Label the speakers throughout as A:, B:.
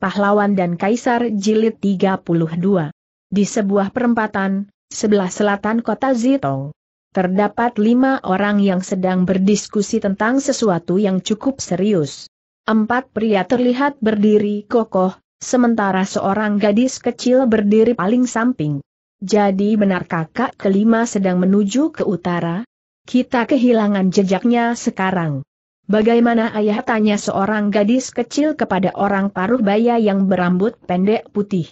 A: Pahlawan dan Kaisar Jilid 32. Di sebuah perempatan, sebelah selatan kota Zitong. Terdapat lima orang yang sedang berdiskusi tentang sesuatu yang cukup serius. Empat pria terlihat berdiri kokoh, sementara seorang gadis kecil berdiri paling samping. Jadi benar kakak kelima sedang menuju ke utara? Kita kehilangan jejaknya sekarang. Bagaimana ayah tanya seorang gadis kecil kepada orang paruh baya yang berambut pendek putih.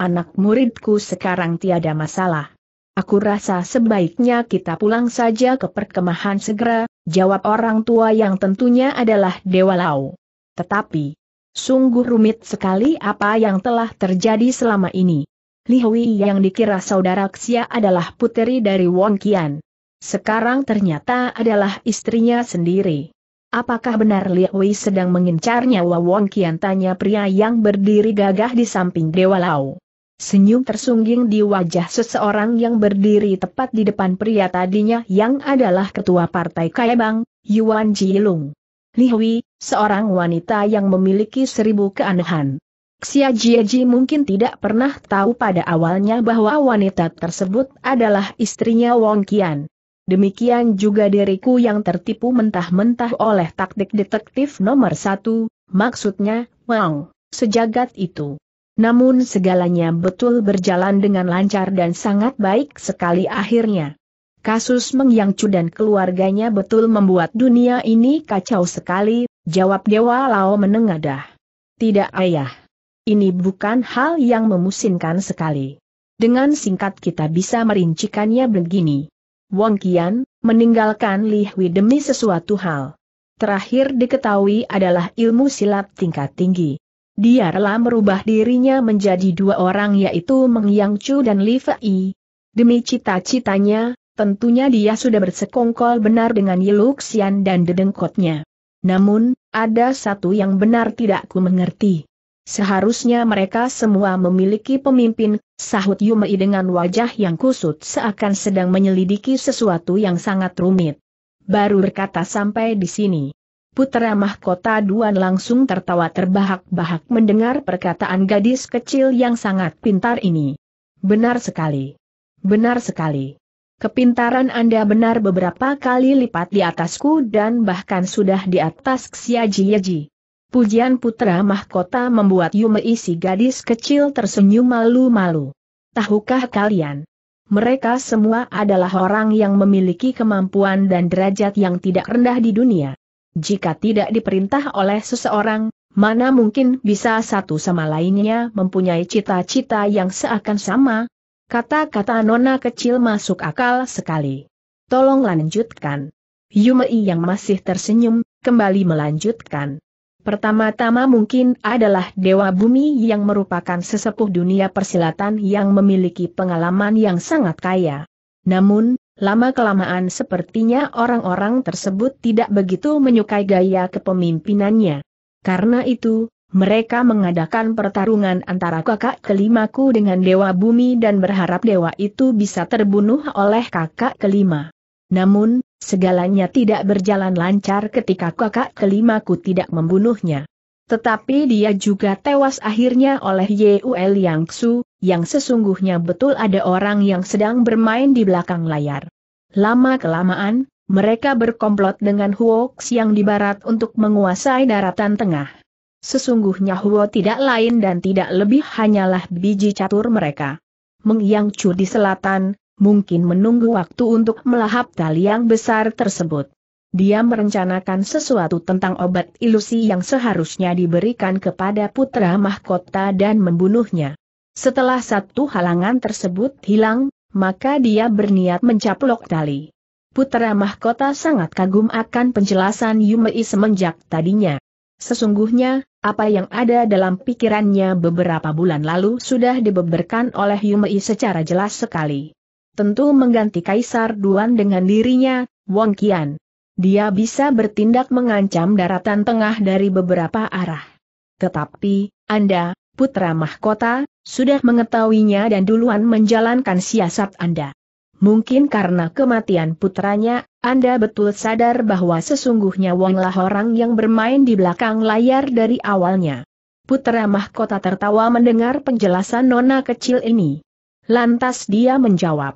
A: Anak muridku sekarang tiada masalah. Aku rasa sebaiknya kita pulang saja ke perkemahan segera, jawab orang tua yang tentunya adalah Dewa Lau. Tetapi, sungguh rumit sekali apa yang telah terjadi selama ini. Li Hui yang dikira saudara Xia adalah puteri dari Wong Qian. Sekarang ternyata adalah istrinya sendiri. Apakah benar Li Wei sedang mengincarnya Wong Kian tanya pria yang berdiri gagah di samping Dewa Lau. Senyum tersungging di wajah seseorang yang berdiri tepat di depan pria tadinya yang adalah ketua partai Kaibang, Yuan Jilung. Li Hui, seorang wanita yang memiliki seribu keanehan. Xia Jieji mungkin tidak pernah tahu pada awalnya bahwa wanita tersebut adalah istrinya Wong Kian demikian juga diriku yang tertipu mentah-mentah oleh taktik detektif nomor satu, maksudnya, wow, sejagat itu. Namun segalanya betul berjalan dengan lancar dan sangat baik sekali akhirnya. Kasus mengyangcu dan keluarganya betul membuat dunia ini kacau sekali, jawab Dewa Lao menengadah. Tidak ayah. Ini bukan hal yang memusingkan sekali. Dengan singkat kita bisa merincikannya begini. Wong Kian, meninggalkan Li Hui demi sesuatu hal. Terakhir diketahui adalah ilmu silat tingkat tinggi. Dia rela merubah dirinya menjadi dua orang yaitu Meng Yang Chu dan Li Fei. Demi cita-citanya, tentunya dia sudah bersekongkol benar dengan Yiluxian dan dedengkotnya. Namun, ada satu yang benar tidak ku mengerti. Seharusnya mereka semua memiliki pemimpin, sahut Yumei dengan wajah yang kusut seakan sedang menyelidiki sesuatu yang sangat rumit. Baru berkata sampai di sini. putra mahkota Duan langsung tertawa terbahak-bahak mendengar perkataan gadis kecil yang sangat pintar ini. Benar sekali. Benar sekali. Kepintaran Anda benar beberapa kali lipat di atasku dan bahkan sudah di atas Xiaji Yeji. Pujian putra mahkota membuat Yumei si gadis kecil tersenyum malu-malu. Tahukah kalian? Mereka semua adalah orang yang memiliki kemampuan dan derajat yang tidak rendah di dunia. Jika tidak diperintah oleh seseorang, mana mungkin bisa satu sama lainnya mempunyai cita-cita yang seakan sama? Kata-kata nona kecil masuk akal sekali. Tolong lanjutkan. Yumei yang masih tersenyum, kembali melanjutkan. Pertama-tama mungkin adalah Dewa Bumi yang merupakan sesepuh dunia persilatan yang memiliki pengalaman yang sangat kaya. Namun, lama-kelamaan sepertinya orang-orang tersebut tidak begitu menyukai gaya kepemimpinannya. Karena itu, mereka mengadakan pertarungan antara kakak kelimaku dengan Dewa Bumi dan berharap Dewa itu bisa terbunuh oleh kakak kelima. Namun, segalanya tidak berjalan lancar ketika kakak kelimaku tidak membunuhnya. Tetapi dia juga tewas akhirnya oleh Yul Yang Su, yang sesungguhnya betul ada orang yang sedang bermain di belakang layar. Lama-kelamaan, mereka berkomplot dengan Huo yang di barat untuk menguasai daratan tengah. Sesungguhnya Huo tidak lain dan tidak lebih hanyalah biji catur mereka. Meng Yang Chu di selatan, mungkin menunggu waktu untuk melahap tali yang besar tersebut. Dia merencanakan sesuatu tentang obat ilusi yang seharusnya diberikan kepada putra mahkota dan membunuhnya. Setelah satu halangan tersebut hilang, maka dia berniat mencaplok tali. Putra mahkota sangat kagum akan penjelasan Yumei semenjak tadinya. Sesungguhnya, apa yang ada dalam pikirannya beberapa bulan lalu sudah dibeberkan oleh Yumei secara jelas sekali tentu mengganti Kaisar Duan dengan dirinya, Wang Qian. Dia bisa bertindak mengancam daratan tengah dari beberapa arah. Tetapi, Anda, putra mahkota, sudah mengetahuinya dan duluan menjalankan siasat Anda. Mungkin karena kematian putranya, Anda betul sadar bahwa sesungguhnya Wanglah orang yang bermain di belakang layar dari awalnya. Putra mahkota tertawa mendengar penjelasan nona kecil ini. Lantas dia menjawab,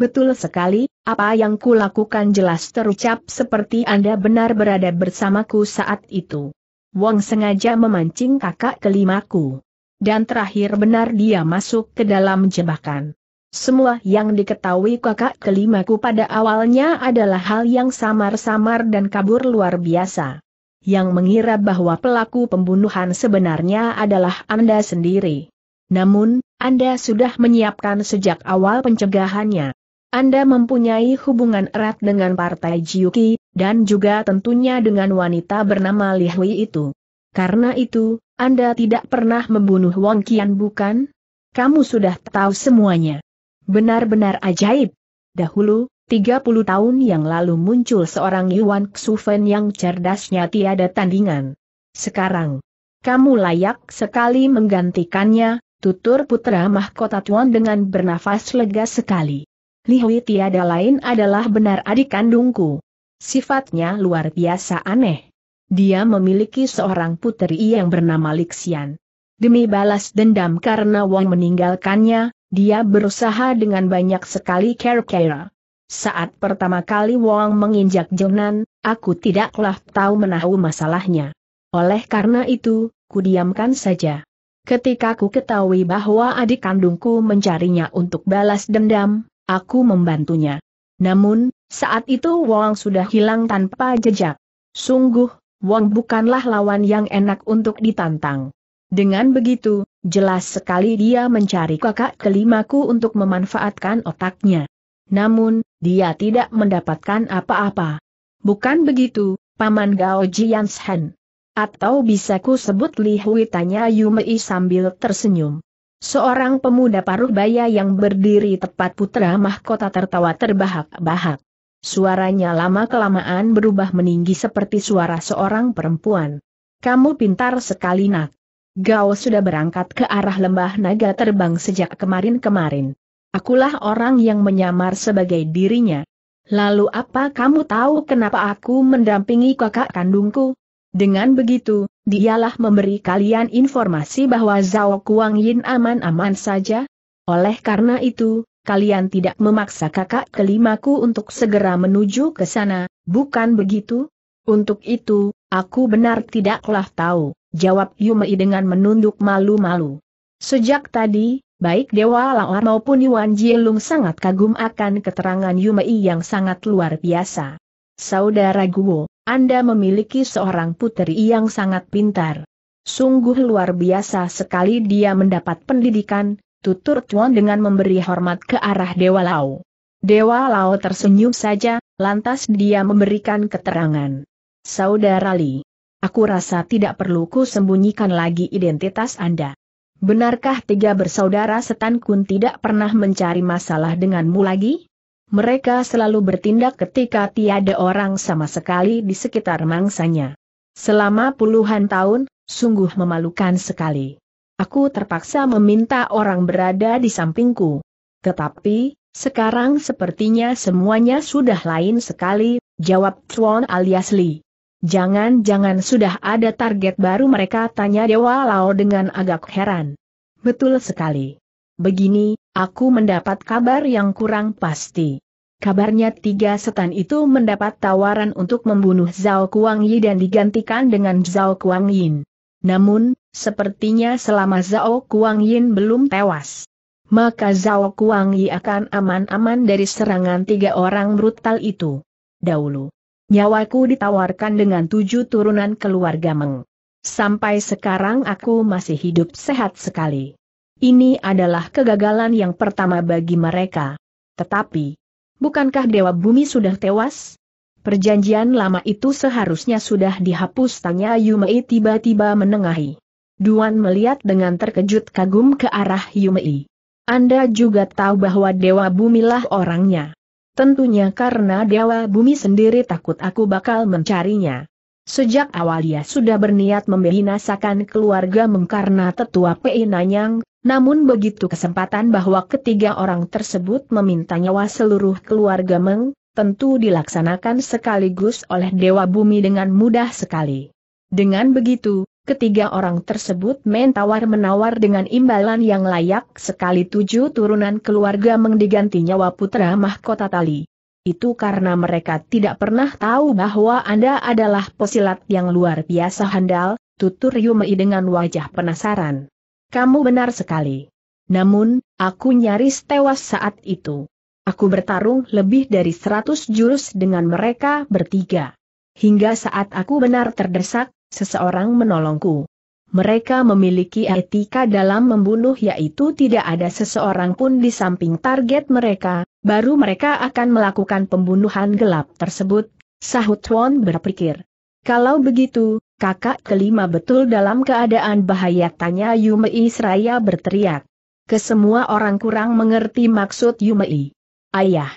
A: Betul sekali, apa yang kulakukan jelas terucap seperti Anda benar berada bersamaku saat itu. Wong sengaja memancing kakak kelimaku. Dan terakhir benar dia masuk ke dalam jebakan. Semua yang diketahui kakak kelimaku pada awalnya adalah hal yang samar-samar dan kabur luar biasa. Yang mengira bahwa pelaku pembunuhan sebenarnya adalah Anda sendiri. Namun, Anda sudah menyiapkan sejak awal pencegahannya. Anda mempunyai hubungan erat dengan partai Jiuki, dan juga tentunya dengan wanita bernama Li Hui itu. Karena itu, Anda tidak pernah membunuh Wang Qian bukan? Kamu sudah tahu semuanya. Benar-benar ajaib. Dahulu, 30 tahun yang lalu muncul seorang Yuan Xufen yang cerdasnya tiada tandingan. Sekarang, kamu layak sekali menggantikannya, tutur putra mahkota Tuan dengan bernafas lega sekali. Li Hui tiada lain adalah benar adik kandungku. Sifatnya luar biasa aneh. Dia memiliki seorang putri yang bernama Lixian. Demi balas dendam karena Wang meninggalkannya, dia berusaha dengan banyak sekali care-care. Saat pertama kali Wang menginjak Jonan, aku tidaklah tahu menahu masalahnya. Oleh karena itu, kudiamkan saja. Ketika ku ketahui bahwa adik kandungku mencarinya untuk balas dendam, Aku membantunya. Namun, saat itu Wong sudah hilang tanpa jejak. Sungguh, Wong bukanlah lawan yang enak untuk ditantang. Dengan begitu, jelas sekali dia mencari kakak kelimaku untuk memanfaatkan otaknya. Namun, dia tidak mendapatkan apa-apa. Bukan begitu, Paman Gao Jianshan. Atau bisa ku sebut Li Hui tanya Yumei sambil tersenyum. Seorang pemuda paruh baya yang berdiri tepat putra mahkota tertawa terbahak-bahak. Suaranya lama-kelamaan berubah meninggi seperti suara seorang perempuan. Kamu pintar sekali nak. Gao sudah berangkat ke arah lembah naga terbang sejak kemarin-kemarin. Akulah orang yang menyamar sebagai dirinya. Lalu apa kamu tahu kenapa aku mendampingi kakak kandungku? Dengan begitu, dialah memberi kalian informasi bahwa Zhao Kuang Yin aman-aman saja. Oleh karena itu, kalian tidak memaksa kakak kelimaku untuk segera menuju ke sana, bukan begitu? Untuk itu, aku benar tidaklah tahu, jawab Yumei dengan menunduk malu-malu. Sejak tadi, baik Dewa Laor maupun Yuan Jielung sangat kagum akan keterangan Yumei yang sangat luar biasa. Saudara Guo, anda memiliki seorang putri yang sangat pintar. Sungguh luar biasa sekali dia mendapat pendidikan, tutur Tuan dengan memberi hormat ke arah Dewa Lao. Dewa Lao tersenyum saja, lantas dia memberikan keterangan. Saudara Li, aku rasa tidak perlu ku sembunyikan lagi identitas Anda. Benarkah tiga bersaudara Setan Kun tidak pernah mencari masalah denganmu lagi? mereka selalu bertindak ketika tiada orang sama sekali di sekitar mangsanya. Selama puluhan tahun, sungguh memalukan sekali. Aku terpaksa meminta orang berada di sampingku. Tetapi, sekarang sepertinya semuanya sudah lain sekali, jawab Chuan alias Li. Jangan-jangan sudah ada target baru mereka tanya Dewa Lao dengan agak heran. Betul sekali. Begini, aku mendapat kabar yang kurang pasti. Kabarnya tiga setan itu mendapat tawaran untuk membunuh Zhao Kuang Yi dan digantikan dengan Zhao Kuang Yin. Namun, sepertinya selama Zhao Kuang Yin belum tewas. Maka Zhao Kuang Yi akan aman-aman dari serangan tiga orang brutal itu. Dahulu, nyawaku ditawarkan dengan tujuh turunan keluarga Meng. Sampai sekarang aku masih hidup sehat sekali. Ini adalah kegagalan yang pertama bagi mereka. Tetapi, bukankah Dewa Bumi sudah tewas? Perjanjian lama itu seharusnya sudah dihapus tanya Yumei tiba-tiba menengahi. Duan melihat dengan terkejut kagum ke arah Yumei. Anda juga tahu bahwa Dewa Bumi lah orangnya. Tentunya karena Dewa Bumi sendiri takut aku bakal mencarinya. Sejak awal ia sudah berniat membinasakan keluarga karena tetua Pei Nanyang, namun begitu kesempatan bahwa ketiga orang tersebut meminta nyawa seluruh keluarga Meng, tentu dilaksanakan sekaligus oleh Dewa Bumi dengan mudah sekali. Dengan begitu, ketiga orang tersebut main menawar dengan imbalan yang layak sekali tujuh turunan keluarga Meng diganti nyawa putra mahkota tali. Itu karena mereka tidak pernah tahu bahwa Anda adalah pesilat yang luar biasa handal, tutur Yumei dengan wajah penasaran. Kamu benar sekali. Namun, aku nyaris tewas saat itu. Aku bertarung lebih dari seratus jurus dengan mereka bertiga. Hingga saat aku benar terdesak, seseorang menolongku. Mereka memiliki etika dalam membunuh yaitu tidak ada seseorang pun di samping target mereka, baru mereka akan melakukan pembunuhan gelap tersebut, sahut Won berpikir. Kalau begitu, kakak kelima betul dalam keadaan bahaya tanya Yumei seraya berteriak. Kesemua orang kurang mengerti maksud Yumei. Ayah.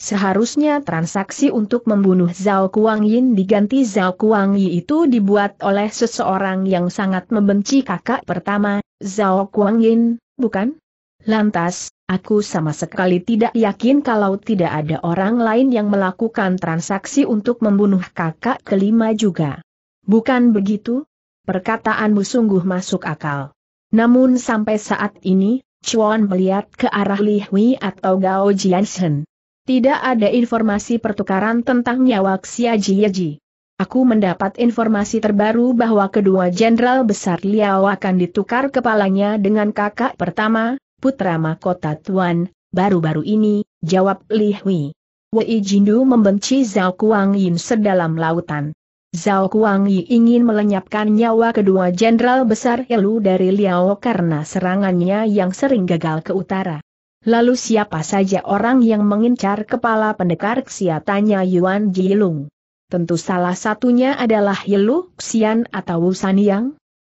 A: Seharusnya transaksi untuk membunuh Zhao Kuang Yin diganti Zhao Kuang Yi itu dibuat oleh seseorang yang sangat membenci kakak pertama, Zhao Kuang Yin, bukan? Lantas, aku sama sekali tidak yakin kalau tidak ada orang lain yang melakukan transaksi untuk membunuh kakak kelima juga. Bukan begitu? Perkataanmu sungguh masuk akal. Namun sampai saat ini, Chuan melihat ke arah Li Hui atau Gao Jianshen. Tidak ada informasi pertukaran tentang nyawa Xia Jieji. Aku mendapat informasi terbaru bahwa kedua jenderal besar Liao akan ditukar kepalanya dengan kakak pertama, putra mahkota Tuan, baru-baru ini, jawab Li Hui. Wei Jindu membenci Zhao Kuang Yin sedalam lautan. Zhao Kuang Yi ingin melenyapkan nyawa kedua jenderal besar Helu dari Liao karena serangannya yang sering gagal ke utara. Lalu siapa saja orang yang mengincar kepala pendekar Xia tanya Yuan Jilung. Tentu salah satunya adalah Yelu, Xian atau Wusan Yang.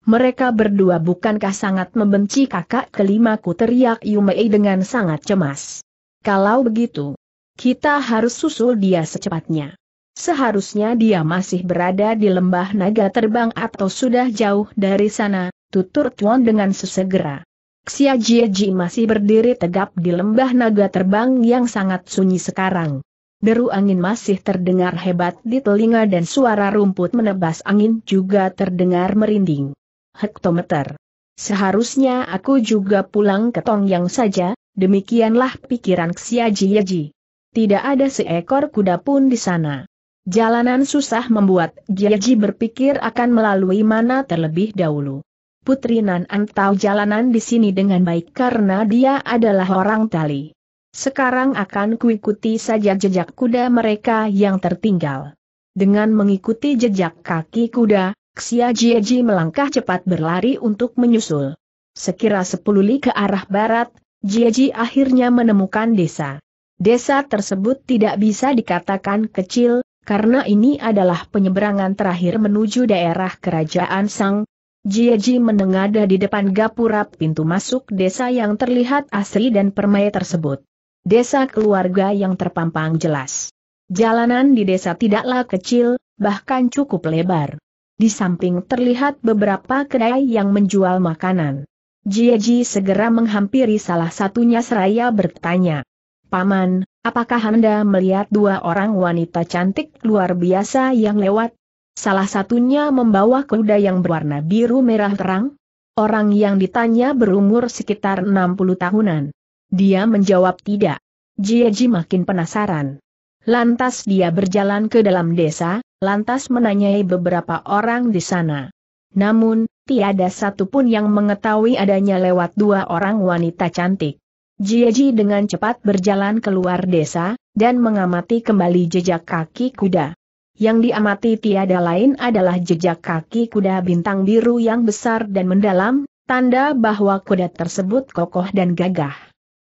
A: Mereka berdua bukankah sangat membenci kakak kelimaku teriak Yumei dengan sangat cemas. Kalau begitu, kita harus susul dia secepatnya. Seharusnya dia masih berada di lembah naga terbang atau sudah jauh dari sana, tutur Tuan dengan sesegera. Xia Jieji masih berdiri tegap di lembah naga terbang yang sangat sunyi sekarang. Deru angin masih terdengar hebat di telinga dan suara rumput menebas angin juga terdengar merinding. Hektometer. Seharusnya aku juga pulang ke Tong Yang saja, demikianlah pikiran Xia Jieji. Tidak ada seekor kuda pun di sana. Jalanan susah membuat Jieji berpikir akan melalui mana terlebih dahulu. Putri Nan Ang tahu jalanan di sini dengan baik karena dia adalah orang tali. Sekarang akan kuikuti saja jejak kuda mereka yang tertinggal. Dengan mengikuti jejak kaki kuda, Xia Jieji melangkah cepat berlari untuk menyusul. Sekira sepuluh li ke arah barat, Jieji akhirnya menemukan desa. Desa tersebut tidak bisa dikatakan kecil, karena ini adalah penyeberangan terakhir menuju daerah kerajaan Sang, Jieji menengada di depan gapura pintu masuk desa yang terlihat asri dan permai tersebut. Desa keluarga yang terpampang jelas. Jalanan di desa tidaklah kecil, bahkan cukup lebar. Di samping terlihat beberapa kedai yang menjual makanan. Jieji segera menghampiri salah satunya seraya bertanya. Paman, apakah Anda melihat dua orang wanita cantik luar biasa yang lewat? Salah satunya membawa kuda yang berwarna biru merah terang. Orang yang ditanya berumur sekitar 60 tahunan. Dia menjawab tidak. Jieji makin penasaran. Lantas dia berjalan ke dalam desa, lantas menanyai beberapa orang di sana. Namun, tiada satupun yang mengetahui adanya lewat dua orang wanita cantik. Jieji dengan cepat berjalan keluar desa, dan mengamati kembali jejak kaki kuda. Yang diamati tiada lain adalah jejak kaki kuda bintang biru yang besar dan mendalam, tanda bahwa kuda tersebut kokoh dan gagah.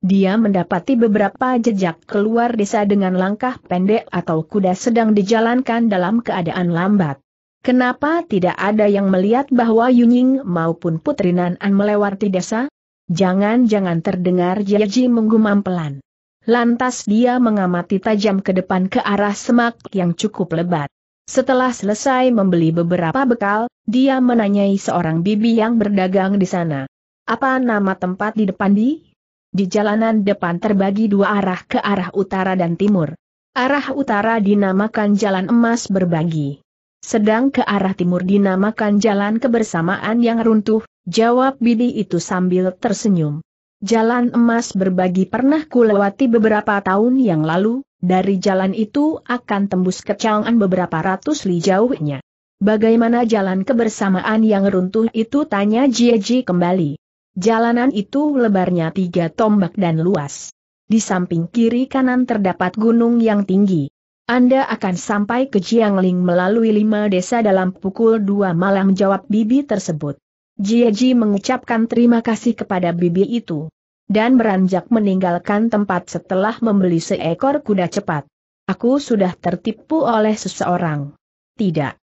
A: Dia mendapati beberapa jejak keluar desa dengan langkah pendek atau kuda sedang dijalankan dalam keadaan lambat. Kenapa tidak ada yang melihat bahwa Yunying maupun Putri Nanan melewati desa? Jangan-jangan terdengar Jiaji menggumam pelan. Lantas dia mengamati tajam ke depan ke arah semak yang cukup lebat. Setelah selesai membeli beberapa bekal, dia menanyai seorang bibi yang berdagang di sana. Apa nama tempat di depan di? Di jalanan depan terbagi dua arah ke arah utara dan timur. Arah utara dinamakan Jalan Emas Berbagi. Sedang ke arah timur dinamakan Jalan Kebersamaan yang runtuh, jawab Bibi itu sambil tersenyum. Jalan emas berbagi pernah kulewati beberapa tahun yang lalu, dari jalan itu akan tembus ke Chang'an beberapa ratus li jauhnya. Bagaimana jalan kebersamaan yang runtuh itu tanya Jieji kembali. Jalanan itu lebarnya tiga tombak dan luas. Di samping kiri kanan terdapat gunung yang tinggi. Anda akan sampai ke Jiangling melalui lima desa dalam pukul dua malam jawab bibi tersebut. Jieji mengucapkan terima kasih kepada bibi itu dan beranjak meninggalkan tempat setelah membeli seekor kuda cepat. Aku sudah tertipu oleh seseorang. Tidak.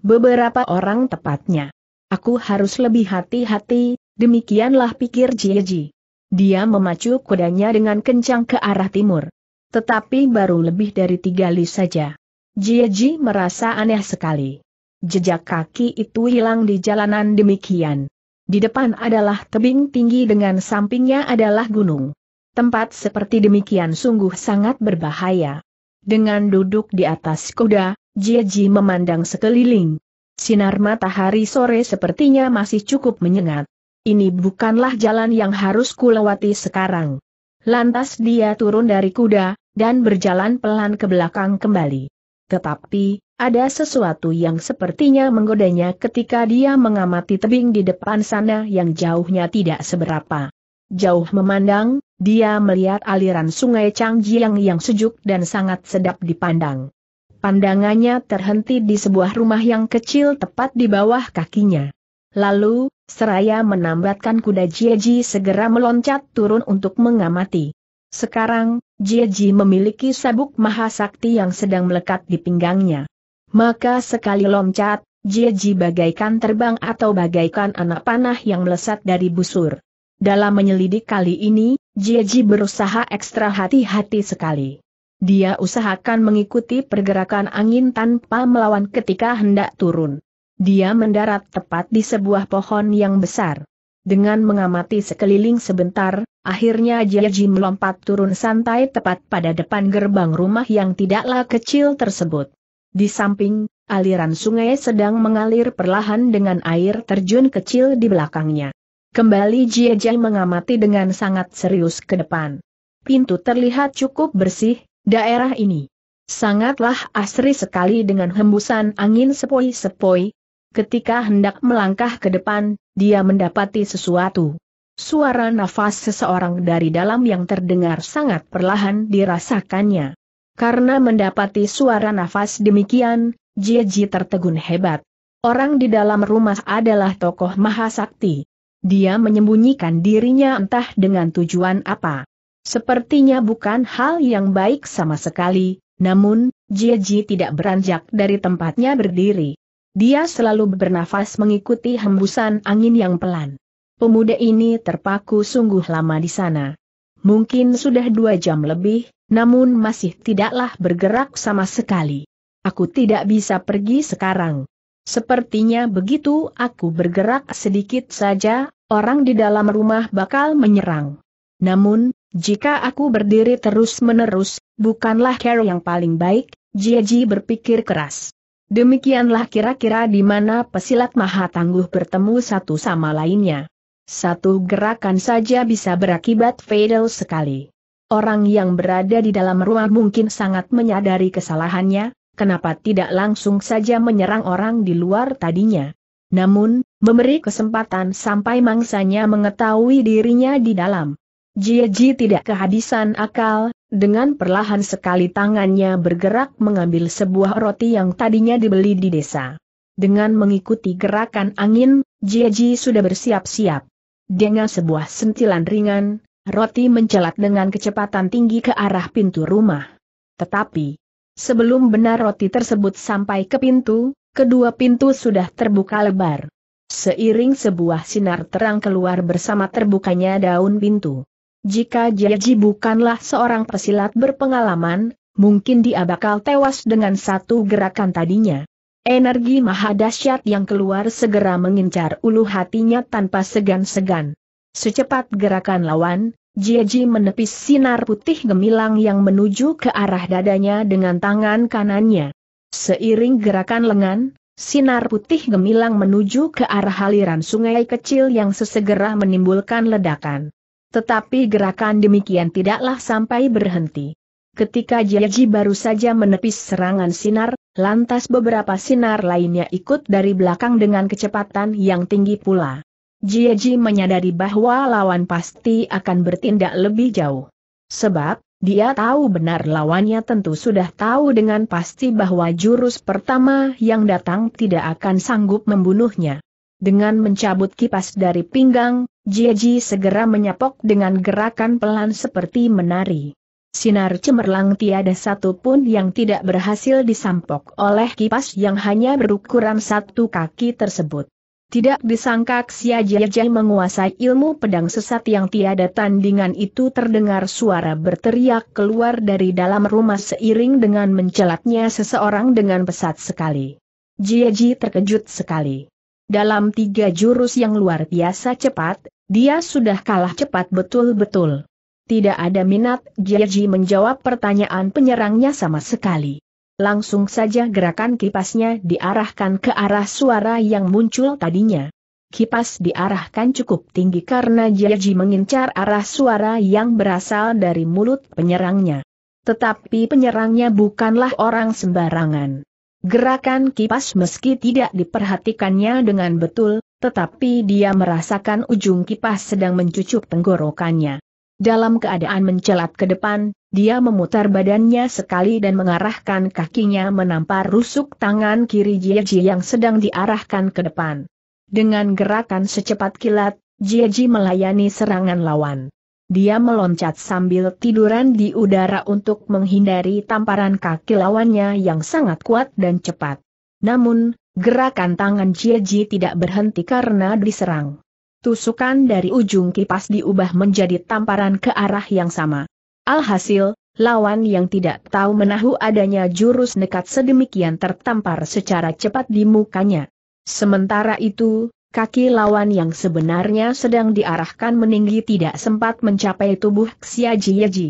A: Beberapa orang tepatnya. Aku harus lebih hati-hati, demikianlah pikir Jieji. Dia memacu kudanya dengan kencang ke arah timur. Tetapi baru lebih dari tiga li saja. Jieji merasa aneh sekali. Jejak kaki itu hilang di jalanan demikian. Di depan adalah tebing tinggi dengan sampingnya adalah gunung. Tempat seperti demikian sungguh sangat berbahaya. Dengan duduk di atas kuda, Jieji memandang sekeliling. Sinar matahari sore sepertinya masih cukup menyengat. Ini bukanlah jalan yang harus kulewati sekarang. Lantas dia turun dari kuda, dan berjalan pelan ke belakang kembali. Tetapi, ada sesuatu yang sepertinya menggodanya ketika dia mengamati tebing di depan sana yang jauhnya tidak seberapa. Jauh memandang, dia melihat aliran sungai Changjiang yang sejuk dan sangat sedap dipandang. Pandangannya terhenti di sebuah rumah yang kecil tepat di bawah kakinya. Lalu, seraya menambatkan kuda Jieji segera meloncat turun untuk mengamati. Sekarang, Jieji memiliki sabuk mahasakti yang sedang melekat di pinggangnya. Maka sekali loncat, Jieji bagaikan terbang atau bagaikan anak panah yang melesat dari busur. Dalam menyelidik kali ini, Jieji berusaha ekstra hati-hati sekali. Dia usahakan mengikuti pergerakan angin tanpa melawan ketika hendak turun. Dia mendarat tepat di sebuah pohon yang besar. Dengan mengamati sekeliling sebentar, akhirnya Jieji melompat turun santai tepat pada depan gerbang rumah yang tidaklah kecil tersebut. Di samping, aliran sungai sedang mengalir perlahan dengan air terjun kecil di belakangnya. Kembali Jiejai mengamati dengan sangat serius ke depan. Pintu terlihat cukup bersih, daerah ini. Sangatlah asri sekali dengan hembusan angin sepoi-sepoi. Ketika hendak melangkah ke depan, dia mendapati sesuatu. Suara nafas seseorang dari dalam yang terdengar sangat perlahan dirasakannya. Karena mendapati suara nafas demikian, Jiji tertegun hebat. Orang di dalam rumah adalah tokoh mahasakti. Dia menyembunyikan dirinya entah dengan tujuan apa. Sepertinya bukan hal yang baik sama sekali, namun, Jiji tidak beranjak dari tempatnya berdiri. Dia selalu bernafas mengikuti hembusan angin yang pelan. Pemuda ini terpaku sungguh lama di sana. Mungkin sudah dua jam lebih, namun masih tidaklah bergerak sama sekali. Aku tidak bisa pergi sekarang. Sepertinya begitu aku bergerak sedikit saja, orang di dalam rumah bakal menyerang. Namun, jika aku berdiri terus-menerus, bukanlah care yang paling baik, Jiaji berpikir keras. Demikianlah kira-kira di mana pesilat maha tangguh bertemu satu sama lainnya. Satu gerakan saja bisa berakibat fatal sekali. Orang yang berada di dalam ruang mungkin sangat menyadari kesalahannya, kenapa tidak langsung saja menyerang orang di luar tadinya. Namun, memberi kesempatan sampai mangsanya mengetahui dirinya di dalam. Jieji tidak kehabisan akal, dengan perlahan sekali tangannya bergerak mengambil sebuah roti yang tadinya dibeli di desa. Dengan mengikuti gerakan angin, Jieji sudah bersiap-siap. Dengan sebuah sentilan ringan, Roti mencelat dengan kecepatan tinggi ke arah pintu rumah. Tetapi, sebelum benar roti tersebut sampai ke pintu, kedua pintu sudah terbuka lebar. Seiring sebuah sinar terang keluar bersama terbukanya daun pintu. Jika Jaji bukanlah seorang pesilat berpengalaman, mungkin dia bakal tewas dengan satu gerakan tadinya. Energi maha dahsyat yang keluar segera mengincar ulu hatinya tanpa segan-segan. Secepat gerakan lawan, Jieji menepis sinar putih gemilang yang menuju ke arah dadanya dengan tangan kanannya. Seiring gerakan lengan, sinar putih gemilang menuju ke arah aliran sungai kecil yang sesegera menimbulkan ledakan. Tetapi gerakan demikian tidaklah sampai berhenti. Ketika Jieji baru saja menepis serangan sinar, lantas beberapa sinar lainnya ikut dari belakang dengan kecepatan yang tinggi pula. Jieji menyadari bahwa lawan pasti akan bertindak lebih jauh. Sebab, dia tahu benar lawannya tentu sudah tahu dengan pasti bahwa jurus pertama yang datang tidak akan sanggup membunuhnya. Dengan mencabut kipas dari pinggang, Jieji segera menyapok dengan gerakan pelan seperti menari. Sinar cemerlang tiada satu pun yang tidak berhasil disampok oleh kipas yang hanya berukuran satu kaki tersebut. Tidak disangka Xia Jiajai menguasai ilmu pedang sesat yang tiada tandingan itu terdengar suara berteriak keluar dari dalam rumah seiring dengan mencelatnya seseorang dengan pesat sekali. Jiaji terkejut sekali. Dalam tiga jurus yang luar biasa cepat, dia sudah kalah cepat betul-betul. Tidak ada minat Jiaji menjawab pertanyaan penyerangnya sama sekali. Langsung saja gerakan kipasnya diarahkan ke arah suara yang muncul tadinya. Kipas diarahkan cukup tinggi karena Jiaji mengincar arah suara yang berasal dari mulut penyerangnya. Tetapi penyerangnya bukanlah orang sembarangan. Gerakan kipas meski tidak diperhatikannya dengan betul, tetapi dia merasakan ujung kipas sedang mencucuk tenggorokannya. Dalam keadaan mencelat ke depan, dia memutar badannya sekali dan mengarahkan kakinya menampar rusuk tangan kiri Jieji yang sedang diarahkan ke depan. Dengan gerakan secepat kilat, Jieji melayani serangan lawan. Dia meloncat sambil tiduran di udara untuk menghindari tamparan kaki lawannya yang sangat kuat dan cepat. Namun, gerakan tangan Jieji tidak berhenti karena diserang. Tusukan dari ujung kipas diubah menjadi tamparan ke arah yang sama. Alhasil, lawan yang tidak tahu menahu adanya jurus nekat sedemikian tertampar secara cepat di mukanya. Sementara itu, kaki lawan yang sebenarnya sedang diarahkan meninggi tidak sempat mencapai tubuh Xiaji Yeji.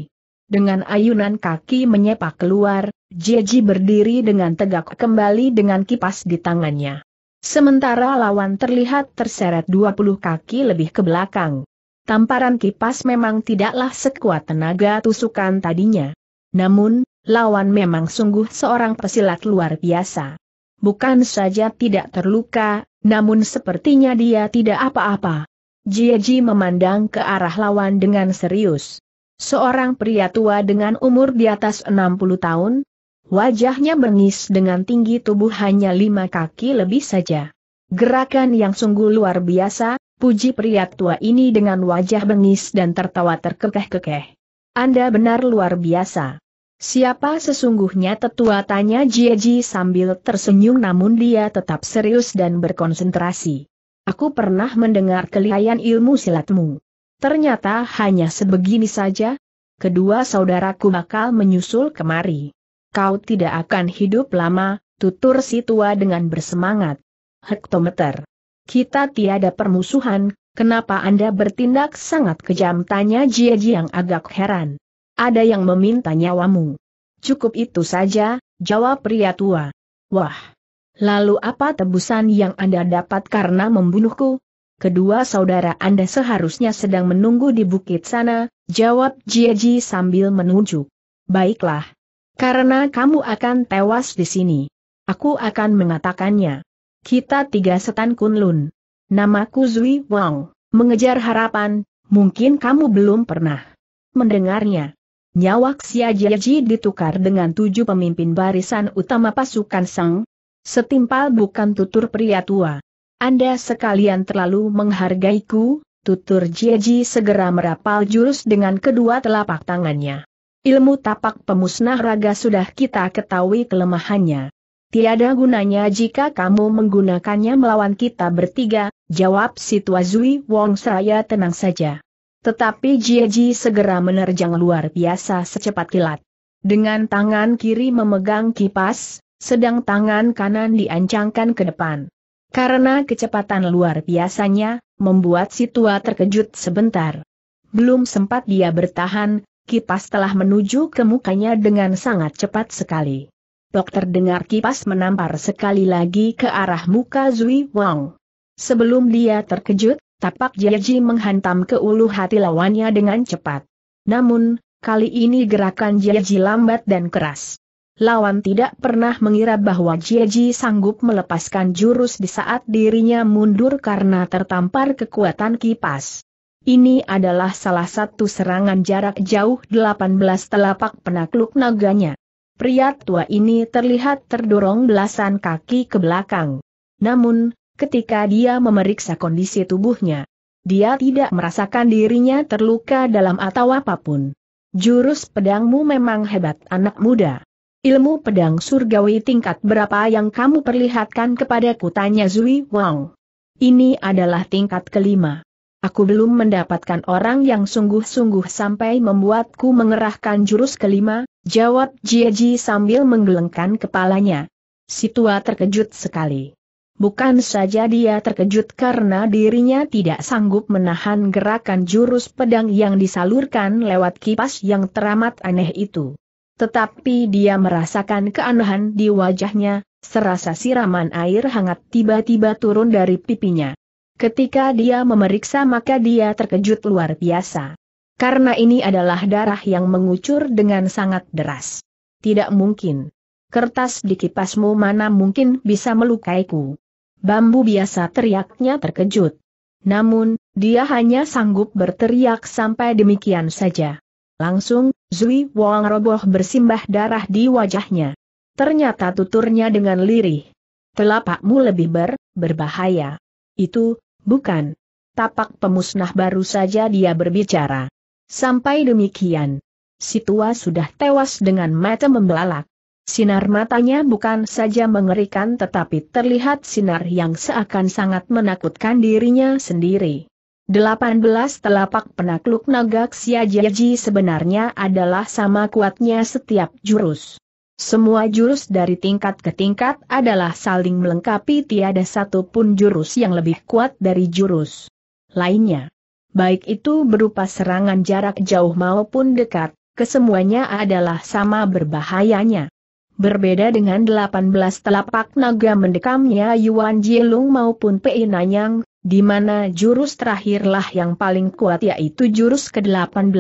A: Dengan ayunan kaki menyepak keluar, Jeji berdiri dengan tegak kembali dengan kipas di tangannya. Sementara lawan terlihat terseret 20 kaki lebih ke belakang. Tamparan kipas memang tidaklah sekuat tenaga tusukan tadinya. Namun, lawan memang sungguh seorang pesilat luar biasa. Bukan saja tidak terluka, namun sepertinya dia tidak apa-apa. Jieji memandang ke arah lawan dengan serius. Seorang pria tua dengan umur di atas 60 tahun, wajahnya bengis dengan tinggi tubuh hanya lima kaki lebih saja. Gerakan yang sungguh luar biasa, Puji pria tua ini dengan wajah bengis dan tertawa terkekeh-kekeh. Anda benar luar biasa. Siapa sesungguhnya tetua tanya Jieji sambil tersenyum namun dia tetap serius dan berkonsentrasi. Aku pernah mendengar kelihayan ilmu silatmu. Ternyata hanya sebegini saja. Kedua saudaraku bakal menyusul kemari. Kau tidak akan hidup lama, tutur si tua dengan bersemangat. Hektometer kita tiada permusuhan, kenapa Anda bertindak sangat kejam? Tanya Jia Jiang agak heran. Ada yang meminta nyawamu. Cukup itu saja, jawab pria tua. Wah! Lalu apa tebusan yang Anda dapat karena membunuhku? Kedua saudara Anda seharusnya sedang menunggu di bukit sana, jawab Jia Ji sambil menunjuk. Baiklah. Karena kamu akan tewas di sini. Aku akan mengatakannya. Kita tiga setan kunlun. Namaku Zui Wang. Mengejar harapan, mungkin kamu belum pernah mendengarnya. Nyawak Xia Jieji ditukar dengan tujuh pemimpin barisan utama pasukan Sang. Setimpal bukan tutur pria tua. Anda sekalian terlalu menghargaiku, tutur Jiaji segera merapal jurus dengan kedua telapak tangannya. Ilmu tapak pemusnah raga sudah kita ketahui kelemahannya. Tiada gunanya jika kamu menggunakannya melawan kita bertiga, jawab si tua Zui Wong seraya tenang saja. Tetapi Jie Ji segera menerjang luar biasa secepat kilat. Dengan tangan kiri memegang kipas, sedang tangan kanan diancangkan ke depan. Karena kecepatan luar biasanya, membuat si tua terkejut sebentar. Belum sempat dia bertahan, kipas telah menuju ke mukanya dengan sangat cepat sekali. Dokter dengar kipas menampar sekali lagi ke arah muka Zui Wang. Sebelum dia terkejut, tapak Jiaji menghantam ke ulu hati lawannya dengan cepat. Namun, kali ini gerakan Jiaji lambat dan keras. Lawan tidak pernah mengira bahwa Jiaji sanggup melepaskan jurus di saat dirinya mundur karena tertampar kekuatan kipas. Ini adalah salah satu serangan jarak jauh 18 telapak penakluk naganya pria tua ini terlihat terdorong belasan kaki ke belakang. Namun, ketika dia memeriksa kondisi tubuhnya, dia tidak merasakan dirinya terluka dalam atau apapun. Jurus pedangmu memang hebat anak muda. Ilmu pedang surgawi tingkat berapa yang kamu perlihatkan kepadaku tanya Zui Wang. Ini adalah tingkat kelima. Aku belum mendapatkan orang yang sungguh-sungguh sampai membuatku mengerahkan jurus kelima, jawab Jieji sambil menggelengkan kepalanya. Situa terkejut sekali. Bukan saja dia terkejut karena dirinya tidak sanggup menahan gerakan jurus pedang yang disalurkan lewat kipas yang teramat aneh itu. Tetapi dia merasakan keanehan di wajahnya, serasa siraman air hangat tiba-tiba turun dari pipinya. Ketika dia memeriksa maka dia terkejut luar biasa. Karena ini adalah darah yang mengucur dengan sangat deras. Tidak mungkin. Kertas di kipasmu mana mungkin bisa melukaiku. Bambu biasa teriaknya terkejut. Namun, dia hanya sanggup berteriak sampai demikian saja. Langsung, Zui Wong roboh bersimbah darah di wajahnya. Ternyata tuturnya dengan lirih. Telapakmu lebih ber, berbahaya. Itu, Bukan. Tapak pemusnah baru saja dia berbicara. Sampai demikian. Si tua sudah tewas dengan mata membelalak. Sinar matanya bukan saja mengerikan tetapi terlihat sinar yang seakan sangat menakutkan dirinya sendiri. 18 telapak penakluk naga Xiajiaji sebenarnya adalah sama kuatnya setiap jurus. Semua jurus dari tingkat ke tingkat adalah saling melengkapi tiada satu pun jurus yang lebih kuat dari jurus lainnya. Baik itu berupa serangan jarak jauh maupun dekat, kesemuanya adalah sama berbahayanya. Berbeda dengan 18 telapak naga mendekamnya Yuan Jilung maupun Pei Nanyang, di mana jurus terakhirlah yang paling kuat yaitu jurus ke-18.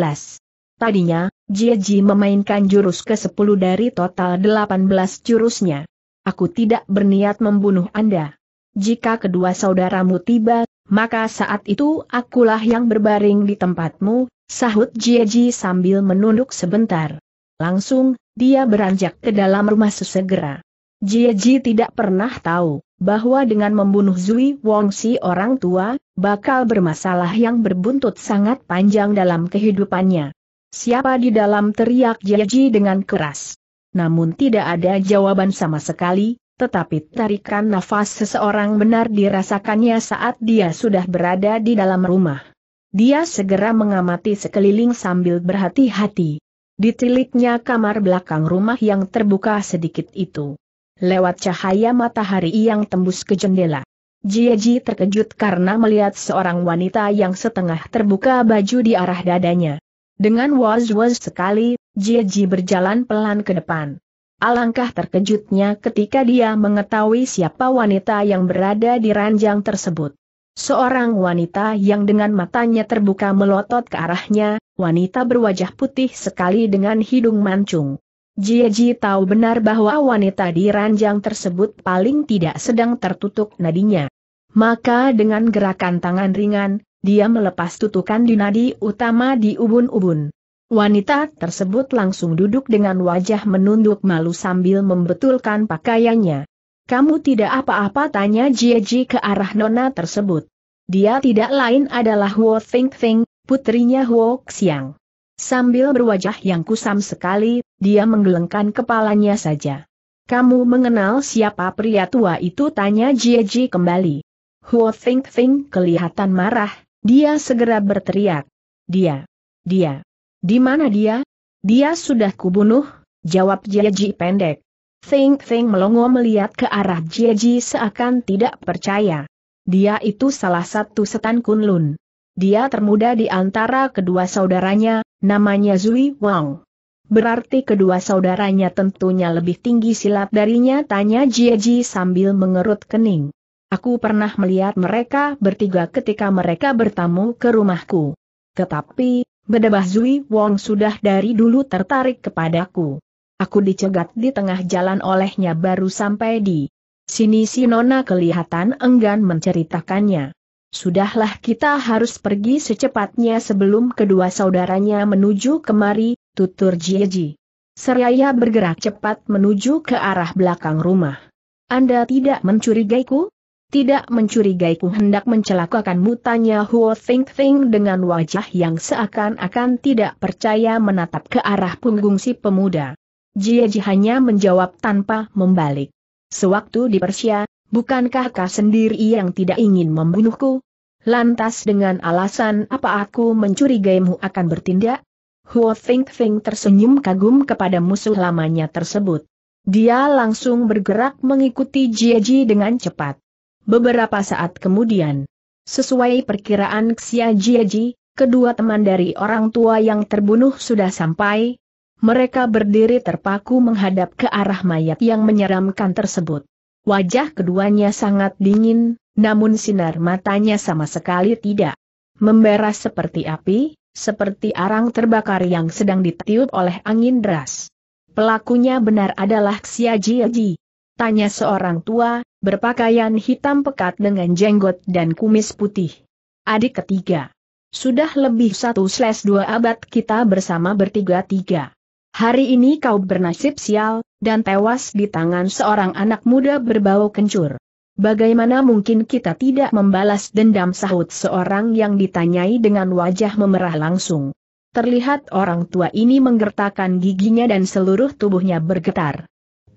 A: Tadinya, Jieji memainkan jurus ke-10 dari total 18 jurusnya. Aku tidak berniat membunuh Anda. Jika kedua saudaramu tiba, maka saat itu akulah yang berbaring di tempatmu, sahut Jieji sambil menunduk sebentar. Langsung, dia beranjak ke dalam rumah sesegera. Jieji tidak pernah tahu, bahwa dengan membunuh Zui Wong Si orang tua, bakal bermasalah yang berbuntut sangat panjang dalam kehidupannya. Siapa di dalam teriak Jiaji dengan keras. Namun tidak ada jawaban sama sekali, tetapi tarikan nafas seseorang benar dirasakannya saat dia sudah berada di dalam rumah. Dia segera mengamati sekeliling sambil berhati-hati. Ditiliknya kamar belakang rumah yang terbuka sedikit itu. Lewat cahaya matahari yang tembus ke jendela. Jiaji terkejut karena melihat seorang wanita yang setengah terbuka baju di arah dadanya. Dengan was-was sekali, Jieji berjalan pelan ke depan. Alangkah terkejutnya ketika dia mengetahui siapa wanita yang berada di ranjang tersebut. Seorang wanita yang dengan matanya terbuka melotot ke arahnya, wanita berwajah putih sekali dengan hidung mancung. Jieji tahu benar bahwa wanita di ranjang tersebut paling tidak sedang tertutup nadinya. Maka dengan gerakan tangan ringan, dia melepas tutukan di nadi utama di ubun-ubun. Wanita tersebut langsung duduk dengan wajah menunduk malu sambil membetulkan pakaiannya. Kamu tidak apa-apa tanya Jieji ke arah nona tersebut. Dia tidak lain adalah Huo Think Think, putrinya Huo Xiang. Sambil berwajah yang kusam sekali, dia menggelengkan kepalanya saja. Kamu mengenal siapa pria tua itu? Tanya Jieji kembali. Huo Think Think kelihatan marah, dia segera berteriak. Dia. Dia. Di mana dia? Dia sudah kubunuh, jawab Jieji pendek. Feng Feng melongo melihat ke arah Jieji seakan tidak percaya. Dia itu salah satu setan Kunlun. Dia termuda di antara kedua saudaranya, namanya Zui Wang. Berarti kedua saudaranya tentunya lebih tinggi silat darinya tanya Jieji sambil mengerut kening. Aku pernah melihat mereka bertiga ketika mereka bertamu ke rumahku. Tetapi, bedebah Zui Wong sudah dari dulu tertarik kepadaku. Aku dicegat di tengah jalan olehnya baru sampai di sini si Nona kelihatan enggan menceritakannya. Sudahlah kita harus pergi secepatnya sebelum kedua saudaranya menuju kemari, tutur Jieji. Seraya bergerak cepat menuju ke arah belakang rumah. Anda tidak mencurigaiku? tidak mencurigai ku hendak mencelakakan tanya Huo Think Think dengan wajah yang seakan-akan tidak percaya menatap ke arah punggung si pemuda. Jie Ji hanya menjawab tanpa membalik. Sewaktu di Persia, bukankah kau sendiri yang tidak ingin membunuhku? Lantas dengan alasan apa aku mencurigaimu akan bertindak? Huo Think Think tersenyum kagum kepada musuh lamanya tersebut. Dia langsung bergerak mengikuti Ji dengan cepat. Beberapa saat kemudian, sesuai perkiraan Xia Jieji, kedua teman dari orang tua yang terbunuh sudah sampai, mereka berdiri terpaku menghadap ke arah mayat yang menyeramkan tersebut. Wajah keduanya sangat dingin, namun sinar matanya sama sekali tidak membara seperti api, seperti arang terbakar yang sedang ditiup oleh angin deras. Pelakunya benar adalah Xia Jieji, Tanya seorang tua, berpakaian hitam pekat dengan jenggot dan kumis putih. Adik ketiga. Sudah lebih satu slash dua abad kita bersama bertiga-tiga. Hari ini kau bernasib sial, dan tewas di tangan seorang anak muda berbau kencur. Bagaimana mungkin kita tidak membalas dendam sahut seorang yang ditanyai dengan wajah memerah langsung. Terlihat orang tua ini menggertakkan giginya dan seluruh tubuhnya bergetar.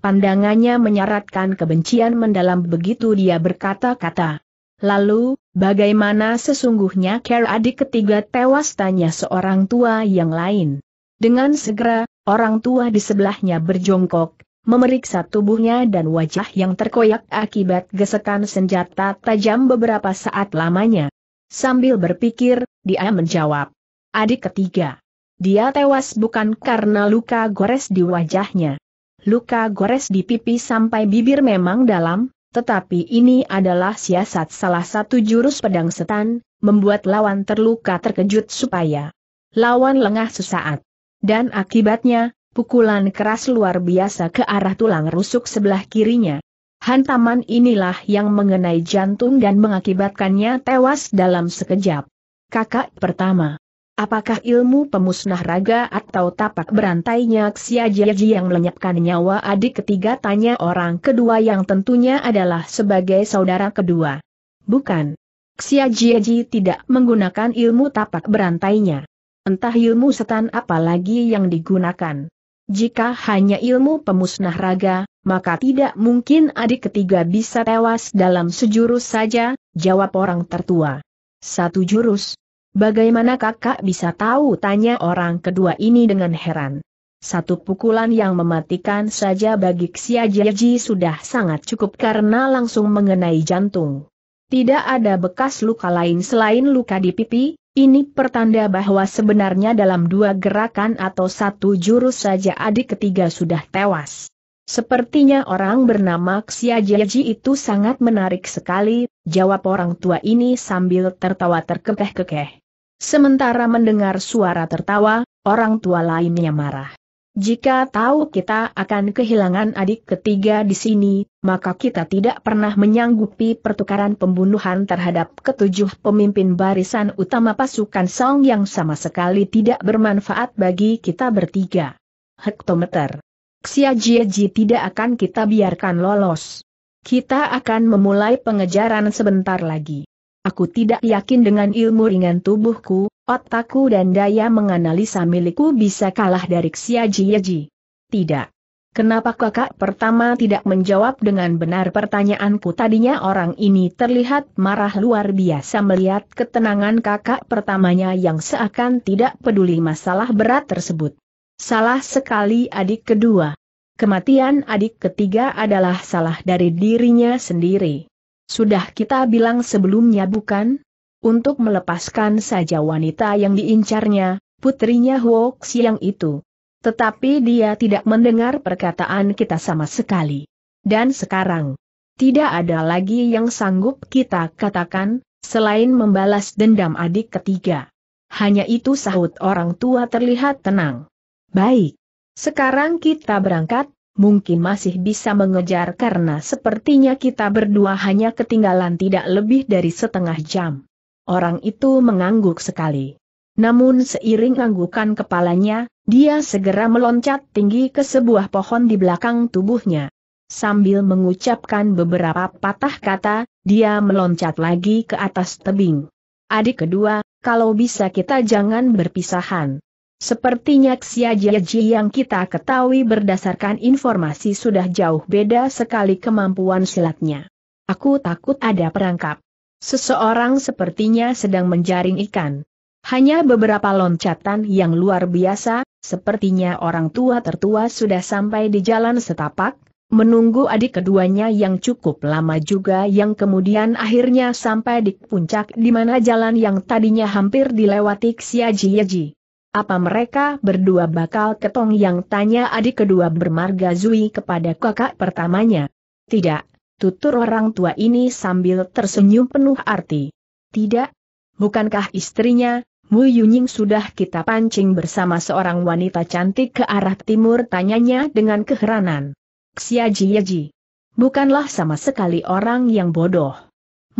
A: Pandangannya menyaratkan kebencian mendalam begitu dia berkata-kata. Lalu, bagaimana sesungguhnya care adik ketiga tewas tanya seorang tua yang lain. Dengan segera, orang tua di sebelahnya berjongkok, memeriksa tubuhnya dan wajah yang terkoyak akibat gesekan senjata tajam beberapa saat lamanya. Sambil berpikir, dia menjawab. Adik ketiga. Dia tewas bukan karena luka gores di wajahnya luka gores di pipi sampai bibir memang dalam, tetapi ini adalah siasat salah satu jurus pedang setan, membuat lawan terluka terkejut supaya lawan lengah sesaat. Dan akibatnya, pukulan keras luar biasa ke arah tulang rusuk sebelah kirinya. Hantaman inilah yang mengenai jantung dan mengakibatkannya tewas dalam sekejap. Kakak pertama Apakah ilmu pemusnah raga atau tapak berantainya Xiajiaji yang melenyapkan nyawa adik ketiga tanya orang kedua yang tentunya adalah sebagai saudara kedua. Bukan. Xiajiaji tidak menggunakan ilmu tapak berantainya. Entah ilmu setan apalagi yang digunakan. Jika hanya ilmu pemusnah raga, maka tidak mungkin adik ketiga bisa tewas dalam sejurus saja, jawab orang tertua. Satu jurus, Bagaimana kakak bisa tahu tanya orang kedua ini dengan heran. Satu pukulan yang mematikan saja bagi Xiajiaji sudah sangat cukup karena langsung mengenai jantung. Tidak ada bekas luka lain selain luka di pipi, ini pertanda bahwa sebenarnya dalam dua gerakan atau satu jurus saja adik ketiga sudah tewas. Sepertinya orang bernama Xiajiaji itu sangat menarik sekali, jawab orang tua ini sambil tertawa terkekeh-kekeh. Sementara mendengar suara tertawa, orang tua lainnya marah. Jika tahu kita akan kehilangan adik ketiga di sini, maka kita tidak pernah menyanggupi pertukaran pembunuhan terhadap ketujuh pemimpin barisan utama pasukan Song yang sama sekali tidak bermanfaat bagi kita bertiga. Hektometer. Xia Jieji tidak akan kita biarkan lolos. Kita akan memulai pengejaran sebentar lagi. Aku tidak yakin dengan ilmu ringan tubuhku, otakku dan daya menganalisa milikku bisa kalah dari Xia Yeji. Tidak. Kenapa kakak pertama tidak menjawab dengan benar pertanyaanku tadinya orang ini terlihat marah luar biasa melihat ketenangan kakak pertamanya yang seakan tidak peduli masalah berat tersebut. Salah sekali adik kedua. Kematian adik ketiga adalah salah dari dirinya sendiri. Sudah kita bilang sebelumnya bukan? Untuk melepaskan saja wanita yang diincarnya, putrinya Huok Xiang itu. Tetapi dia tidak mendengar perkataan kita sama sekali. Dan sekarang, tidak ada lagi yang sanggup kita katakan, selain membalas dendam adik ketiga. Hanya itu sahut orang tua terlihat tenang. Baik. Sekarang kita berangkat, mungkin masih bisa mengejar karena sepertinya kita berdua hanya ketinggalan tidak lebih dari setengah jam. Orang itu mengangguk sekali. Namun seiring anggukan kepalanya, dia segera meloncat tinggi ke sebuah pohon di belakang tubuhnya. Sambil mengucapkan beberapa patah kata, dia meloncat lagi ke atas tebing. Adik kedua, kalau bisa kita jangan berpisahan. Sepertinya Xia Xiajiaji yang kita ketahui berdasarkan informasi sudah jauh beda sekali kemampuan silatnya. Aku takut ada perangkap. Seseorang sepertinya sedang menjaring ikan. Hanya beberapa loncatan yang luar biasa, sepertinya orang tua tertua sudah sampai di jalan setapak, menunggu adik keduanya yang cukup lama juga yang kemudian akhirnya sampai di puncak di mana jalan yang tadinya hampir dilewati Xia Yaji. Apa mereka berdua bakal ketong yang tanya adik kedua bermarga Zui kepada kakak pertamanya? Tidak, tutur orang tua ini sambil tersenyum penuh arti. Tidak, bukankah istrinya, Mu Yunying sudah kita pancing bersama seorang wanita cantik ke arah timur tanyanya dengan keheranan. Xia Xiaji Ji, Bukanlah sama sekali orang yang bodoh.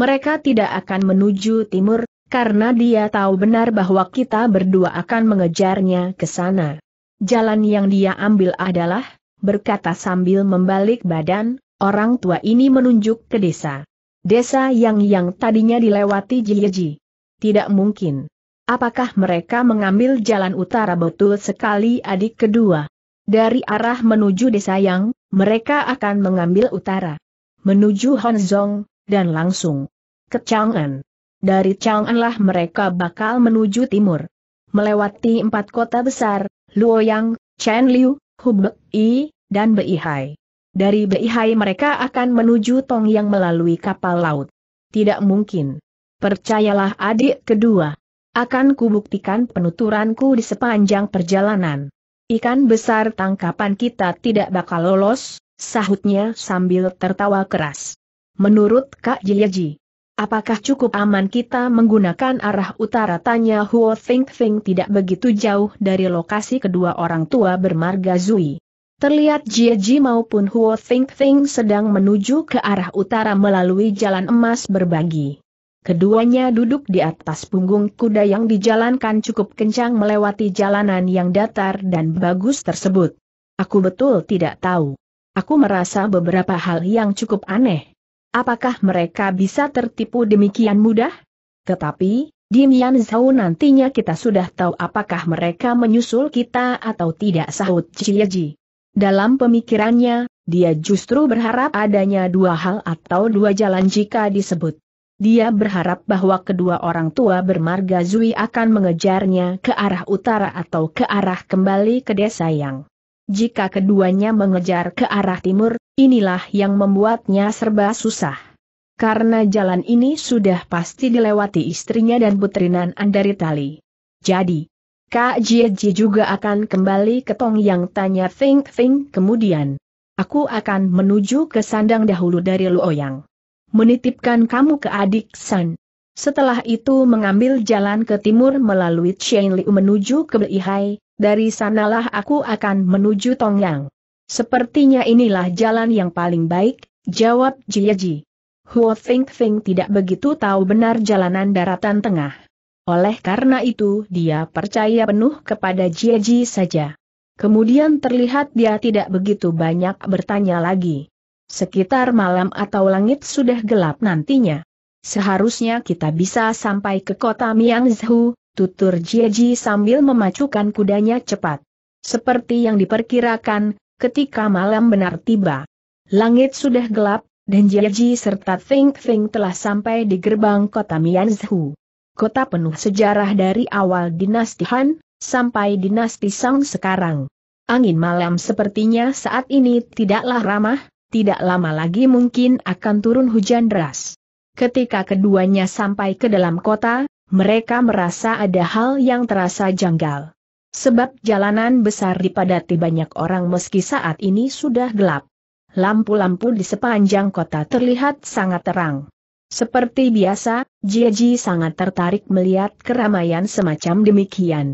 A: Mereka tidak akan menuju timur, karena dia tahu benar bahwa kita berdua akan mengejarnya ke sana. Jalan yang dia ambil adalah, berkata sambil membalik badan, orang tua ini menunjuk ke desa. Desa yang yang tadinya dilewati Jieji. Tidak mungkin. Apakah mereka mengambil jalan utara betul sekali adik kedua? Dari arah menuju desa yang, mereka akan mengambil utara. Menuju Honzong, dan langsung. Kecangan. Dari Chang'anlah mereka bakal menuju timur. Melewati empat kota besar, Luoyang, Chenliu, Hubei, dan Beihai. Dari Beihai mereka akan menuju Tong yang melalui kapal laut. Tidak mungkin. Percayalah adik kedua. Akan kubuktikan penuturanku di sepanjang perjalanan. Ikan besar tangkapan kita tidak bakal lolos, sahutnya sambil tertawa keras. Menurut Kak Jiyaji, Apakah cukup aman kita menggunakan arah utara? Tanya Huo Think Think tidak begitu jauh dari lokasi kedua orang tua bermarga Zui. Terlihat Jie Ji maupun Huo Think Think sedang menuju ke arah utara melalui jalan emas berbagi. Keduanya duduk di atas punggung kuda yang dijalankan cukup kencang melewati jalanan yang datar dan bagus tersebut. Aku betul tidak tahu. Aku merasa beberapa hal yang cukup aneh Apakah mereka bisa tertipu demikian mudah? Tetapi, di Zhao nantinya kita sudah tahu apakah mereka menyusul kita atau tidak sahut Cieji. Dalam pemikirannya, dia justru berharap adanya dua hal atau dua jalan jika disebut. Dia berharap bahwa kedua orang tua bermarga Zui akan mengejarnya ke arah utara atau ke arah kembali ke desa yang jika keduanya mengejar ke arah timur, inilah yang membuatnya serba susah. Karena jalan ini sudah pasti dilewati istrinya dan putrinan Andari Tali. Jadi, Kak Jieji juga akan kembali ke Tong Yang tanya Think Think kemudian. Aku akan menuju ke sandang dahulu dari Luoyang. Menitipkan kamu ke adik San. Setelah itu mengambil jalan ke timur melalui Chien Liu menuju ke Beihai, dari sanalah aku akan menuju Tongyang. Sepertinya inilah jalan yang paling baik, jawab Jieji. Huo Feng Feng tidak begitu tahu benar jalanan daratan tengah. Oleh karena itu dia percaya penuh kepada Jieji saja. Kemudian terlihat dia tidak begitu banyak bertanya lagi. Sekitar malam atau langit sudah gelap nantinya. Seharusnya kita bisa sampai ke kota Miangzhu, tutur Jieji sambil memacukan kudanya cepat. Seperti yang diperkirakan, ketika malam benar tiba. Langit sudah gelap, dan Jieji serta Feng Feng telah sampai di gerbang kota Mianzhu. Kota penuh sejarah dari awal dinasti Han, sampai dinasti Song sekarang. Angin malam sepertinya saat ini tidaklah ramah, tidak lama lagi mungkin akan turun hujan deras. Ketika keduanya sampai ke dalam kota, mereka merasa ada hal yang terasa janggal. Sebab jalanan besar dipadati banyak orang meski saat ini sudah gelap. Lampu-lampu di sepanjang kota terlihat sangat terang. Seperti biasa, Jiji sangat tertarik melihat keramaian semacam demikian.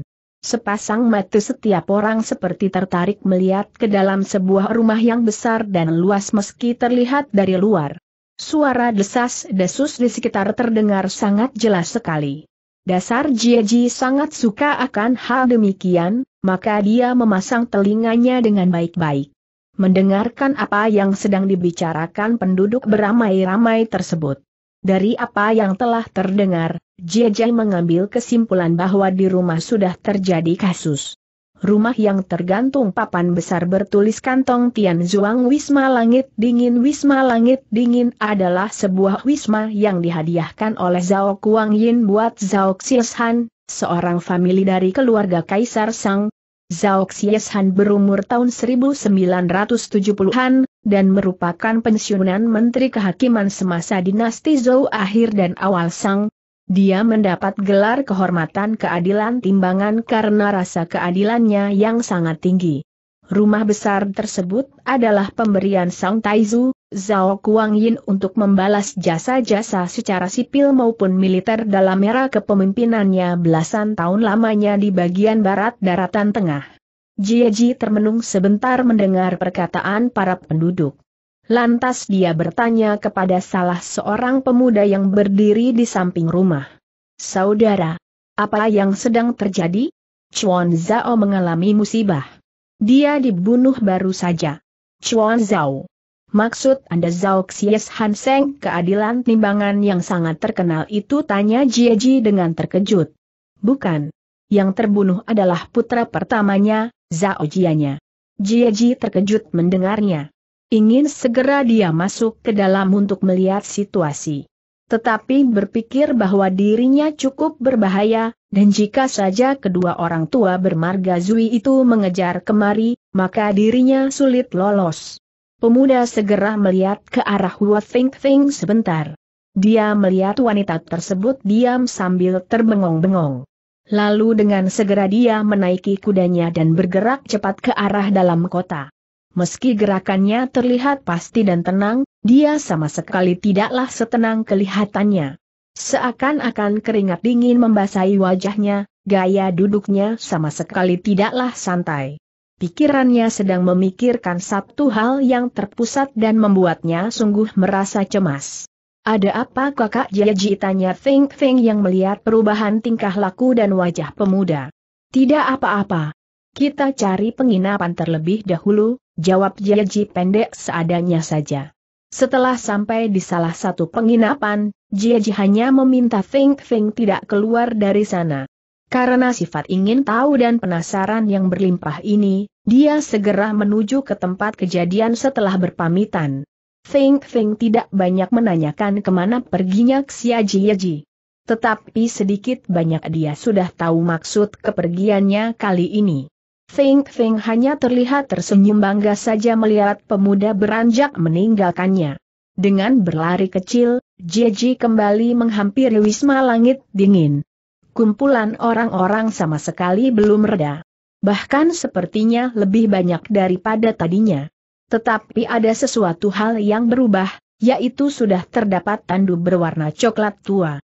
A: Sepasang mata setiap orang seperti tertarik melihat ke dalam sebuah rumah yang besar dan luas meski terlihat dari luar. Suara desas-desus di sekitar terdengar sangat jelas sekali. Dasar Jieji sangat suka akan hal demikian, maka dia memasang telinganya dengan baik-baik. Mendengarkan apa yang sedang dibicarakan penduduk beramai-ramai tersebut. Dari apa yang telah terdengar, Jieji mengambil kesimpulan bahwa di rumah sudah terjadi kasus rumah yang tergantung papan besar bertuliskan Tong Tian Zhuang Wisma Langit Dingin Wisma Langit Dingin adalah sebuah wisma yang dihadiahkan oleh Zhao Kuang Yin buat Zhao Xieshan, seorang famili dari keluarga Kaisar Sang. Zhao Xieshan berumur tahun 1970-an, dan merupakan pensiunan Menteri Kehakiman semasa dinasti Zhou akhir dan awal Sang, dia mendapat gelar kehormatan keadilan timbangan karena rasa keadilannya yang sangat tinggi. Rumah besar tersebut adalah pemberian Sang Taizu, Zhao Kuangyin, untuk membalas jasa-jasa secara sipil maupun militer dalam era kepemimpinannya belasan tahun lamanya di bagian barat daratan tengah. Jieji termenung sebentar mendengar perkataan para penduduk. Lantas dia bertanya kepada salah seorang pemuda yang berdiri di samping rumah. Saudara, apa yang sedang terjadi? Chuan Zhao mengalami musibah. Dia dibunuh baru saja. Chuan Zhao. Maksud Anda Zhao Xies Han keadilan timbangan yang sangat terkenal itu tanya Jie Ji dengan terkejut. Bukan. Yang terbunuh adalah putra pertamanya, Zhao Jianya. Jie Ji terkejut mendengarnya. Ingin segera dia masuk ke dalam untuk melihat situasi. Tetapi berpikir bahwa dirinya cukup berbahaya, dan jika saja kedua orang tua bermarga Zui itu mengejar kemari, maka dirinya sulit lolos. Pemuda segera melihat ke arah Hua Feng Feng sebentar. Dia melihat wanita tersebut diam sambil terbengong-bengong. Lalu dengan segera dia menaiki kudanya dan bergerak cepat ke arah dalam kota meski gerakannya terlihat pasti dan tenang, dia sama sekali tidaklah setenang kelihatannya. Seakan-akan keringat dingin membasahi wajahnya, gaya duduknya sama sekali tidaklah santai. Pikirannya sedang memikirkan satu hal yang terpusat dan membuatnya sungguh merasa cemas. Ada apa kakak Jeji tanya Feng Feng yang melihat perubahan tingkah laku dan wajah pemuda. Tidak apa-apa. Kita cari penginapan terlebih dahulu, jawab Jiaji pendek seadanya saja. Setelah sampai di salah satu penginapan, Jiaji hanya meminta Feng Feng tidak keluar dari sana. Karena sifat ingin tahu dan penasaran yang berlimpah ini, dia segera menuju ke tempat kejadian setelah berpamitan. Feng Feng tidak banyak menanyakan kemana perginya Xia Jiaji. Tetapi sedikit banyak dia sudah tahu maksud kepergiannya kali ini. Feng Feng hanya terlihat tersenyum bangga saja melihat pemuda beranjak meninggalkannya. Dengan berlari kecil, Jeji kembali menghampiri Wisma Langit Dingin. Kumpulan orang-orang sama sekali belum reda. Bahkan sepertinya lebih banyak daripada tadinya. Tetapi ada sesuatu hal yang berubah, yaitu sudah terdapat tandu berwarna coklat tua.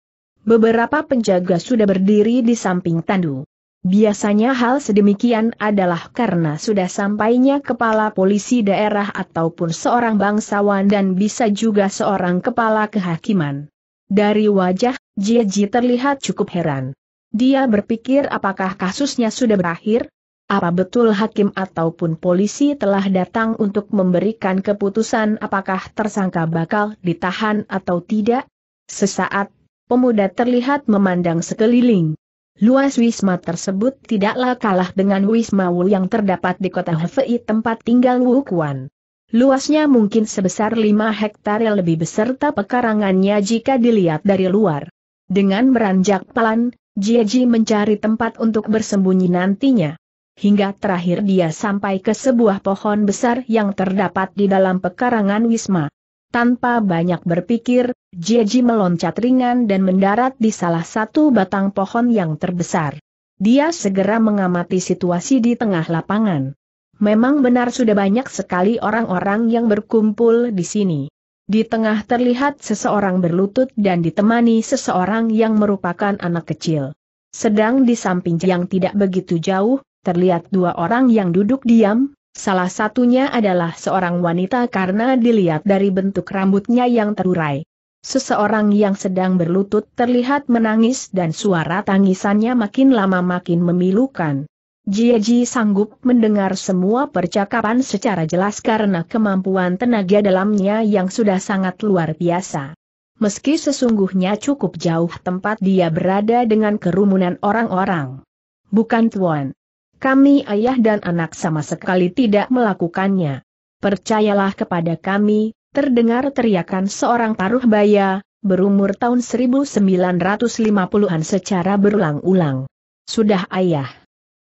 A: Beberapa penjaga sudah berdiri di samping tandu. Biasanya hal sedemikian adalah karena sudah sampainya kepala polisi daerah ataupun seorang bangsawan dan bisa juga seorang kepala kehakiman. Dari wajah, Jiji terlihat cukup heran. Dia berpikir apakah kasusnya sudah berakhir? Apa betul hakim ataupun polisi telah datang untuk memberikan keputusan apakah tersangka bakal ditahan atau tidak? Sesaat, pemuda terlihat memandang sekeliling. Luas wisma tersebut tidaklah kalah dengan wisma Wu yang terdapat di kota Hefei tempat tinggal Wu Kuan. Luasnya mungkin sebesar 5 hektare lebih beserta pekarangannya jika dilihat dari luar. Dengan beranjak pelan, Ji mencari tempat untuk bersembunyi nantinya. Hingga terakhir dia sampai ke sebuah pohon besar yang terdapat di dalam pekarangan Wisma. Tanpa banyak berpikir, Jeji meloncat ringan dan mendarat di salah satu batang pohon yang terbesar. Dia segera mengamati situasi di tengah lapangan. Memang benar sudah banyak sekali orang-orang yang berkumpul di sini. Di tengah terlihat seseorang berlutut dan ditemani seseorang yang merupakan anak kecil. Sedang di samping yang tidak begitu jauh, terlihat dua orang yang duduk diam, Salah satunya adalah seorang wanita karena dilihat dari bentuk rambutnya yang terurai. Seseorang yang sedang berlutut terlihat menangis dan suara tangisannya makin lama makin memilukan. Jieji sanggup mendengar semua percakapan secara jelas karena kemampuan tenaga dalamnya yang sudah sangat luar biasa. Meski sesungguhnya cukup jauh tempat dia berada dengan kerumunan orang-orang. Bukan tuan. Kami ayah dan anak sama sekali tidak melakukannya. Percayalah kepada kami, terdengar teriakan seorang paruh baya, berumur tahun 1950-an secara berulang-ulang. Sudah ayah.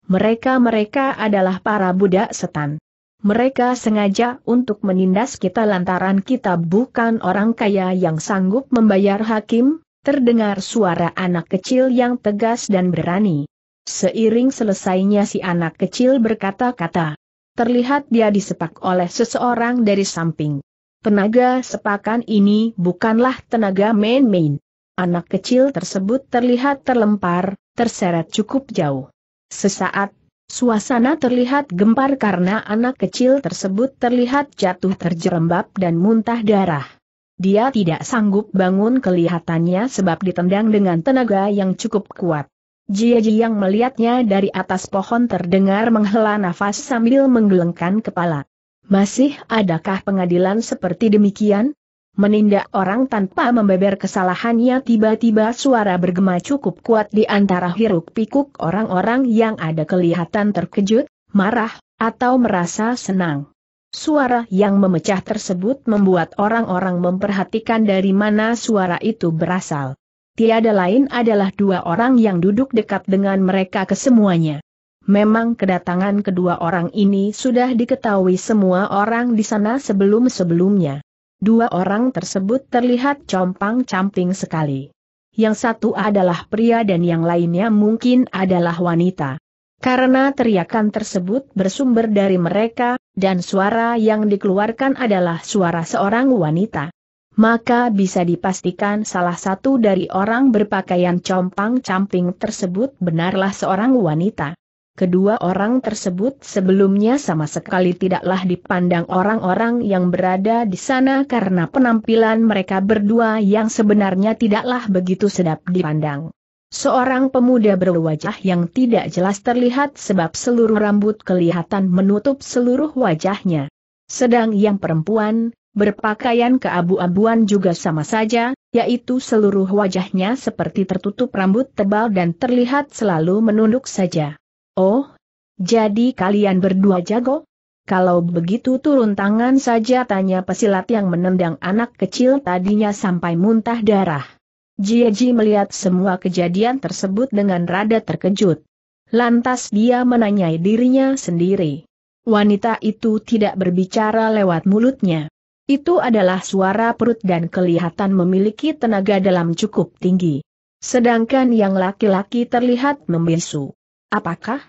A: Mereka-mereka adalah para budak setan. Mereka sengaja untuk menindas kita lantaran kita bukan orang kaya yang sanggup membayar hakim, terdengar suara anak kecil yang tegas dan berani. Seiring selesainya si anak kecil berkata-kata. Terlihat dia disepak oleh seseorang dari samping. Tenaga sepakan ini bukanlah tenaga main-main. Anak kecil tersebut terlihat terlempar, terseret cukup jauh. Sesaat, suasana terlihat gempar karena anak kecil tersebut terlihat jatuh terjerembab dan muntah darah. Dia tidak sanggup bangun kelihatannya sebab ditendang dengan tenaga yang cukup kuat. Jia yang melihatnya dari atas pohon terdengar menghela nafas sambil menggelengkan kepala. Masih adakah pengadilan seperti demikian? Menindak orang tanpa membeber kesalahannya tiba-tiba suara bergema cukup kuat di antara hiruk-pikuk orang-orang yang ada kelihatan terkejut, marah, atau merasa senang. Suara yang memecah tersebut membuat orang-orang memperhatikan dari mana suara itu berasal tiada lain adalah dua orang yang duduk dekat dengan mereka kesemuanya. Memang kedatangan kedua orang ini sudah diketahui semua orang di sana sebelum-sebelumnya. Dua orang tersebut terlihat compang-camping sekali. Yang satu adalah pria dan yang lainnya mungkin adalah wanita. Karena teriakan tersebut bersumber dari mereka, dan suara yang dikeluarkan adalah suara seorang wanita maka bisa dipastikan salah satu dari orang berpakaian compang-camping tersebut benarlah seorang wanita. Kedua orang tersebut sebelumnya sama sekali tidaklah dipandang orang-orang yang berada di sana karena penampilan mereka berdua yang sebenarnya tidaklah begitu sedap dipandang. Seorang pemuda berwajah yang tidak jelas terlihat sebab seluruh rambut kelihatan menutup seluruh wajahnya. Sedang yang perempuan, Berpakaian keabu-abuan juga sama saja, yaitu seluruh wajahnya seperti tertutup rambut tebal dan terlihat selalu menunduk saja. Oh, jadi kalian berdua jago? Kalau begitu turun tangan saja tanya pesilat yang menendang anak kecil tadinya sampai muntah darah. Jieji melihat semua kejadian tersebut dengan rada terkejut. Lantas dia menanyai dirinya sendiri. Wanita itu tidak berbicara lewat mulutnya. Itu adalah suara perut dan kelihatan memiliki tenaga dalam cukup tinggi. Sedangkan yang laki-laki terlihat membisu. Apakah?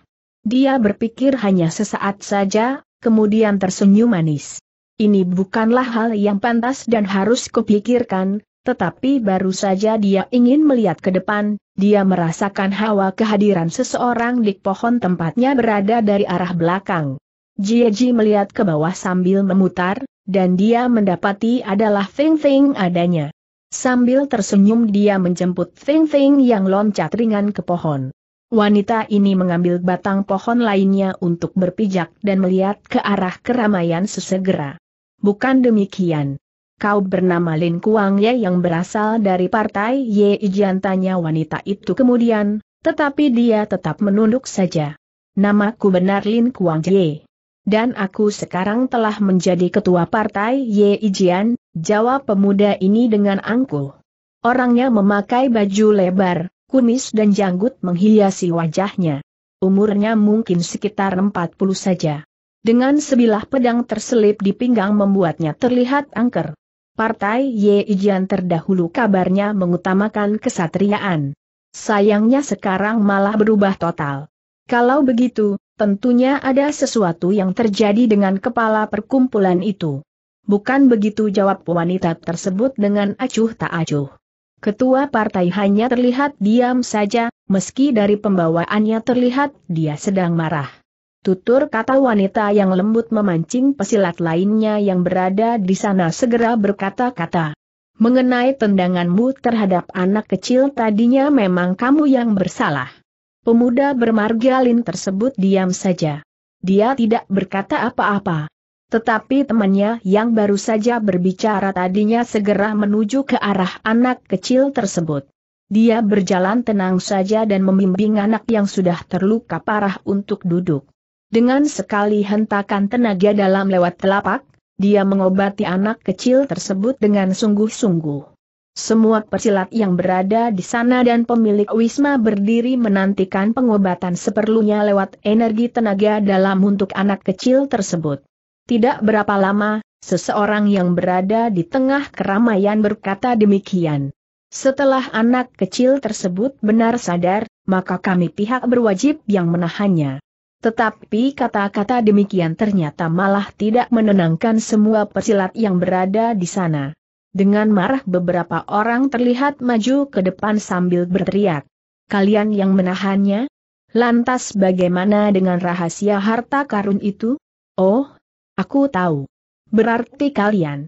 A: Dia berpikir hanya sesaat saja, kemudian tersenyum manis. Ini bukanlah hal yang pantas dan harus kupikirkan, tetapi baru saja dia ingin melihat ke depan, dia merasakan hawa kehadiran seseorang di pohon tempatnya berada dari arah belakang. Jieji melihat ke bawah sambil memutar, dan dia mendapati adalah Feng Feng adanya. Sambil tersenyum dia menjemput Feng Feng yang loncat ringan ke pohon. Wanita ini mengambil batang pohon lainnya untuk berpijak dan melihat ke arah keramaian sesegera. Bukan demikian. Kau bernama Lin Kuang Ye yang berasal dari partai Ye Ijian tanya wanita itu kemudian, tetapi dia tetap menunduk saja. Namaku benar Lin Kuang Ye. Dan aku sekarang telah menjadi ketua partai Ye Ijian, jawab pemuda ini dengan angkuh. Orangnya memakai baju lebar, kumis dan janggut menghiasi wajahnya. Umurnya mungkin sekitar 40 saja. Dengan sebilah pedang terselip di pinggang membuatnya terlihat angker. Partai Ye Ijian terdahulu kabarnya mengutamakan kesatriaan. Sayangnya sekarang malah berubah total. Kalau begitu, Tentunya ada sesuatu yang terjadi dengan kepala perkumpulan itu. Bukan begitu jawab wanita tersebut dengan acuh tak acuh. Ketua partai hanya terlihat diam saja, meski dari pembawaannya terlihat dia sedang marah. Tutur kata wanita yang lembut memancing pesilat lainnya yang berada di sana segera berkata-kata. Mengenai tendanganmu terhadap anak kecil tadinya memang kamu yang bersalah. Pemuda bermargalin tersebut diam saja. Dia tidak berkata apa-apa. Tetapi temannya yang baru saja berbicara tadinya segera menuju ke arah anak kecil tersebut. Dia berjalan tenang saja dan membimbing anak yang sudah terluka parah untuk duduk. Dengan sekali hentakan tenaga dalam lewat telapak, dia mengobati anak kecil tersebut dengan sungguh-sungguh. Semua persilat yang berada di sana dan pemilik Wisma berdiri menantikan pengobatan seperlunya lewat energi tenaga dalam untuk anak kecil tersebut. Tidak berapa lama, seseorang yang berada di tengah keramaian berkata demikian. Setelah anak kecil tersebut benar sadar, maka kami pihak berwajib yang menahannya. Tetapi kata-kata demikian ternyata malah tidak menenangkan semua persilat yang berada di sana. Dengan marah beberapa orang terlihat maju ke depan sambil berteriak. Kalian yang menahannya? Lantas bagaimana dengan rahasia harta karun itu? Oh, aku tahu. Berarti kalian.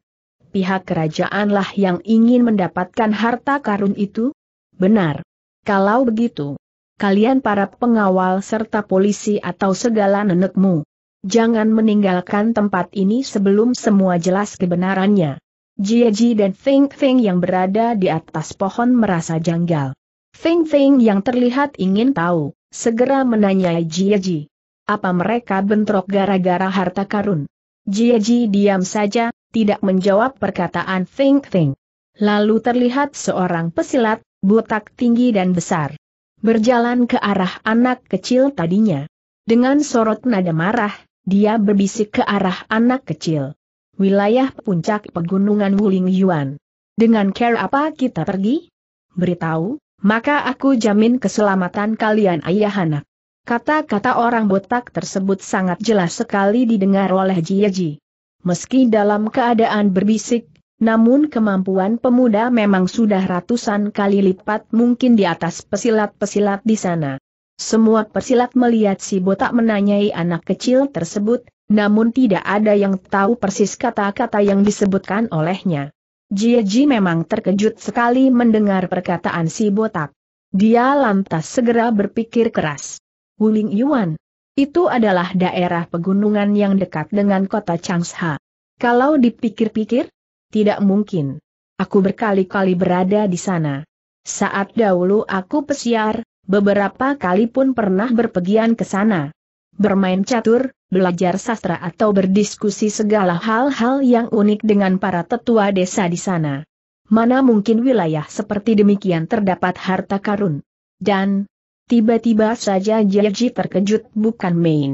A: Pihak kerajaanlah yang ingin mendapatkan harta karun itu? Benar. Kalau begitu, kalian para pengawal serta polisi atau segala nenekmu, jangan meninggalkan tempat ini sebelum semua jelas kebenarannya. Jiaji dan Feng Feng yang berada di atas pohon merasa janggal. Feng Feng yang terlihat ingin tahu, segera menanyai Jiaji. Apa mereka bentrok gara-gara harta karun? Jiaji diam saja, tidak menjawab perkataan Feng Feng. Lalu terlihat seorang pesilat, botak tinggi dan besar. Berjalan ke arah anak kecil tadinya. Dengan sorot nada marah, dia berbisik ke arah anak kecil wilayah puncak pegunungan Wuling Yuan. Dengan care apa kita pergi? Beritahu, maka aku jamin keselamatan kalian ayah anak. Kata-kata orang botak tersebut sangat jelas sekali didengar oleh Jiaji. Meski dalam keadaan berbisik, namun kemampuan pemuda memang sudah ratusan kali lipat mungkin di atas pesilat-pesilat di sana. Semua pesilat melihat si botak menanyai anak kecil tersebut, namun tidak ada yang tahu persis kata-kata yang disebutkan olehnya. Jie Ji memang terkejut sekali mendengar perkataan si botak. Dia lantas segera berpikir keras. Wuling Yuan. Itu adalah daerah pegunungan yang dekat dengan kota Changsha. Kalau dipikir-pikir, tidak mungkin. Aku berkali-kali berada di sana. Saat dahulu aku pesiar, beberapa kali pun pernah berpergian ke sana. Bermain catur, belajar sastra atau berdiskusi segala hal-hal yang unik dengan para tetua desa di sana. Mana mungkin wilayah seperti demikian terdapat harta karun. Dan, tiba-tiba saja Jeji terkejut bukan main.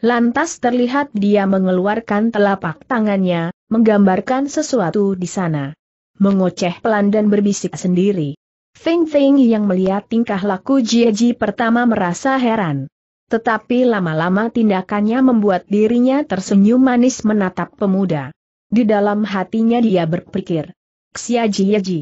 A: Lantas terlihat dia mengeluarkan telapak tangannya, menggambarkan sesuatu di sana. Mengoceh pelan dan berbisik sendiri. Feng Feng yang melihat tingkah laku Jieji pertama merasa heran. Tetapi lama-lama tindakannya membuat dirinya tersenyum manis menatap pemuda. Di dalam hatinya dia berpikir, Xiaji Yaji.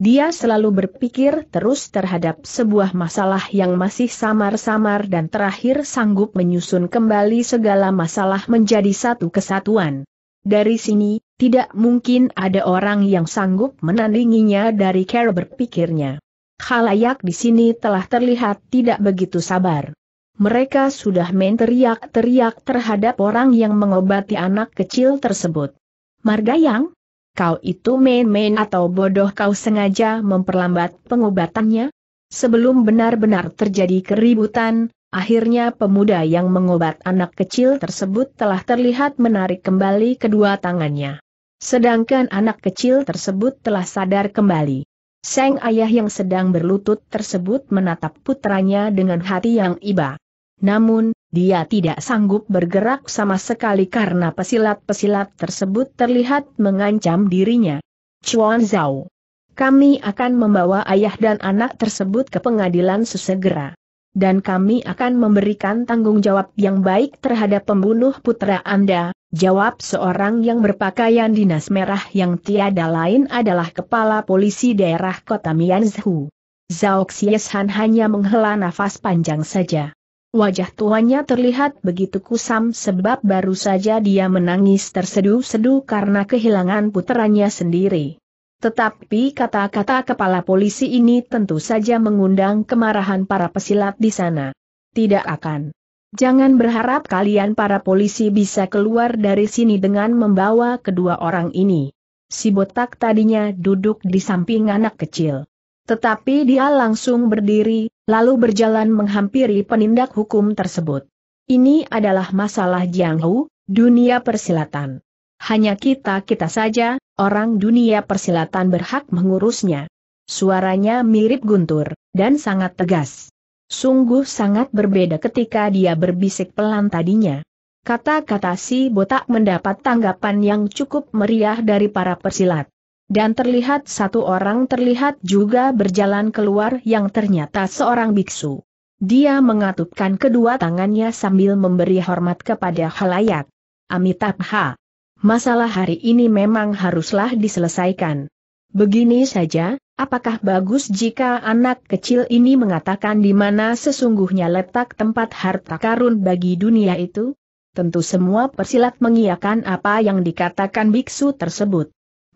A: Dia selalu berpikir terus terhadap sebuah masalah yang masih samar-samar dan terakhir sanggup menyusun kembali segala masalah menjadi satu kesatuan. Dari sini, tidak mungkin ada orang yang sanggup menandinginya dari cara berpikirnya. Khalayak di sini telah terlihat tidak begitu sabar mereka sudah main teriak-teriak terhadap orang yang mengobati anak kecil tersebut. Margayang, kau itu main-main atau bodoh kau sengaja memperlambat pengobatannya? Sebelum benar-benar terjadi keributan, akhirnya pemuda yang mengobat anak kecil tersebut telah terlihat menarik kembali kedua tangannya. Sedangkan anak kecil tersebut telah sadar kembali. Sang ayah yang sedang berlutut tersebut menatap putranya dengan hati yang iba. Namun, dia tidak sanggup bergerak sama sekali karena pesilat-pesilat tersebut terlihat mengancam dirinya. Chuan Zhao. Kami akan membawa ayah dan anak tersebut ke pengadilan sesegera. Dan kami akan memberikan tanggung jawab yang baik terhadap pembunuh putra Anda, jawab seorang yang berpakaian dinas merah yang tiada lain adalah kepala polisi daerah kota Mianzhu. Zhao Xieshan hanya menghela nafas panjang saja. Wajah tuanya terlihat begitu kusam sebab baru saja dia menangis tersedu-sedu karena kehilangan puterannya sendiri. Tetapi kata-kata kepala polisi ini tentu saja mengundang kemarahan para pesilat di sana. Tidak akan. Jangan berharap kalian para polisi bisa keluar dari sini dengan membawa kedua orang ini. Si botak tadinya duduk di samping anak kecil. Tetapi dia langsung berdiri, lalu berjalan menghampiri penindak hukum tersebut. Ini adalah masalah Jianghu, dunia persilatan. Hanya kita-kita saja, orang dunia persilatan berhak mengurusnya. Suaranya mirip guntur, dan sangat tegas. Sungguh sangat berbeda ketika dia berbisik pelan tadinya. Kata-kata si botak mendapat tanggapan yang cukup meriah dari para persilat dan terlihat satu orang terlihat juga berjalan keluar yang ternyata seorang biksu. Dia mengatupkan kedua tangannya sambil memberi hormat kepada halayak. Amitabha. Masalah hari ini memang haruslah diselesaikan. Begini saja, apakah bagus jika anak kecil ini mengatakan di mana sesungguhnya letak tempat harta karun bagi dunia itu? Tentu semua persilat mengiakan apa yang dikatakan biksu tersebut.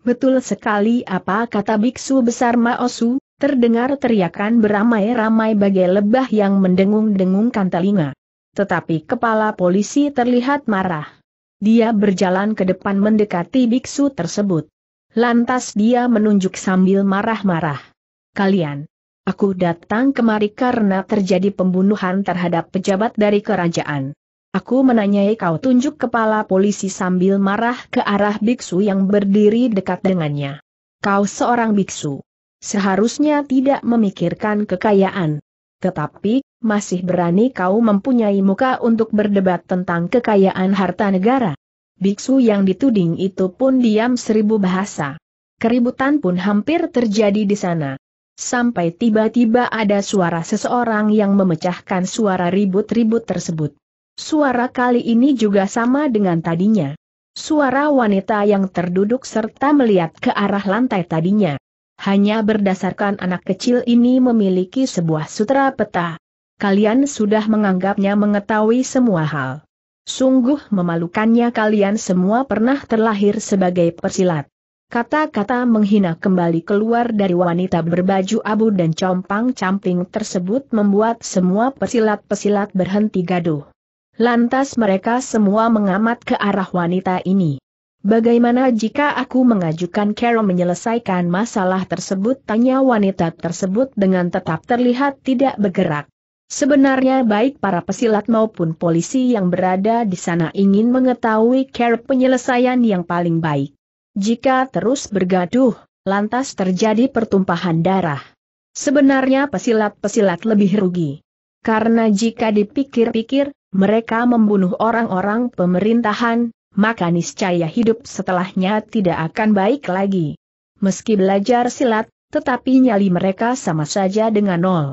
A: Betul sekali apa kata biksu besar Maosu, terdengar teriakan beramai-ramai bagai lebah yang mendengung-dengungkan telinga. Tetapi kepala polisi terlihat marah. Dia berjalan ke depan mendekati biksu tersebut. Lantas dia menunjuk sambil marah-marah. Kalian, aku datang kemari karena terjadi pembunuhan terhadap pejabat dari kerajaan. Aku menanyai kau tunjuk kepala polisi sambil marah ke arah biksu yang berdiri dekat dengannya. Kau seorang biksu. Seharusnya tidak memikirkan kekayaan. Tetapi, masih berani kau mempunyai muka untuk berdebat tentang kekayaan harta negara. Biksu yang dituding itu pun diam seribu bahasa. Keributan pun hampir terjadi di sana. Sampai tiba-tiba ada suara seseorang yang memecahkan suara ribut-ribut tersebut. Suara kali ini juga sama dengan tadinya. Suara wanita yang terduduk serta melihat ke arah lantai tadinya. Hanya berdasarkan anak kecil ini memiliki sebuah sutra peta. Kalian sudah menganggapnya mengetahui semua hal. Sungguh memalukannya kalian semua pernah terlahir sebagai persilat. Kata-kata menghina kembali keluar dari wanita berbaju abu dan compang-camping tersebut membuat semua persilat pesilat berhenti gaduh. Lantas mereka semua mengamat ke arah wanita ini. Bagaimana jika aku mengajukan Carol menyelesaikan masalah tersebut? Tanya wanita tersebut dengan tetap terlihat tidak bergerak. Sebenarnya baik para pesilat maupun polisi yang berada di sana ingin mengetahui care penyelesaian yang paling baik. Jika terus bergaduh, lantas terjadi pertumpahan darah. Sebenarnya pesilat-pesilat lebih rugi. Karena jika dipikir-pikir, mereka membunuh orang-orang pemerintahan, maka niscaya hidup setelahnya tidak akan baik lagi. Meski belajar silat, tetapi nyali mereka sama saja dengan nol.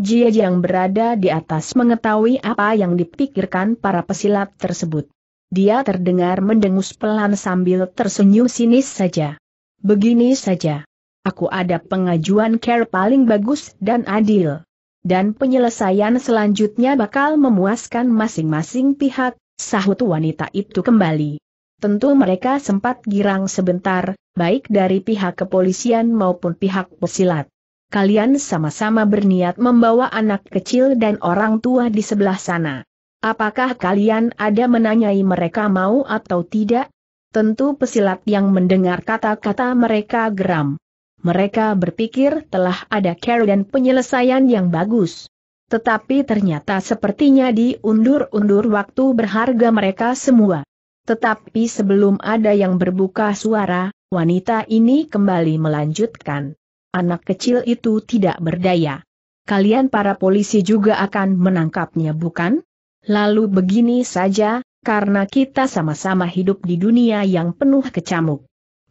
A: Jia yang berada di atas mengetahui apa yang dipikirkan para pesilat tersebut. Dia terdengar mendengus pelan sambil tersenyum sinis saja. Begini saja. Aku ada pengajuan care paling bagus dan adil dan penyelesaian selanjutnya bakal memuaskan masing-masing pihak, sahut wanita itu kembali. Tentu mereka sempat girang sebentar, baik dari pihak kepolisian maupun pihak pesilat. Kalian sama-sama berniat membawa anak kecil dan orang tua di sebelah sana. Apakah kalian ada menanyai mereka mau atau tidak? Tentu pesilat yang mendengar kata-kata mereka geram. Mereka berpikir telah ada care dan penyelesaian yang bagus. Tetapi ternyata sepertinya diundur-undur waktu berharga mereka semua. Tetapi sebelum ada yang berbuka suara, wanita ini kembali melanjutkan. Anak kecil itu tidak berdaya. Kalian para polisi juga akan menangkapnya bukan? Lalu begini saja, karena kita sama-sama hidup di dunia yang penuh kecamuk.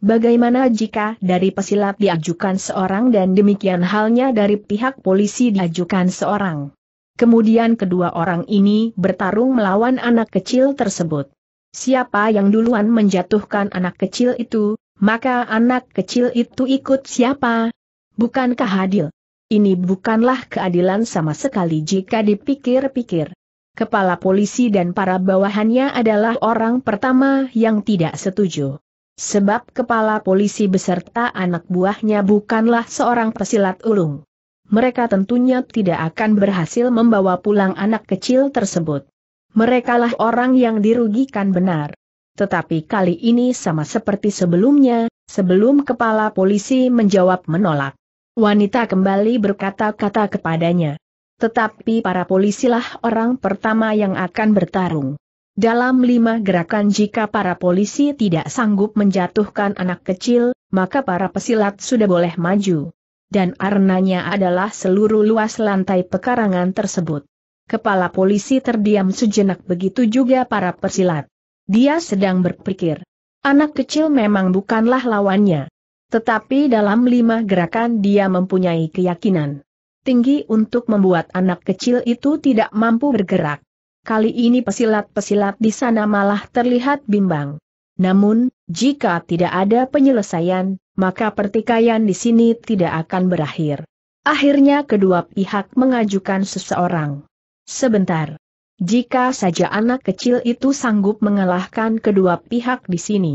A: Bagaimana jika dari pesilat diajukan seorang dan demikian halnya dari pihak polisi diajukan seorang? Kemudian kedua orang ini bertarung melawan anak kecil tersebut. Siapa yang duluan menjatuhkan anak kecil itu, maka anak kecil itu ikut siapa? Bukankah adil? Ini bukanlah keadilan sama sekali jika dipikir-pikir. Kepala polisi dan para bawahannya adalah orang pertama yang tidak setuju sebab kepala polisi beserta anak buahnya bukanlah seorang pesilat ulung. Mereka tentunya tidak akan berhasil membawa pulang anak kecil tersebut. Merekalah orang yang dirugikan benar. Tetapi kali ini sama seperti sebelumnya, sebelum kepala polisi menjawab menolak. Wanita kembali berkata-kata kepadanya. Tetapi para polisilah orang pertama yang akan bertarung. Dalam lima gerakan jika para polisi tidak sanggup menjatuhkan anak kecil, maka para pesilat sudah boleh maju. Dan arnanya adalah seluruh luas lantai pekarangan tersebut. Kepala polisi terdiam sejenak begitu juga para pesilat. Dia sedang berpikir. Anak kecil memang bukanlah lawannya. Tetapi dalam lima gerakan dia mempunyai keyakinan tinggi untuk membuat anak kecil itu tidak mampu bergerak. Kali ini pesilat-pesilat di sana malah terlihat bimbang. Namun, jika tidak ada penyelesaian, maka pertikaian di sini tidak akan berakhir. Akhirnya kedua pihak mengajukan seseorang. Sebentar. Jika saja anak kecil itu sanggup mengalahkan kedua pihak di sini.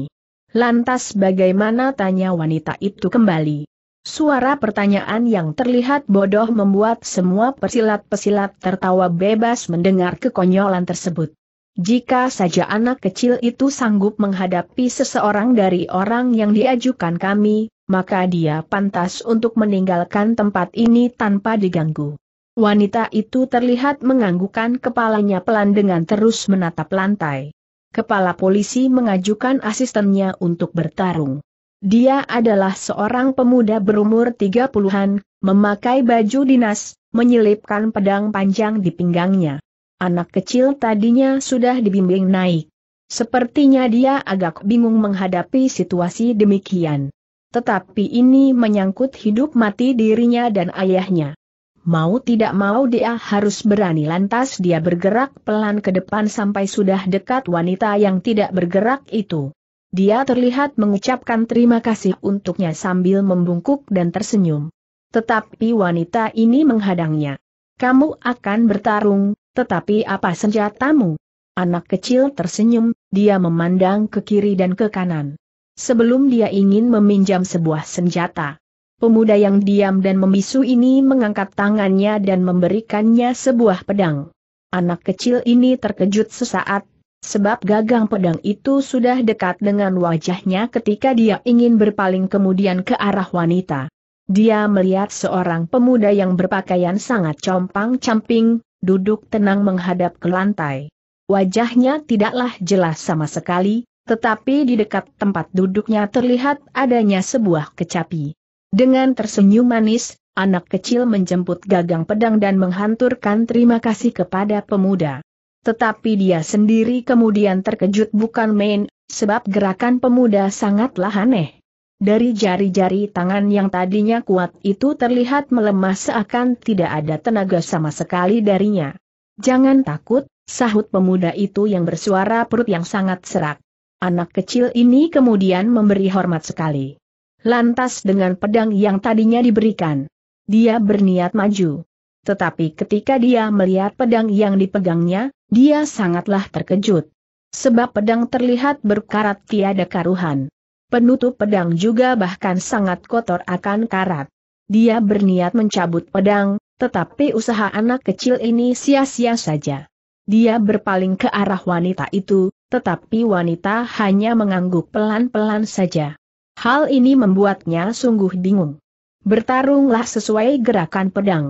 A: Lantas bagaimana tanya wanita itu kembali? Suara pertanyaan yang terlihat bodoh membuat semua pesilat-pesilat tertawa bebas mendengar kekonyolan tersebut. Jika saja anak kecil itu sanggup menghadapi seseorang dari orang yang diajukan kami, maka dia pantas untuk meninggalkan tempat ini tanpa diganggu. Wanita itu terlihat menganggukkan kepalanya pelan dengan terus menatap lantai. Kepala polisi mengajukan asistennya untuk bertarung. Dia adalah seorang pemuda berumur 30-an, memakai baju dinas, menyelipkan pedang panjang di pinggangnya. Anak kecil tadinya sudah dibimbing naik. Sepertinya dia agak bingung menghadapi situasi demikian. Tetapi ini menyangkut hidup mati dirinya dan ayahnya. Mau tidak mau dia harus berani lantas dia bergerak pelan ke depan sampai sudah dekat wanita yang tidak bergerak itu. Dia terlihat mengucapkan terima kasih untuknya sambil membungkuk dan tersenyum. Tetapi wanita ini menghadangnya. Kamu akan bertarung, tetapi apa senjatamu? Anak kecil tersenyum, dia memandang ke kiri dan ke kanan. Sebelum dia ingin meminjam sebuah senjata. Pemuda yang diam dan membisu ini mengangkat tangannya dan memberikannya sebuah pedang. Anak kecil ini terkejut sesaat, Sebab gagang pedang itu sudah dekat dengan wajahnya ketika dia ingin berpaling kemudian ke arah wanita. Dia melihat seorang pemuda yang berpakaian sangat compang-camping, duduk tenang menghadap ke lantai. Wajahnya tidaklah jelas sama sekali, tetapi di dekat tempat duduknya terlihat adanya sebuah kecapi. Dengan tersenyum manis, anak kecil menjemput gagang pedang dan menghanturkan terima kasih kepada pemuda. Tetapi dia sendiri kemudian terkejut bukan main, sebab gerakan pemuda sangatlah aneh. Dari jari-jari tangan yang tadinya kuat itu terlihat melemah seakan tidak ada tenaga sama sekali darinya. Jangan takut, sahut pemuda itu yang bersuara perut yang sangat serak. Anak kecil ini kemudian memberi hormat sekali. Lantas dengan pedang yang tadinya diberikan, dia berniat maju. Tetapi ketika dia melihat pedang yang dipegangnya, dia sangatlah terkejut. Sebab pedang terlihat berkarat tiada karuhan. Penutup pedang juga bahkan sangat kotor akan karat. Dia berniat mencabut pedang, tetapi usaha anak kecil ini sia-sia saja. Dia berpaling ke arah wanita itu, tetapi wanita hanya mengangguk pelan-pelan saja. Hal ini membuatnya sungguh bingung. Bertarunglah sesuai gerakan pedang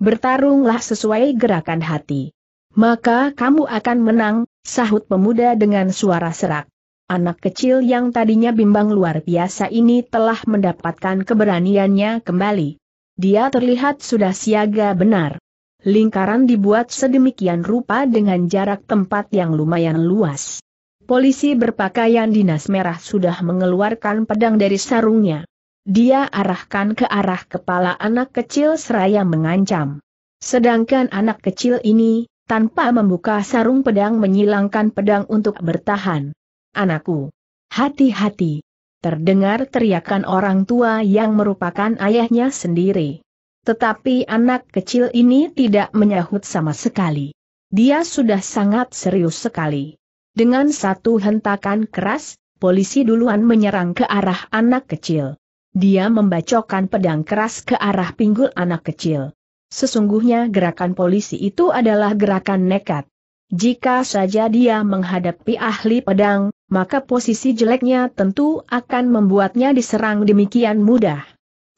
A: bertarunglah sesuai gerakan hati. Maka kamu akan menang, sahut pemuda dengan suara serak. Anak kecil yang tadinya bimbang luar biasa ini telah mendapatkan keberaniannya kembali. Dia terlihat sudah siaga benar. Lingkaran dibuat sedemikian rupa dengan jarak tempat yang lumayan luas. Polisi berpakaian dinas merah sudah mengeluarkan pedang dari sarungnya. Dia arahkan ke arah kepala anak kecil seraya mengancam. Sedangkan anak kecil ini, tanpa membuka sarung pedang menyilangkan pedang untuk bertahan. Anakku, hati-hati. Terdengar teriakan orang tua yang merupakan ayahnya sendiri. Tetapi anak kecil ini tidak menyahut sama sekali. Dia sudah sangat serius sekali. Dengan satu hentakan keras, polisi duluan menyerang ke arah anak kecil. Dia membacokkan pedang keras ke arah pinggul anak kecil. Sesungguhnya gerakan polisi itu adalah gerakan nekat. Jika saja dia menghadapi ahli pedang, maka posisi jeleknya tentu akan membuatnya diserang demikian mudah.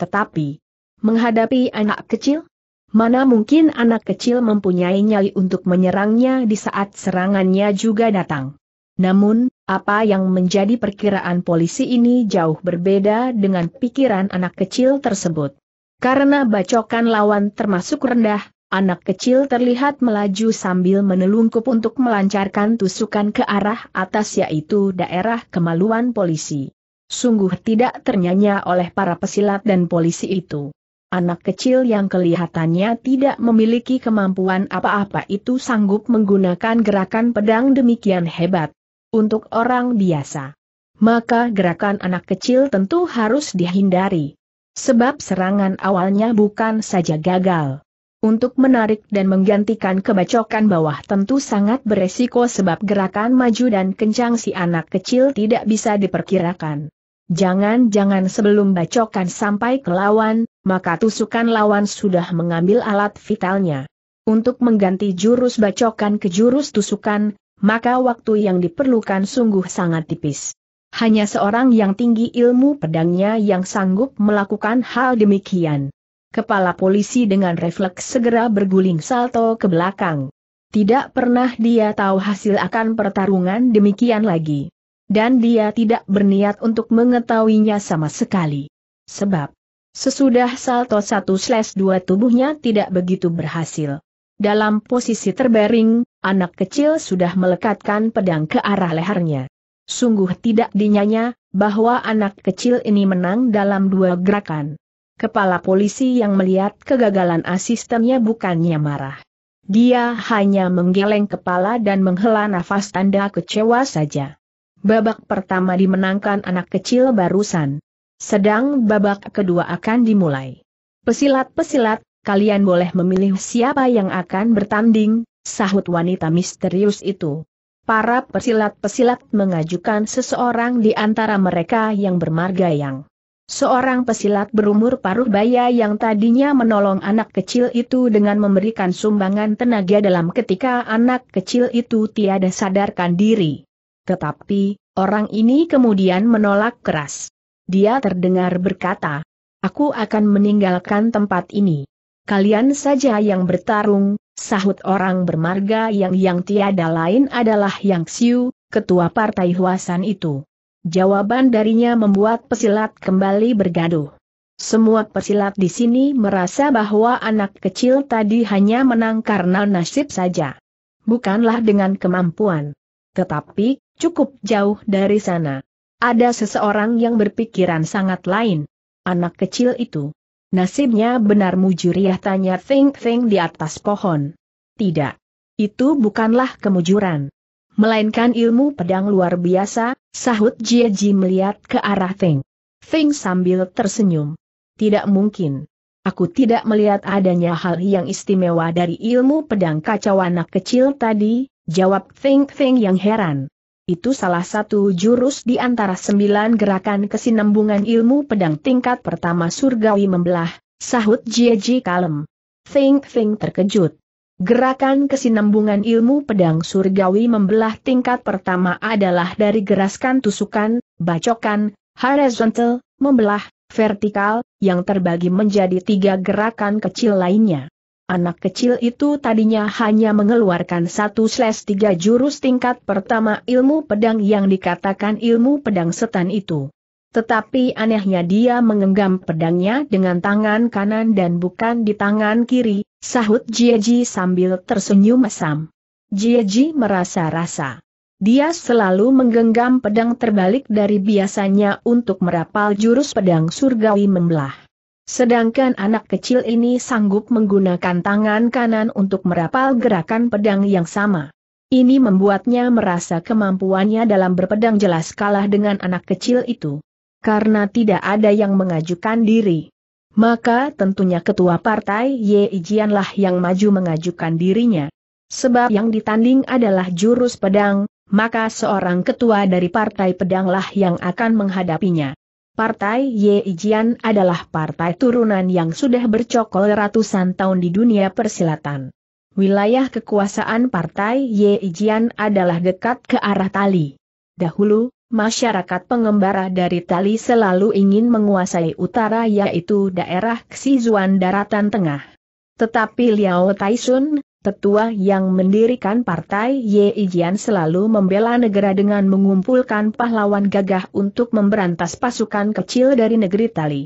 A: Tetapi, menghadapi anak kecil? Mana mungkin anak kecil mempunyai nyali untuk menyerangnya di saat serangannya juga datang. Namun, apa yang menjadi perkiraan polisi ini jauh berbeda dengan pikiran anak kecil tersebut. Karena bacokan lawan termasuk rendah, anak kecil terlihat melaju sambil menelungkup untuk melancarkan tusukan ke arah atas yaitu daerah kemaluan polisi. Sungguh tidak ternyanya oleh para pesilat dan polisi itu. Anak kecil yang kelihatannya tidak memiliki kemampuan apa-apa itu sanggup menggunakan gerakan pedang demikian hebat untuk orang biasa. Maka gerakan anak kecil tentu harus dihindari. Sebab serangan awalnya bukan saja gagal. Untuk menarik dan menggantikan kebacokan bawah tentu sangat beresiko sebab gerakan maju dan kencang si anak kecil tidak bisa diperkirakan. Jangan-jangan sebelum bacokan sampai ke lawan, maka tusukan lawan sudah mengambil alat vitalnya. Untuk mengganti jurus bacokan ke jurus tusukan, maka waktu yang diperlukan sungguh sangat tipis. Hanya seorang yang tinggi ilmu pedangnya yang sanggup melakukan hal demikian. Kepala polisi dengan refleks segera berguling salto ke belakang. Tidak pernah dia tahu hasil akan pertarungan demikian lagi. Dan dia tidak berniat untuk mengetahuinya sama sekali. Sebab, sesudah salto 1-2 tubuhnya tidak begitu berhasil. Dalam posisi terbaring, anak kecil sudah melekatkan pedang ke arah lehernya. Sungguh tidak dinyanya, bahwa anak kecil ini menang dalam dua gerakan. Kepala polisi yang melihat kegagalan asistennya bukannya marah. Dia hanya menggeleng kepala dan menghela nafas tanda kecewa saja. Babak pertama dimenangkan anak kecil barusan. Sedang babak kedua akan dimulai. Pesilat-pesilat, kalian boleh memilih siapa yang akan bertanding, sahut wanita misterius itu. Para pesilat-pesilat mengajukan seseorang di antara mereka yang bermarga yang Seorang pesilat berumur paruh baya yang tadinya menolong anak kecil itu dengan memberikan sumbangan tenaga dalam ketika anak kecil itu tiada sadarkan diri. Tetapi, orang ini kemudian menolak keras. Dia terdengar berkata, Aku akan meninggalkan tempat ini kalian saja yang bertarung, sahut orang bermarga yang yang tiada lain adalah Yang Xiu, ketua partai Huasan itu. Jawaban darinya membuat pesilat kembali bergaduh. Semua pesilat di sini merasa bahwa anak kecil tadi hanya menang karena nasib saja. Bukanlah dengan kemampuan. Tetapi, cukup jauh dari sana. Ada seseorang yang berpikiran sangat lain. Anak kecil itu. Nasibnya benar mujuriah tanya Thing Thing di atas pohon. Tidak. Itu bukanlah kemujuran. Melainkan ilmu pedang luar biasa, sahut Jie Ji melihat ke arah Thing. Thing sambil tersenyum. Tidak mungkin. Aku tidak melihat adanya hal yang istimewa dari ilmu pedang kacau anak kecil tadi, jawab Thing Thing yang heran. Itu salah satu jurus di antara sembilan gerakan kesinambungan ilmu pedang tingkat pertama surgawi membelah, sahut Jieji kalem. Feng Feng terkejut. Gerakan kesinambungan ilmu pedang surgawi membelah tingkat pertama adalah dari geraskan tusukan, bacokan, horizontal, membelah, vertikal, yang terbagi menjadi tiga gerakan kecil lainnya. Anak kecil itu tadinya hanya mengeluarkan satu slash tiga jurus tingkat pertama ilmu pedang yang dikatakan ilmu pedang setan itu. Tetapi anehnya dia menggenggam pedangnya dengan tangan kanan dan bukan di tangan kiri, sahut Jieji sambil tersenyum mesam. Jieji merasa-rasa. Dia selalu menggenggam pedang terbalik dari biasanya untuk merapal jurus pedang surgawi membelah. Sedangkan anak kecil ini sanggup menggunakan tangan kanan untuk merapal gerakan pedang yang sama. Ini membuatnya merasa kemampuannya dalam berpedang jelas kalah dengan anak kecil itu. Karena tidak ada yang mengajukan diri. Maka tentunya ketua partai Ye Ijianlah yang maju mengajukan dirinya. Sebab yang ditanding adalah jurus pedang, maka seorang ketua dari partai pedanglah yang akan menghadapinya. Partai Ye Jian adalah partai turunan yang sudah bercokol ratusan tahun di dunia persilatan. Wilayah kekuasaan partai Ye Jian adalah dekat ke arah Tali. Dahulu, masyarakat pengembara dari Tali selalu ingin menguasai utara yaitu daerah Xizuan daratan tengah. Tetapi Liao Taishun. Tetua yang mendirikan partai Ye Ijian selalu membela negara dengan mengumpulkan pahlawan gagah untuk memberantas pasukan kecil dari negeri Tali.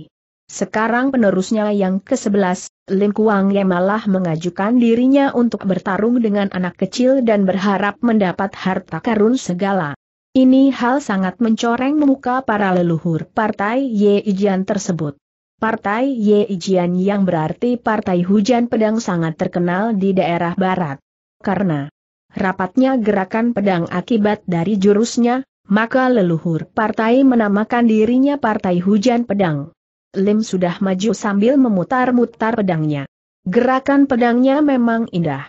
A: Sekarang penerusnya yang ke-11, Lim Kuang Ye malah mengajukan dirinya untuk bertarung dengan anak kecil dan berharap mendapat harta karun segala. Ini hal sangat mencoreng muka para leluhur partai Ye Ijian tersebut. Partai Ye Ijian yang berarti Partai Hujan Pedang sangat terkenal di daerah barat. Karena rapatnya gerakan pedang akibat dari jurusnya, maka leluhur partai menamakan dirinya Partai Hujan Pedang. Lim sudah maju sambil memutar-mutar pedangnya. Gerakan pedangnya memang indah.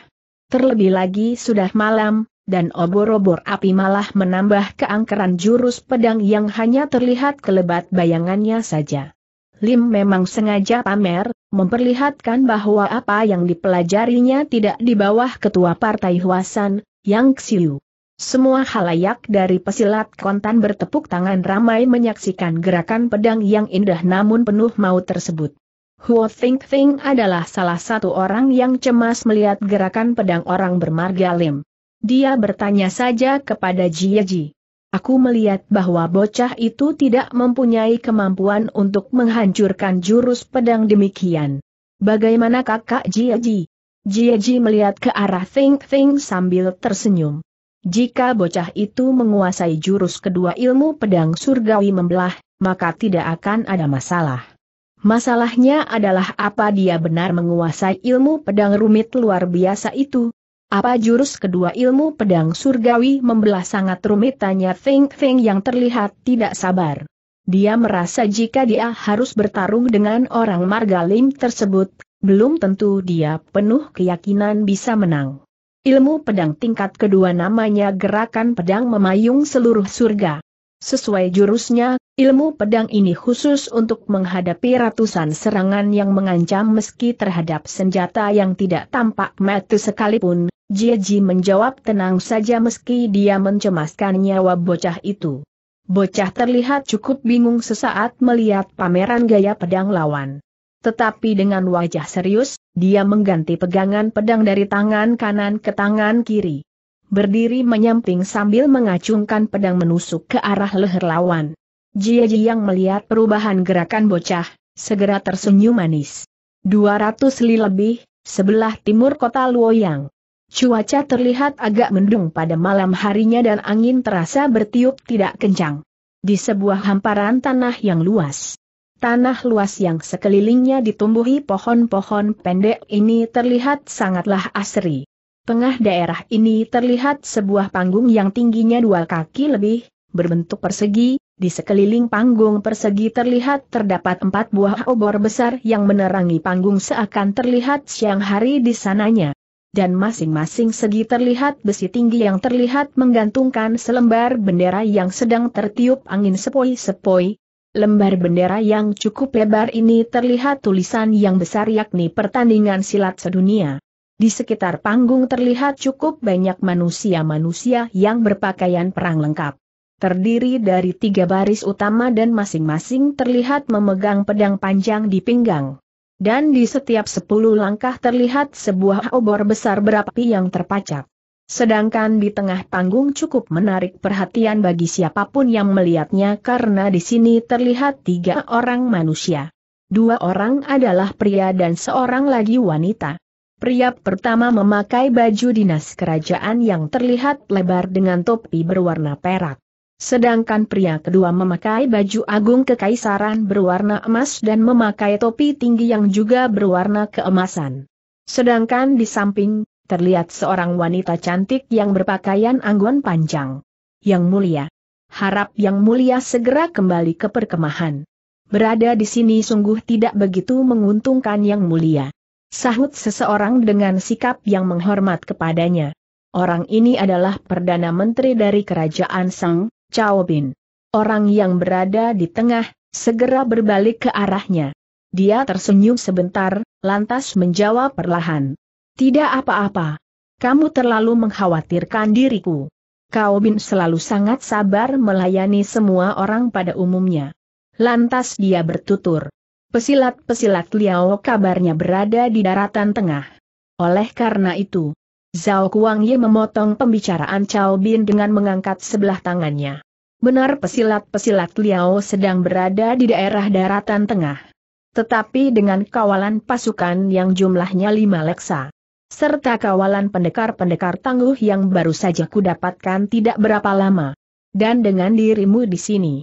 A: Terlebih lagi sudah malam, dan obor-obor api malah menambah keangkeran jurus pedang yang hanya terlihat kelebat bayangannya saja. Lim memang sengaja pamer, memperlihatkan bahwa apa yang dipelajarinya tidak di bawah ketua partai Huasan, Yang Xiu. Semua halayak dari pesilat kontan bertepuk tangan ramai menyaksikan gerakan pedang yang indah namun penuh maut tersebut. Huo Think Think adalah salah satu orang yang cemas melihat gerakan pedang orang bermarga Lim. Dia bertanya saja kepada Jie Ji. Aku melihat bahwa bocah itu tidak mempunyai kemampuan untuk menghancurkan jurus pedang demikian. Bagaimana kakak Jiaji? Jiaji melihat ke arah Think Think sambil tersenyum. Jika bocah itu menguasai jurus kedua ilmu pedang surgawi membelah, maka tidak akan ada masalah. Masalahnya adalah apa dia benar menguasai ilmu pedang rumit luar biasa itu, apa jurus kedua ilmu pedang surgawi membelah sangat rumit tanya Feng Feng yang terlihat tidak sabar. Dia merasa jika dia harus bertarung dengan orang Margalim tersebut, belum tentu dia penuh keyakinan bisa menang. Ilmu pedang tingkat kedua namanya gerakan pedang memayung seluruh surga. Sesuai jurusnya, ilmu pedang ini khusus untuk menghadapi ratusan serangan yang mengancam meski terhadap senjata yang tidak tampak mati sekalipun, Ji menjawab tenang saja meski dia mencemaskan nyawa bocah itu. Bocah terlihat cukup bingung sesaat melihat pameran gaya pedang lawan. Tetapi dengan wajah serius, dia mengganti pegangan pedang dari tangan kanan ke tangan kiri. Berdiri menyamping sambil mengacungkan pedang menusuk ke arah leher lawan. Ji yang melihat perubahan gerakan bocah, segera tersenyum manis. 200 li lebih, sebelah timur kota Luoyang. Cuaca terlihat agak mendung pada malam harinya dan angin terasa bertiup tidak kencang. Di sebuah hamparan tanah yang luas. Tanah luas yang sekelilingnya ditumbuhi pohon-pohon pendek ini terlihat sangatlah asri. Tengah daerah ini terlihat sebuah panggung yang tingginya dua kaki lebih, berbentuk persegi, di sekeliling panggung persegi terlihat terdapat empat buah obor besar yang menerangi panggung seakan terlihat siang hari di sananya dan masing-masing segi terlihat besi tinggi yang terlihat menggantungkan selembar bendera yang sedang tertiup angin sepoi-sepoi. Lembar bendera yang cukup lebar ini terlihat tulisan yang besar yakni pertandingan silat sedunia. Di sekitar panggung terlihat cukup banyak manusia-manusia yang berpakaian perang lengkap. Terdiri dari tiga baris utama dan masing-masing terlihat memegang pedang panjang di pinggang dan di setiap sepuluh langkah terlihat sebuah obor besar berapi yang terpacak. Sedangkan di tengah panggung cukup menarik perhatian bagi siapapun yang melihatnya karena di sini terlihat tiga orang manusia. Dua orang adalah pria dan seorang lagi wanita. Pria pertama memakai baju dinas kerajaan yang terlihat lebar dengan topi berwarna perak. Sedangkan pria kedua memakai baju agung kekaisaran berwarna emas dan memakai topi tinggi yang juga berwarna keemasan. Sedangkan di samping, terlihat seorang wanita cantik yang berpakaian anggun panjang. Yang mulia. Harap yang mulia segera kembali ke perkemahan. Berada di sini sungguh tidak begitu menguntungkan yang mulia. Sahut seseorang dengan sikap yang menghormat kepadanya. Orang ini adalah Perdana Menteri dari Kerajaan Sang, Chao Bin. Orang yang berada di tengah, segera berbalik ke arahnya. Dia tersenyum sebentar, lantas menjawab perlahan. Tidak apa-apa. Kamu terlalu mengkhawatirkan diriku. Cao Bin selalu sangat sabar melayani semua orang pada umumnya. Lantas dia bertutur. Pesilat-pesilat Liao kabarnya berada di daratan tengah. Oleh karena itu, Zhao Kuang Ye memotong pembicaraan Chao Bin dengan mengangkat sebelah tangannya. Benar pesilat-pesilat Liao sedang berada di daerah daratan tengah. Tetapi dengan kawalan pasukan yang jumlahnya lima leksa. Serta kawalan pendekar-pendekar tangguh yang baru saja kudapatkan tidak berapa lama. Dan dengan dirimu di sini.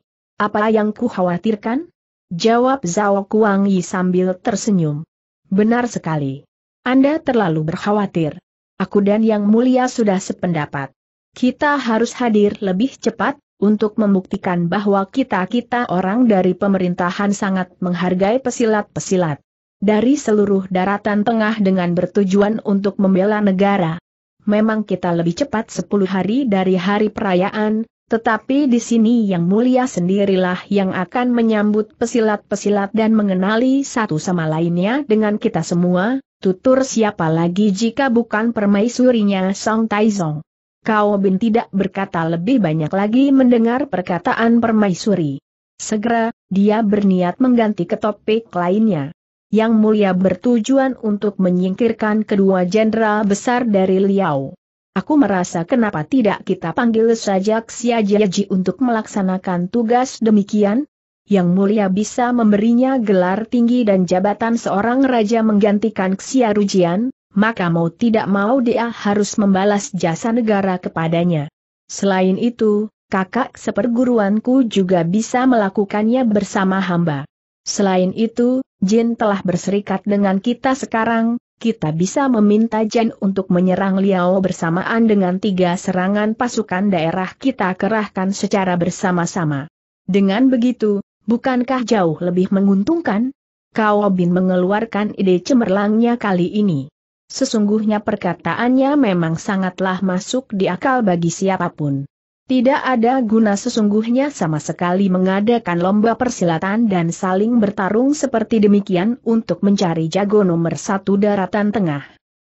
A: Apa yang ku khawatirkan? Jawab Zhao Kuang Yi sambil tersenyum. Benar sekali. Anda terlalu berkhawatir. Aku dan Yang Mulia sudah sependapat. Kita harus hadir lebih cepat, untuk membuktikan bahwa kita-kita orang dari pemerintahan sangat menghargai pesilat-pesilat. Dari seluruh daratan tengah dengan bertujuan untuk membela negara. Memang kita lebih cepat 10 hari dari hari perayaan, tetapi di sini yang mulia sendirilah yang akan menyambut pesilat-pesilat dan mengenali satu sama lainnya dengan kita semua, tutur siapa lagi jika bukan permaisurinya Song Taizong. Kau bin tidak berkata lebih banyak lagi mendengar perkataan permaisuri. Segera, dia berniat mengganti ke topik lainnya. Yang mulia bertujuan untuk menyingkirkan kedua jenderal besar dari Liao. Aku merasa kenapa tidak kita panggil saja Xia Jiaji untuk melaksanakan tugas demikian? Yang Mulia bisa memberinya gelar tinggi dan jabatan seorang raja menggantikan Xiarujian, maka mau tidak mau dia harus membalas jasa negara kepadanya. Selain itu, kakak seperguruanku juga bisa melakukannya bersama hamba. Selain itu, Jin telah berserikat dengan kita sekarang, kita bisa meminta Jin untuk menyerang Liao bersamaan dengan tiga serangan pasukan daerah kita kerahkan secara bersama-sama. Dengan begitu, Bukankah jauh lebih menguntungkan? Kau Bin mengeluarkan ide cemerlangnya kali ini. Sesungguhnya perkataannya memang sangatlah masuk di akal bagi siapapun. Tidak ada guna sesungguhnya sama sekali mengadakan lomba persilatan dan saling bertarung seperti demikian untuk mencari jago nomor satu daratan tengah.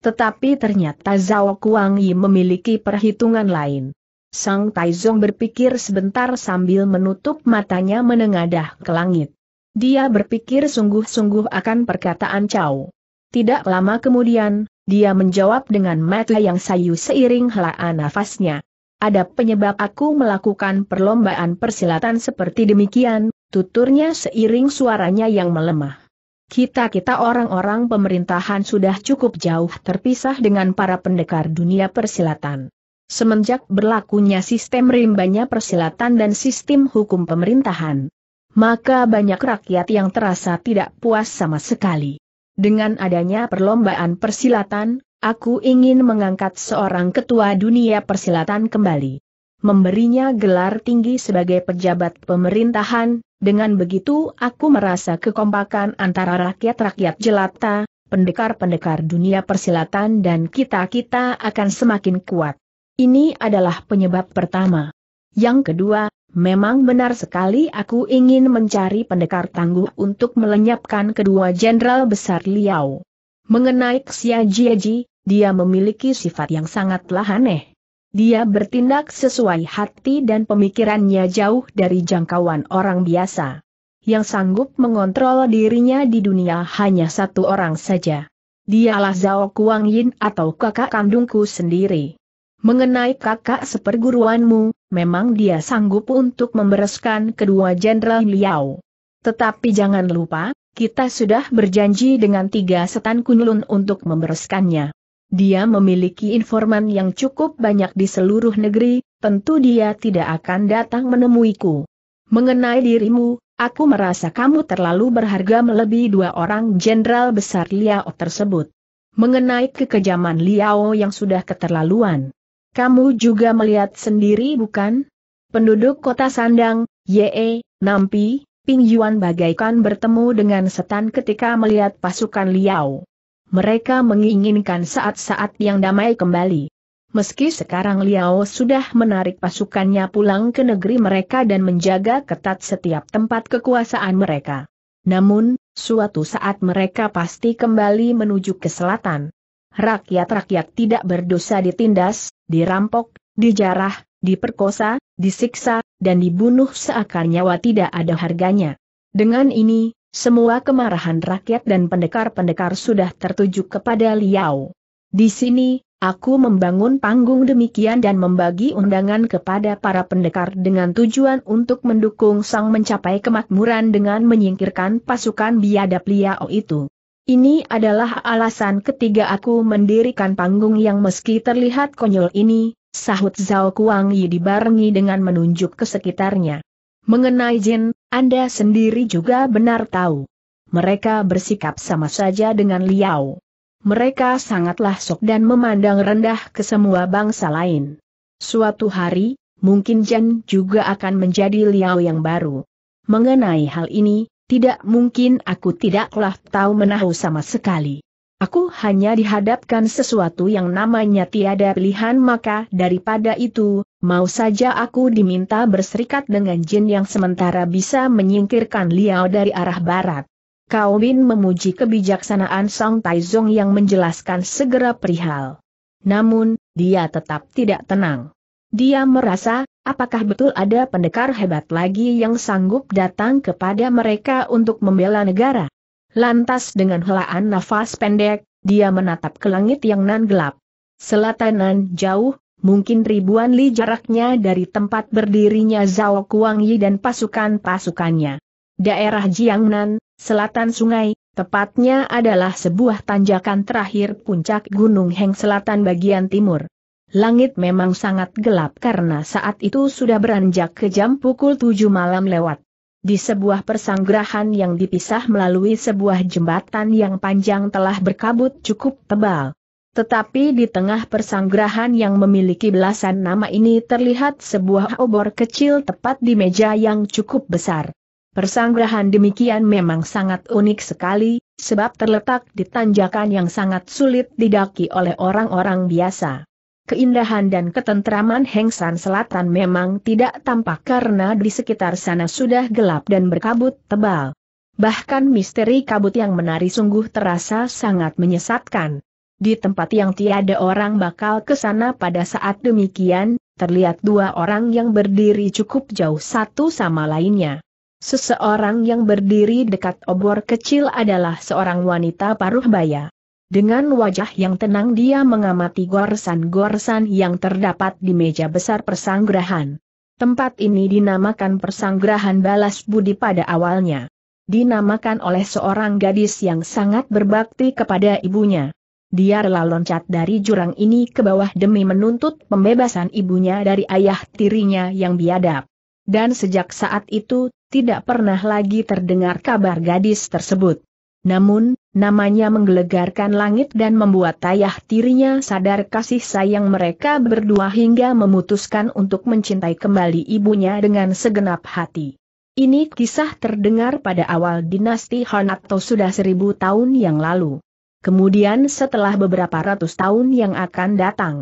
A: Tetapi ternyata Zhao Kuang Yi memiliki perhitungan lain. Sang Taizong berpikir sebentar sambil menutup matanya menengadah ke langit. Dia berpikir sungguh-sungguh akan perkataan Chow. Tidak lama kemudian, dia menjawab dengan mata yang sayu seiring helaan nafasnya. Ada penyebab aku melakukan perlombaan persilatan seperti demikian, tuturnya seiring suaranya yang melemah. Kita-kita orang-orang pemerintahan sudah cukup jauh terpisah dengan para pendekar dunia persilatan semenjak berlakunya sistem rimbanya persilatan dan sistem hukum pemerintahan. Maka banyak rakyat yang terasa tidak puas sama sekali. Dengan adanya perlombaan persilatan, aku ingin mengangkat seorang ketua dunia persilatan kembali. Memberinya gelar tinggi sebagai pejabat pemerintahan, dengan begitu aku merasa kekompakan antara rakyat-rakyat jelata, pendekar-pendekar dunia persilatan dan kita-kita akan semakin kuat. Ini adalah penyebab pertama. Yang kedua, memang benar sekali aku ingin mencari pendekar tangguh untuk melenyapkan kedua jenderal besar Liao. Mengenai Xia Jieji, dia memiliki sifat yang sangatlah aneh. Dia bertindak sesuai hati dan pemikirannya jauh dari jangkauan orang biasa. Yang sanggup mengontrol dirinya di dunia hanya satu orang saja. Dialah Zhao Kuang Yin atau kakak kandungku sendiri. Mengenai kakak seperguruanmu, memang dia sanggup untuk membereskan kedua jenderal Liao. Tetapi jangan lupa, kita sudah berjanji dengan tiga setan kunlun untuk membereskannya. Dia memiliki informan yang cukup banyak di seluruh negeri, tentu dia tidak akan datang menemuiku. Mengenai dirimu, aku merasa kamu terlalu berharga melebihi dua orang jenderal besar Liao tersebut. Mengenai kekejaman Liao yang sudah keterlaluan. Kamu juga melihat sendiri bukan? Penduduk kota Sandang, Ye, Nampi, Ping Yuan bagaikan bertemu dengan setan ketika melihat pasukan Liao. Mereka menginginkan saat-saat yang damai kembali. Meski sekarang Liao sudah menarik pasukannya pulang ke negeri mereka dan menjaga ketat setiap tempat kekuasaan mereka. Namun, suatu saat mereka pasti kembali menuju ke selatan rakyat-rakyat tidak berdosa ditindas, dirampok, dijarah, diperkosa, disiksa, dan dibunuh seakan nyawa tidak ada harganya. Dengan ini, semua kemarahan rakyat dan pendekar-pendekar sudah tertuju kepada Liao. Di sini, aku membangun panggung demikian dan membagi undangan kepada para pendekar dengan tujuan untuk mendukung Sang mencapai kemakmuran dengan menyingkirkan pasukan biadab Liao itu. Ini adalah alasan ketiga aku mendirikan panggung yang meski terlihat konyol ini, sahut Zhao Kuang Yi dibarengi dengan menunjuk ke sekitarnya. Mengenai Jin, Anda sendiri juga benar tahu. Mereka bersikap sama saja dengan Liao. Mereka sangatlah sok dan memandang rendah ke semua bangsa lain. Suatu hari, mungkin Jin juga akan menjadi Liao yang baru. Mengenai hal ini, tidak mungkin aku tidaklah tahu menahu sama sekali. Aku hanya dihadapkan sesuatu yang namanya tiada pilihan maka daripada itu, mau saja aku diminta berserikat dengan jin yang sementara bisa menyingkirkan Liao dari arah barat. Kau Bin memuji kebijaksanaan Song Taizong yang menjelaskan segera perihal. Namun, dia tetap tidak tenang. Dia merasa, apakah betul ada pendekar hebat lagi yang sanggup datang kepada mereka untuk membela negara? Lantas dengan helaan nafas pendek, dia menatap ke langit yang nan gelap. Selatanan jauh, mungkin ribuan li jaraknya dari tempat berdirinya Zhao Kuangyi dan pasukan-pasukannya. Daerah Jiangnan, selatan sungai, tepatnya adalah sebuah tanjakan terakhir puncak Gunung Heng Selatan bagian timur. Langit memang sangat gelap karena saat itu sudah beranjak ke jam pukul tujuh malam lewat. Di sebuah persanggrahan yang dipisah melalui sebuah jembatan yang panjang telah berkabut cukup tebal. Tetapi di tengah persanggrahan yang memiliki belasan nama ini terlihat sebuah obor kecil tepat di meja yang cukup besar. Persanggrahan demikian memang sangat unik sekali, sebab terletak di tanjakan yang sangat sulit didaki oleh orang-orang biasa. Keindahan dan ketentraman Hengsan Selatan memang tidak tampak karena di sekitar sana sudah gelap dan berkabut tebal. Bahkan misteri kabut yang menari sungguh terasa sangat menyesatkan. Di tempat yang tiada orang bakal ke sana pada saat demikian, terlihat dua orang yang berdiri cukup jauh satu sama lainnya. Seseorang yang berdiri dekat obor kecil adalah seorang wanita paruh baya. Dengan wajah yang tenang dia mengamati gorsan-gorsan yang terdapat di meja besar persanggrahan. Tempat ini dinamakan persanggrahan balas budi pada awalnya. Dinamakan oleh seorang gadis yang sangat berbakti kepada ibunya. Dia rela loncat dari jurang ini ke bawah demi menuntut pembebasan ibunya dari ayah tirinya yang biadab. Dan sejak saat itu, tidak pernah lagi terdengar kabar gadis tersebut. Namun, namanya menggelegarkan langit dan membuat ayah tirinya sadar kasih sayang mereka berdua hingga memutuskan untuk mencintai kembali ibunya dengan segenap hati. Ini kisah terdengar pada awal dinasti Han atau sudah seribu tahun yang lalu. Kemudian setelah beberapa ratus tahun yang akan datang,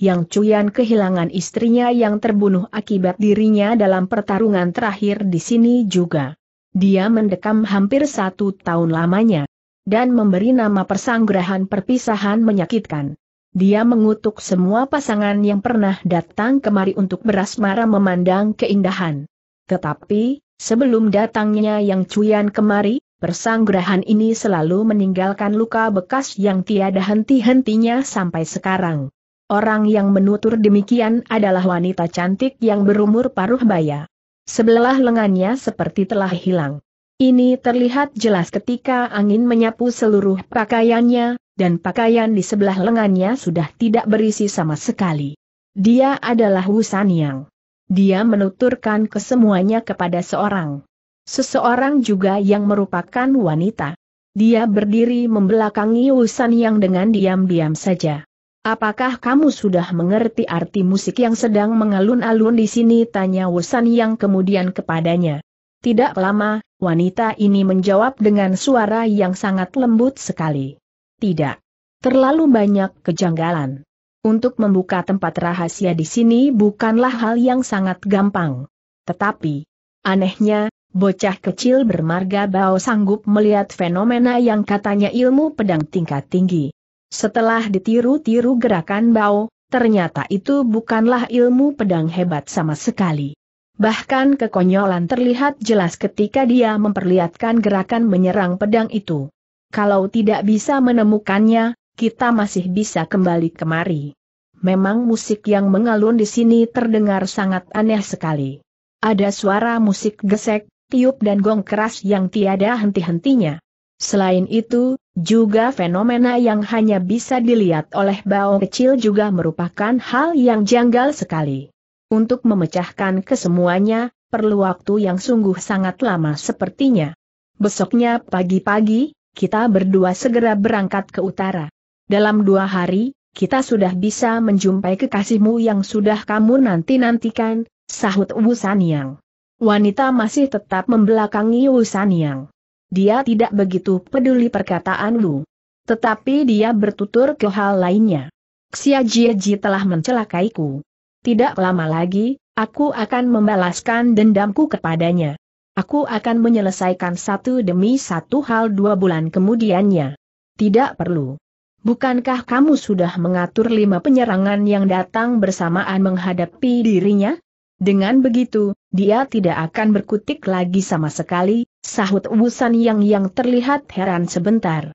A: Yang Cuyan kehilangan istrinya yang terbunuh akibat dirinya dalam pertarungan terakhir di sini juga. Dia mendekam hampir satu tahun lamanya dan memberi nama persanggrahan perpisahan menyakitkan. Dia mengutuk semua pasangan yang pernah datang kemari untuk berasmara memandang keindahan. Tetapi, sebelum datangnya yang cuyan kemari, persanggrahan ini selalu meninggalkan luka bekas yang tiada henti-hentinya sampai sekarang. Orang yang menutur demikian adalah wanita cantik yang berumur paruh baya. Sebelah lengannya seperti telah hilang. Ini terlihat jelas ketika angin menyapu seluruh pakaiannya, dan pakaian di sebelah lengannya sudah tidak berisi sama sekali. Dia adalah Wu San Yang. Dia menuturkan kesemuanya kepada seorang. Seseorang juga yang merupakan wanita. Dia berdiri membelakangi Wu San Yang dengan diam-diam saja. Apakah kamu sudah mengerti arti musik yang sedang mengalun-alun di sini? Tanya Wu San Yang kemudian kepadanya. Tidak lama, Wanita ini menjawab dengan suara yang sangat lembut sekali. Tidak. Terlalu banyak kejanggalan. Untuk membuka tempat rahasia di sini bukanlah hal yang sangat gampang. Tetapi, anehnya, bocah kecil bermarga bau sanggup melihat fenomena yang katanya ilmu pedang tingkat tinggi. Setelah ditiru-tiru gerakan bau, ternyata itu bukanlah ilmu pedang hebat sama sekali. Bahkan kekonyolan terlihat jelas ketika dia memperlihatkan gerakan menyerang pedang itu. Kalau tidak bisa menemukannya, kita masih bisa kembali kemari. Memang musik yang mengalun di sini terdengar sangat aneh sekali. Ada suara musik gesek, tiup dan gong keras yang tiada henti-hentinya. Selain itu, juga fenomena yang hanya bisa dilihat oleh bau kecil juga merupakan hal yang janggal sekali. Untuk memecahkan kesemuanya, perlu waktu yang sungguh sangat lama sepertinya. Besoknya pagi-pagi, kita berdua segera berangkat ke utara. Dalam dua hari, kita sudah bisa menjumpai kekasihmu yang sudah kamu nanti-nantikan, sahut Wu Sanyang. Wanita masih tetap membelakangi Wu Sanyang. Dia tidak begitu peduli perkataan Lu. Tetapi dia bertutur ke hal lainnya. Xia Jieji telah mencelakaiku. Tidak lama lagi, aku akan membalaskan dendamku kepadanya. Aku akan menyelesaikan satu demi satu hal dua bulan kemudiannya. Tidak perlu. Bukankah kamu sudah mengatur lima penyerangan yang datang bersamaan menghadapi dirinya? Dengan begitu, dia tidak akan berkutik lagi sama sekali, sahut Wusan Yang yang terlihat heran sebentar.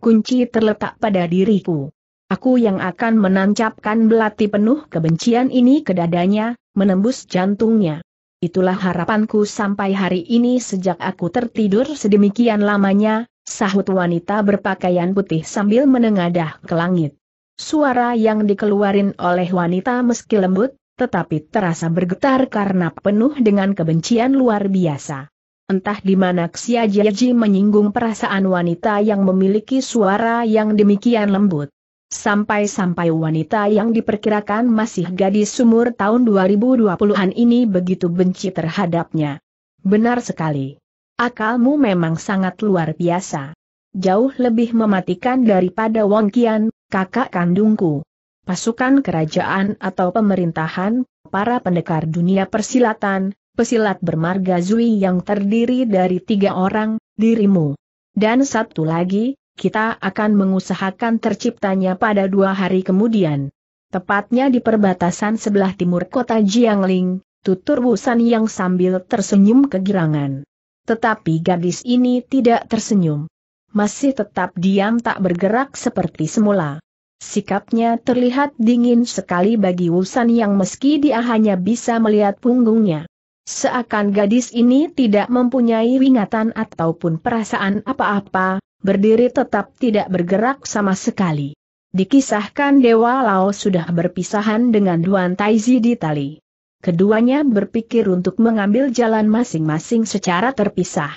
A: Kunci terletak pada diriku. Aku yang akan menancapkan belati penuh kebencian ini ke dadanya, menembus jantungnya. Itulah harapanku sampai hari ini sejak aku tertidur sedemikian lamanya, sahut wanita berpakaian putih sambil menengadah ke langit. Suara yang dikeluarin oleh wanita meski lembut, tetapi terasa bergetar karena penuh dengan kebencian luar biasa. Entah di mana Jiaji menyinggung perasaan wanita yang memiliki suara yang demikian lembut. Sampai-sampai wanita yang diperkirakan masih gadis sumur tahun 2020-an ini begitu benci terhadapnya. Benar sekali. Akalmu memang sangat luar biasa. Jauh lebih mematikan daripada Wong Kian, kakak kandungku. Pasukan kerajaan atau pemerintahan, para pendekar dunia persilatan, pesilat bermarga Zui yang terdiri dari tiga orang, dirimu. Dan satu lagi, kita akan mengusahakan terciptanya pada dua hari kemudian. Tepatnya di perbatasan sebelah timur kota Jiangling, tutur Busan yang sambil tersenyum kegirangan. Tetapi gadis ini tidak tersenyum. Masih tetap diam tak bergerak seperti semula. Sikapnya terlihat dingin sekali bagi Wusan yang meski dia hanya bisa melihat punggungnya. Seakan gadis ini tidak mempunyai ingatan ataupun perasaan apa-apa, berdiri tetap tidak bergerak sama sekali. Dikisahkan Dewa Lao sudah berpisahan dengan Duan Taizi di Tali. Keduanya berpikir untuk mengambil jalan masing-masing secara terpisah.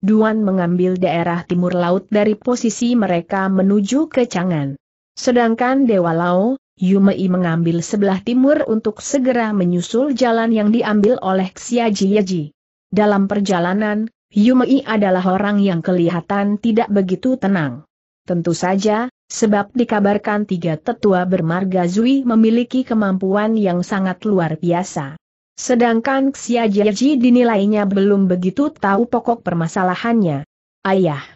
A: Duan mengambil daerah timur laut dari posisi mereka menuju ke Cangan. Sedangkan Dewa Lao, Yumei mengambil sebelah timur untuk segera menyusul jalan yang diambil oleh Xia Yeji. Dalam perjalanan, Yumei adalah orang yang kelihatan tidak begitu tenang. Tentu saja, sebab dikabarkan tiga tetua bermarga Zui memiliki kemampuan yang sangat luar biasa. Sedangkan Xia Jieji dinilainya belum begitu tahu pokok permasalahannya. Ayah.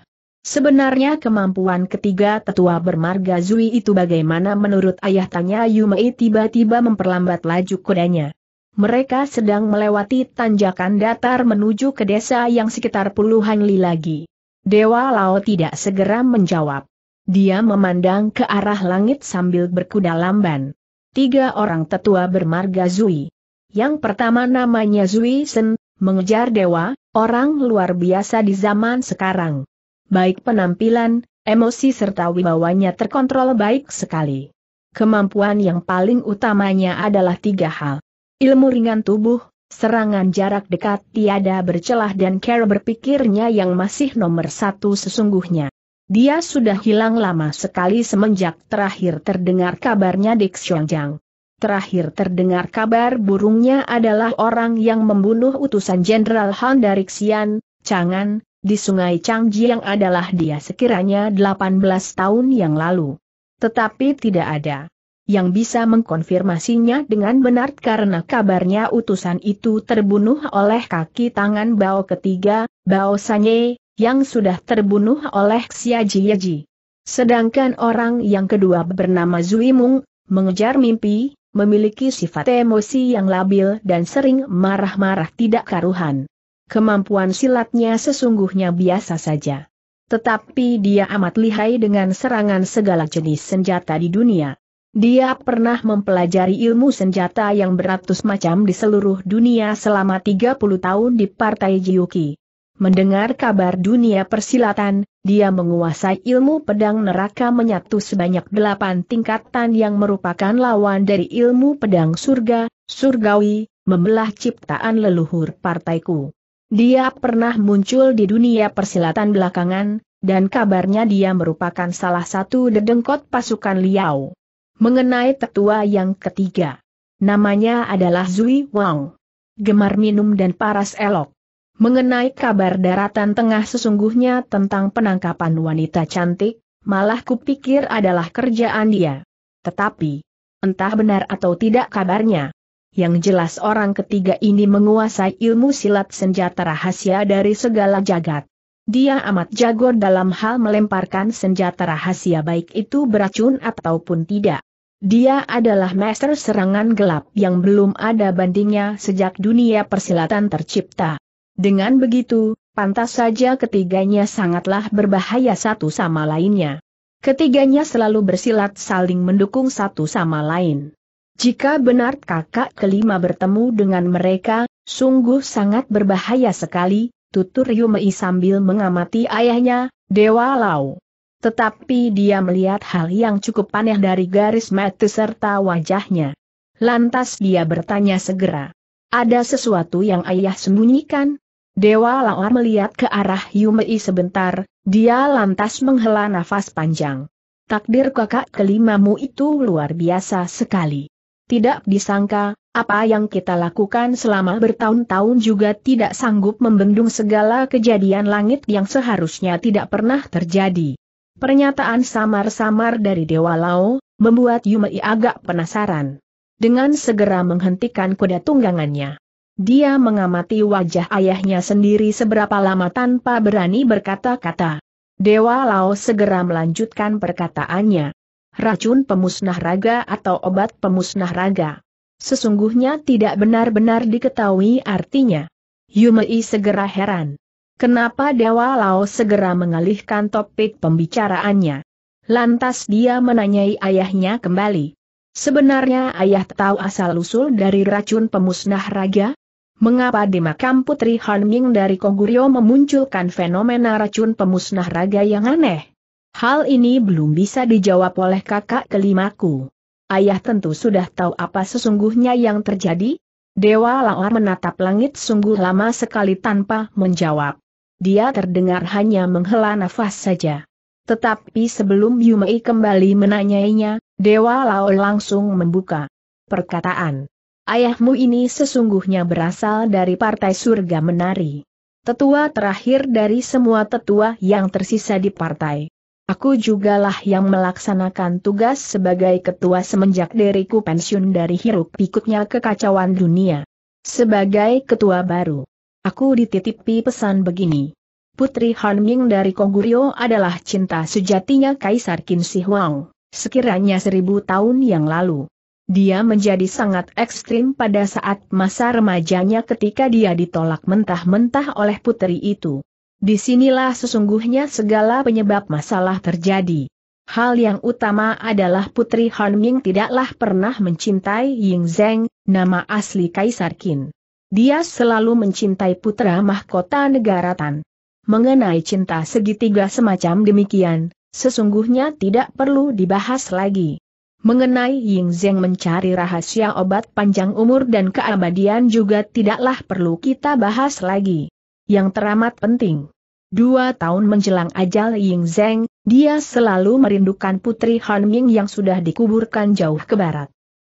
A: Sebenarnya kemampuan ketiga tetua bermarga Zui itu bagaimana menurut ayah tanya Yumei tiba-tiba memperlambat laju kudanya mereka sedang melewati tanjakan datar menuju ke desa yang sekitar puluhan li lagi. Dewa Lao tidak segera menjawab. Dia memandang ke arah langit sambil berkuda lamban. Tiga orang tetua bermarga Zui. Yang pertama namanya Zui Sen, mengejar dewa, orang luar biasa di zaman sekarang. Baik penampilan, emosi serta wibawanya terkontrol baik sekali. Kemampuan yang paling utamanya adalah tiga hal ilmu ringan tubuh, serangan jarak dekat tiada bercelah dan Carol berpikirnya yang masih nomor satu sesungguhnya. Dia sudah hilang lama sekali semenjak terakhir terdengar kabarnya Dik Xiangjang. Terakhir terdengar kabar burungnya adalah orang yang membunuh utusan Jenderal Han dari Xian, Changan, di Sungai Changji yang adalah dia sekiranya 18 tahun yang lalu. Tetapi tidak ada yang bisa mengkonfirmasinya dengan benar karena kabarnya utusan itu terbunuh oleh kaki tangan Bao ketiga, Bao Sanye, yang sudah terbunuh oleh Xia Jiyeji. Sedangkan orang yang kedua bernama Mung, mengejar mimpi, memiliki sifat emosi yang labil dan sering marah-marah tidak karuhan. Kemampuan silatnya sesungguhnya biasa saja. Tetapi dia amat lihai dengan serangan segala jenis senjata di dunia. Dia pernah mempelajari ilmu senjata yang beratus macam di seluruh dunia selama 30 tahun di Partai Jiuki. Mendengar kabar dunia persilatan, dia menguasai ilmu pedang neraka menyatu sebanyak delapan tingkatan yang merupakan lawan dari ilmu pedang surga, surgawi, membelah ciptaan leluhur partaiku. Dia pernah muncul di dunia persilatan belakangan, dan kabarnya dia merupakan salah satu dedengkot pasukan Liao mengenai tetua yang ketiga. Namanya adalah Zui Wang. Gemar minum dan paras elok. Mengenai kabar daratan tengah sesungguhnya tentang penangkapan wanita cantik, malah kupikir adalah kerjaan dia. Tetapi, entah benar atau tidak kabarnya. Yang jelas orang ketiga ini menguasai ilmu silat senjata rahasia dari segala jagat. Dia amat jago dalam hal melemparkan senjata rahasia baik itu beracun ataupun tidak. Dia adalah master serangan gelap yang belum ada bandingnya sejak dunia persilatan tercipta. Dengan begitu, pantas saja ketiganya sangatlah berbahaya satu sama lainnya. Ketiganya selalu bersilat saling mendukung satu sama lain. Jika benar kakak kelima bertemu dengan mereka, sungguh sangat berbahaya sekali, tutur Yumei sambil mengamati ayahnya, Dewa Lau. Tetapi dia melihat hal yang cukup aneh dari garis mata serta wajahnya. Lantas dia bertanya segera. Ada sesuatu yang ayah sembunyikan? Dewa Lau melihat ke arah Yumei sebentar, dia lantas menghela nafas panjang. Takdir kakak kelimamu itu luar biasa sekali. Tidak disangka, apa yang kita lakukan selama bertahun-tahun juga tidak sanggup membendung segala kejadian langit yang seharusnya tidak pernah terjadi. Pernyataan samar-samar dari Dewa Lao, membuat Yumei agak penasaran. Dengan segera menghentikan kuda tunggangannya. Dia mengamati wajah ayahnya sendiri seberapa lama tanpa berani berkata-kata. Dewa Lao segera melanjutkan perkataannya. Racun pemusnah raga atau obat pemusnah raga. Sesungguhnya tidak benar-benar diketahui artinya. Yumei segera heran. Kenapa Dewa Lao segera mengalihkan topik pembicaraannya? Lantas dia menanyai ayahnya kembali. Sebenarnya ayah tahu asal-usul dari racun pemusnah raga? Mengapa di makam Putri Hanming dari Koguryo memunculkan fenomena racun pemusnah raga yang aneh? Hal ini belum bisa dijawab oleh kakak kelimaku. Ayah tentu sudah tahu apa sesungguhnya yang terjadi? Dewa Lawar menatap langit sungguh lama sekali tanpa menjawab. Dia terdengar hanya menghela nafas saja. Tetapi sebelum Yumei kembali menanyainya, Dewa Lao langsung membuka perkataan. Ayahmu ini sesungguhnya berasal dari Partai Surga Menari. Tetua terakhir dari semua tetua yang tersisa di partai. Aku jugalah yang melaksanakan tugas sebagai ketua semenjak diriku pensiun dari hiruk pikutnya kekacauan dunia. Sebagai ketua baru, aku dititipi pesan begini. Putri Han dari Koguryo adalah cinta sejatinya Kaisar Qin Shi Huang, sekiranya seribu tahun yang lalu. Dia menjadi sangat ekstrim pada saat masa remajanya ketika dia ditolak mentah-mentah oleh putri itu. Disinilah sesungguhnya segala penyebab masalah terjadi. Hal yang utama adalah Putri Han Ming tidaklah pernah mencintai Ying Zheng, nama asli Kaisar Qin. Dia selalu mencintai putra mahkota negara Tan. Mengenai cinta segitiga semacam demikian, sesungguhnya tidak perlu dibahas lagi. Mengenai Ying Zheng mencari rahasia obat panjang umur dan keabadian juga tidaklah perlu kita bahas lagi yang teramat penting. Dua tahun menjelang ajal Ying Zeng, dia selalu merindukan putri Han Ming yang sudah dikuburkan jauh ke barat.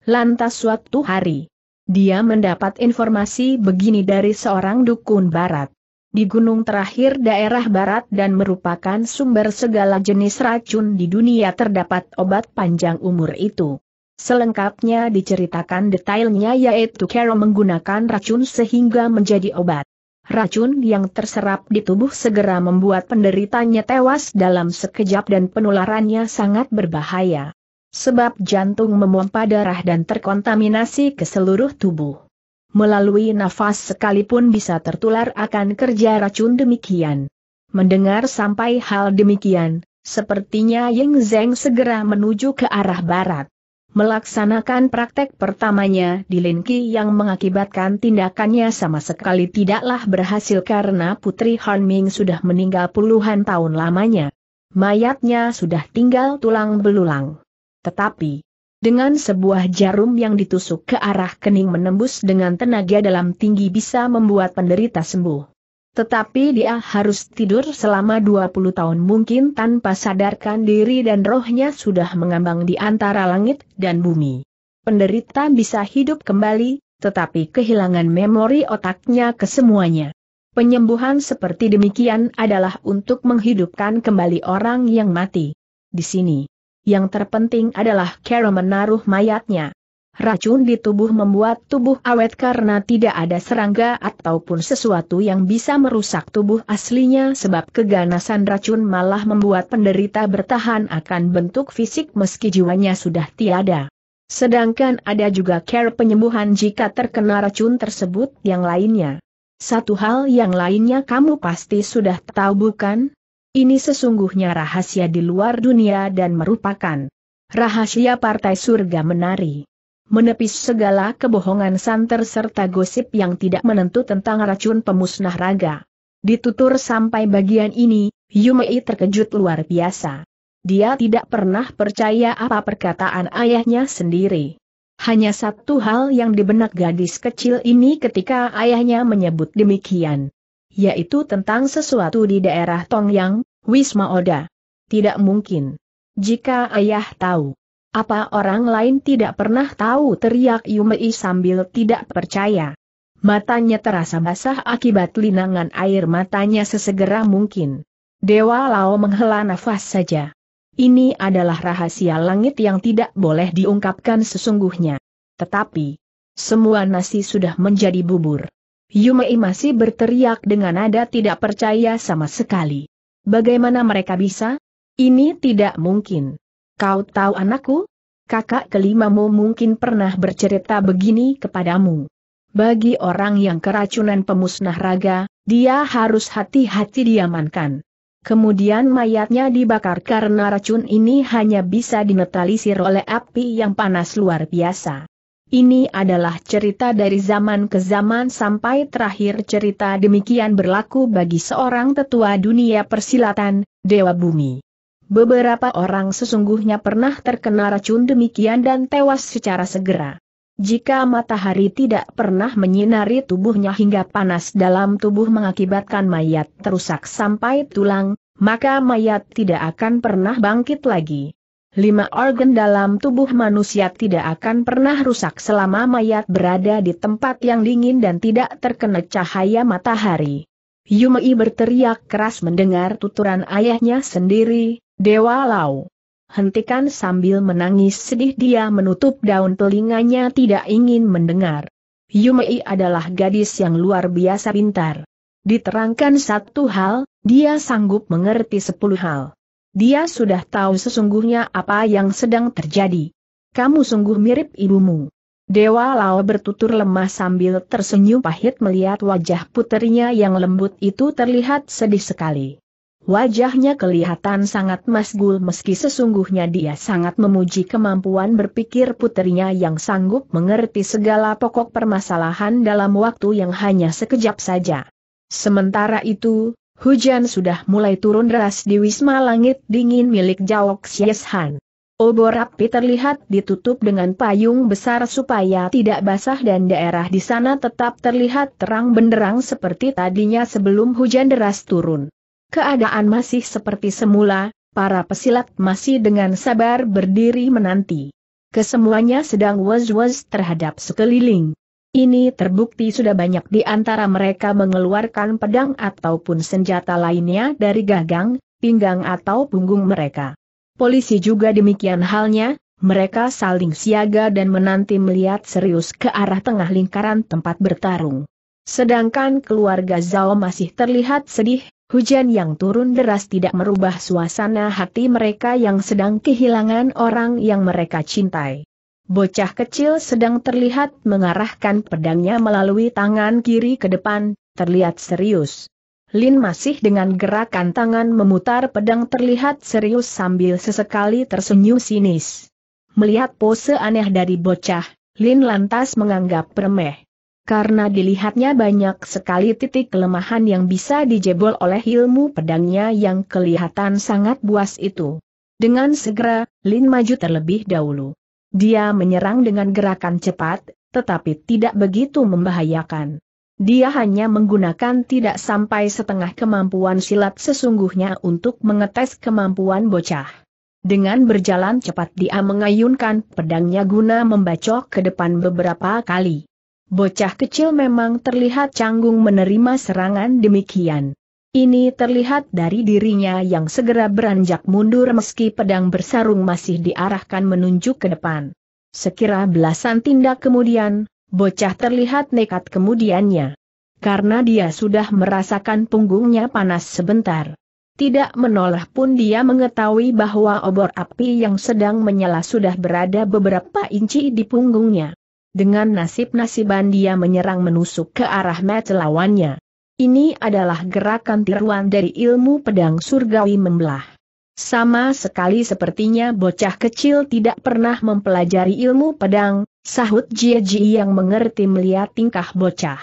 A: Lantas suatu hari, dia mendapat informasi begini dari seorang dukun barat. Di gunung terakhir daerah barat dan merupakan sumber segala jenis racun di dunia terdapat obat panjang umur itu. Selengkapnya diceritakan detailnya yaitu Carol menggunakan racun sehingga menjadi obat. Racun yang terserap di tubuh segera membuat penderitanya tewas dalam sekejap dan penularannya sangat berbahaya. Sebab jantung memompa darah dan terkontaminasi ke seluruh tubuh. Melalui nafas sekalipun bisa tertular akan kerja racun demikian. Mendengar sampai hal demikian, sepertinya Ying Zeng segera menuju ke arah barat melaksanakan praktek pertamanya di Linki yang mengakibatkan tindakannya sama sekali tidaklah berhasil karena Putri Han Ming sudah meninggal puluhan tahun lamanya. Mayatnya sudah tinggal tulang belulang. Tetapi, dengan sebuah jarum yang ditusuk ke arah kening menembus dengan tenaga dalam tinggi bisa membuat penderita sembuh. Tetapi dia harus tidur selama 20 tahun mungkin tanpa sadarkan diri dan rohnya sudah mengambang di antara langit dan bumi. Penderita bisa hidup kembali, tetapi kehilangan memori otaknya kesemuanya. Penyembuhan seperti demikian adalah untuk menghidupkan kembali orang yang mati. Di sini, yang terpenting adalah Carol menaruh mayatnya. Racun di tubuh membuat tubuh awet karena tidak ada serangga ataupun sesuatu yang bisa merusak tubuh aslinya sebab keganasan racun malah membuat penderita bertahan akan bentuk fisik meski jiwanya sudah tiada. Sedangkan ada juga care penyembuhan jika terkena racun tersebut yang lainnya. Satu hal yang lainnya kamu pasti sudah tahu bukan? Ini sesungguhnya rahasia di luar dunia dan merupakan rahasia Partai Surga Menari menepis segala kebohongan santer serta gosip yang tidak menentu tentang racun pemusnah raga. Ditutur sampai bagian ini, Yumei terkejut luar biasa. Dia tidak pernah percaya apa perkataan ayahnya sendiri. Hanya satu hal yang dibenak gadis kecil ini ketika ayahnya menyebut demikian. Yaitu tentang sesuatu di daerah Tongyang, Wisma Oda. Tidak mungkin. Jika ayah tahu. Apa orang lain tidak pernah tahu teriak Yumei sambil tidak percaya. Matanya terasa basah akibat linangan air matanya sesegera mungkin. Dewa Lao menghela nafas saja. Ini adalah rahasia langit yang tidak boleh diungkapkan sesungguhnya. Tetapi, semua nasi sudah menjadi bubur. Yumei masih berteriak dengan nada tidak percaya sama sekali. Bagaimana mereka bisa? Ini tidak mungkin. Kau tahu anakku? Kakak kelimamu mungkin pernah bercerita begini kepadamu. Bagi orang yang keracunan pemusnah raga, dia harus hati-hati diamankan. Kemudian mayatnya dibakar karena racun ini hanya bisa dinetralisir oleh api yang panas luar biasa. Ini adalah cerita dari zaman ke zaman sampai terakhir cerita demikian berlaku bagi seorang tetua dunia persilatan, Dewa Bumi. Beberapa orang sesungguhnya pernah terkena racun demikian dan tewas secara segera. Jika matahari tidak pernah menyinari tubuhnya hingga panas dalam tubuh mengakibatkan mayat terusak sampai tulang, maka mayat tidak akan pernah bangkit lagi. Lima organ dalam tubuh manusia tidak akan pernah rusak selama mayat berada di tempat yang dingin dan tidak terkena cahaya matahari. Yumei berteriak keras mendengar tuturan ayahnya sendiri, Dewa Lau. Hentikan sambil menangis sedih dia menutup daun telinganya tidak ingin mendengar. Yumei adalah gadis yang luar biasa pintar. Diterangkan satu hal, dia sanggup mengerti sepuluh hal. Dia sudah tahu sesungguhnya apa yang sedang terjadi. Kamu sungguh mirip ibumu. Dewa Lao bertutur lemah sambil tersenyum pahit melihat wajah putrinya yang lembut itu terlihat sedih sekali. Wajahnya kelihatan sangat masgul meski sesungguhnya dia sangat memuji kemampuan berpikir putrinya yang sanggup mengerti segala pokok permasalahan dalam waktu yang hanya sekejap saja. Sementara itu, hujan sudah mulai turun deras di wisma langit dingin milik Jawok Sieshan. Obor api terlihat ditutup dengan payung besar supaya tidak basah dan daerah di sana tetap terlihat terang benderang seperti tadinya sebelum hujan deras turun. Keadaan masih seperti semula, para pesilat masih dengan sabar berdiri menanti. Kesemuanya sedang was-was terhadap sekeliling. Ini terbukti sudah banyak di antara mereka mengeluarkan pedang ataupun senjata lainnya dari gagang, pinggang atau punggung mereka. Polisi juga demikian halnya, mereka saling siaga dan menanti melihat serius ke arah tengah lingkaran tempat bertarung. Sedangkan keluarga Zhao masih terlihat sedih, Hujan yang turun deras tidak merubah suasana hati mereka yang sedang kehilangan orang yang mereka cintai. Bocah kecil sedang terlihat mengarahkan pedangnya melalui tangan kiri ke depan, terlihat serius. Lin masih dengan gerakan tangan memutar pedang terlihat serius sambil sesekali tersenyum sinis. Melihat pose aneh dari bocah, Lin lantas menganggap remeh karena dilihatnya banyak sekali titik kelemahan yang bisa dijebol oleh ilmu pedangnya yang kelihatan sangat buas itu. Dengan segera, Lin maju terlebih dahulu. Dia menyerang dengan gerakan cepat, tetapi tidak begitu membahayakan. Dia hanya menggunakan tidak sampai setengah kemampuan silat sesungguhnya untuk mengetes kemampuan bocah. Dengan berjalan cepat dia mengayunkan pedangnya guna membacok ke depan beberapa kali. Bocah kecil memang terlihat canggung menerima serangan demikian. Ini terlihat dari dirinya yang segera beranjak mundur meski pedang bersarung masih diarahkan menunjuk ke depan. Sekira belasan tindak kemudian, bocah terlihat nekat kemudiannya. Karena dia sudah merasakan punggungnya panas sebentar. Tidak menolak pun dia mengetahui bahwa obor api yang sedang menyala sudah berada beberapa inci di punggungnya. Dengan nasib-nasiban dia menyerang menusuk ke arah mata lawannya. Ini adalah gerakan tiruan dari ilmu pedang surgawi membelah. Sama sekali sepertinya bocah kecil tidak pernah mempelajari ilmu pedang, sahut Jie Ji yang mengerti melihat tingkah bocah.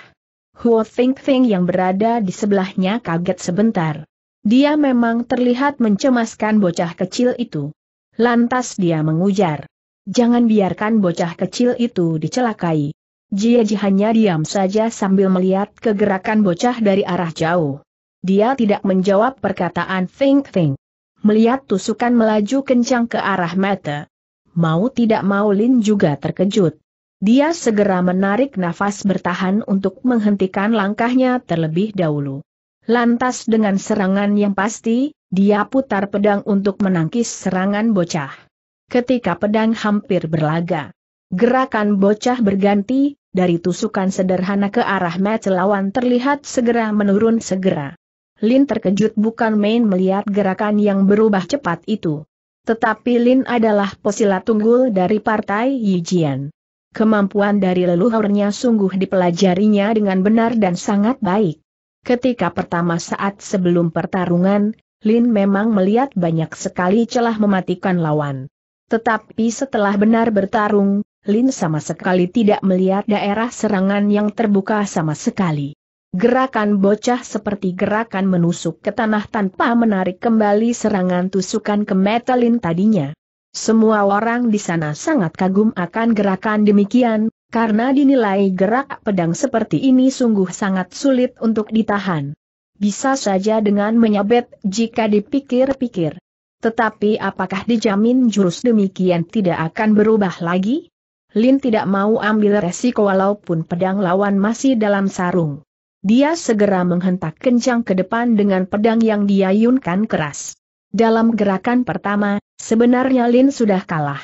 A: Huo Feng Feng yang berada di sebelahnya kaget sebentar. Dia memang terlihat mencemaskan bocah kecil itu. Lantas dia mengujar. Jangan biarkan bocah kecil itu dicelakai. Jia Ji hanya diam saja sambil melihat kegerakan bocah dari arah jauh. Dia tidak menjawab perkataan Feng Feng. Melihat tusukan melaju kencang ke arah mata. Mau tidak mau Lin juga terkejut. Dia segera menarik nafas bertahan untuk menghentikan langkahnya terlebih dahulu. Lantas dengan serangan yang pasti, dia putar pedang untuk menangkis serangan bocah ketika pedang hampir berlaga. Gerakan bocah berganti, dari tusukan sederhana ke arah mata lawan terlihat segera menurun segera. Lin terkejut bukan main melihat gerakan yang berubah cepat itu. Tetapi Lin adalah posila tunggul dari partai Yijian. Kemampuan dari leluhurnya sungguh dipelajarinya dengan benar dan sangat baik. Ketika pertama saat sebelum pertarungan, Lin memang melihat banyak sekali celah mematikan lawan. Tetapi setelah benar bertarung, Lin sama sekali tidak melihat daerah serangan yang terbuka sama sekali. Gerakan bocah seperti gerakan menusuk ke tanah tanpa menarik kembali serangan tusukan ke metalin tadinya. Semua orang di sana sangat kagum akan gerakan demikian, karena dinilai gerak pedang seperti ini sungguh sangat sulit untuk ditahan. Bisa saja dengan menyabet jika dipikir-pikir. Tetapi apakah dijamin jurus demikian tidak akan berubah lagi? Lin tidak mau ambil resiko walaupun pedang lawan masih dalam sarung. Dia segera menghentak kencang ke depan dengan pedang yang diayunkan keras. Dalam gerakan pertama, sebenarnya Lin sudah kalah.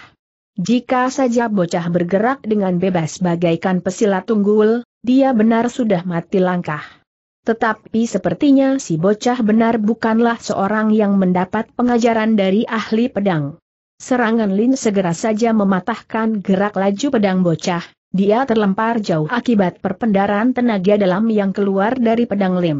A: Jika saja bocah bergerak dengan bebas bagaikan pesilat tunggul, dia benar sudah mati langkah. Tetapi sepertinya si bocah benar bukanlah seorang yang mendapat pengajaran dari ahli pedang. Serangan Lin segera saja mematahkan gerak laju pedang bocah, dia terlempar jauh akibat perpendaran tenaga dalam yang keluar dari pedang Lim.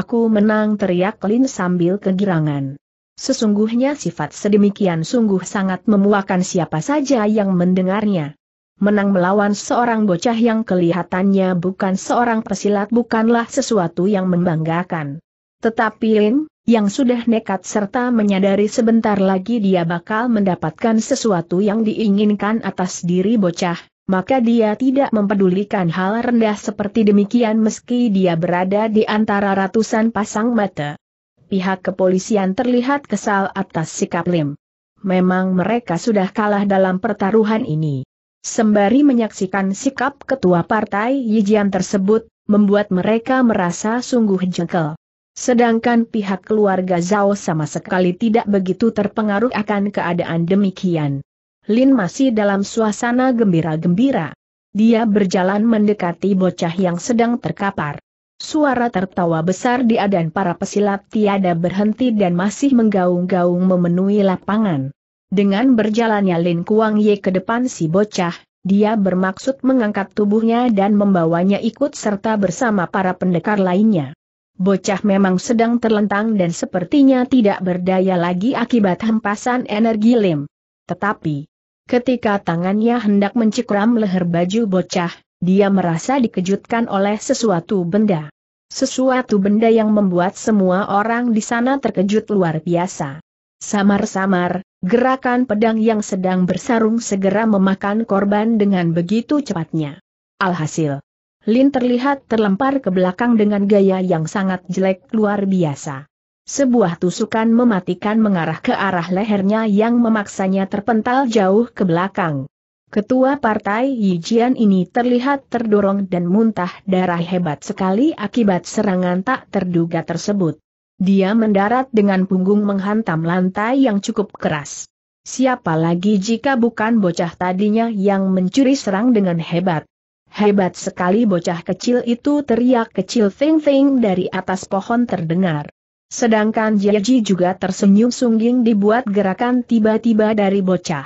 A: Aku menang teriak Lin sambil kegirangan. Sesungguhnya sifat sedemikian sungguh sangat memuakan siapa saja yang mendengarnya menang melawan seorang bocah yang kelihatannya bukan seorang pesilat bukanlah sesuatu yang membanggakan. Tetapi Lin, yang sudah nekat serta menyadari sebentar lagi dia bakal mendapatkan sesuatu yang diinginkan atas diri bocah, maka dia tidak mempedulikan hal rendah seperti demikian meski dia berada di antara ratusan pasang mata. Pihak kepolisian terlihat kesal atas sikap Lim. Memang mereka sudah kalah dalam pertaruhan ini. Sembari menyaksikan sikap ketua partai Yijian tersebut, membuat mereka merasa sungguh jengkel. Sedangkan pihak keluarga Zhao sama sekali tidak begitu terpengaruh akan keadaan demikian. Lin masih dalam suasana gembira-gembira. Dia berjalan mendekati bocah yang sedang terkapar. Suara tertawa besar di adan para pesilat tiada berhenti dan masih menggaung-gaung memenuhi lapangan. Dengan berjalannya Lin Kuang Ye ke depan si bocah, dia bermaksud mengangkat tubuhnya dan membawanya ikut serta bersama para pendekar lainnya. Bocah memang sedang terlentang dan sepertinya tidak berdaya lagi akibat hempasan energi Lim. Tetapi, ketika tangannya hendak mencikram leher baju bocah, dia merasa dikejutkan oleh sesuatu benda. Sesuatu benda yang membuat semua orang di sana terkejut luar biasa. Samar-samar, gerakan pedang yang sedang bersarung segera memakan korban dengan begitu cepatnya. Alhasil, Lin terlihat terlempar ke belakang dengan gaya yang sangat jelek luar biasa. Sebuah tusukan mematikan mengarah ke arah lehernya yang memaksanya terpental jauh ke belakang. Ketua partai Yijian ini terlihat terdorong dan muntah darah hebat sekali akibat serangan tak terduga tersebut. Dia mendarat dengan punggung menghantam lantai yang cukup keras. Siapa lagi jika bukan bocah tadinya yang mencuri serang dengan hebat. Hebat sekali bocah kecil itu teriak kecil ting-ting dari atas pohon terdengar. Sedangkan Jiaji juga tersenyum sungging dibuat gerakan tiba-tiba dari bocah.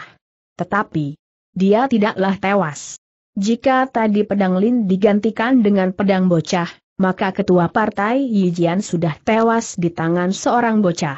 A: Tetapi, dia tidaklah tewas. Jika tadi pedang Lin digantikan dengan pedang bocah, maka ketua partai Yijian sudah tewas di tangan seorang bocah.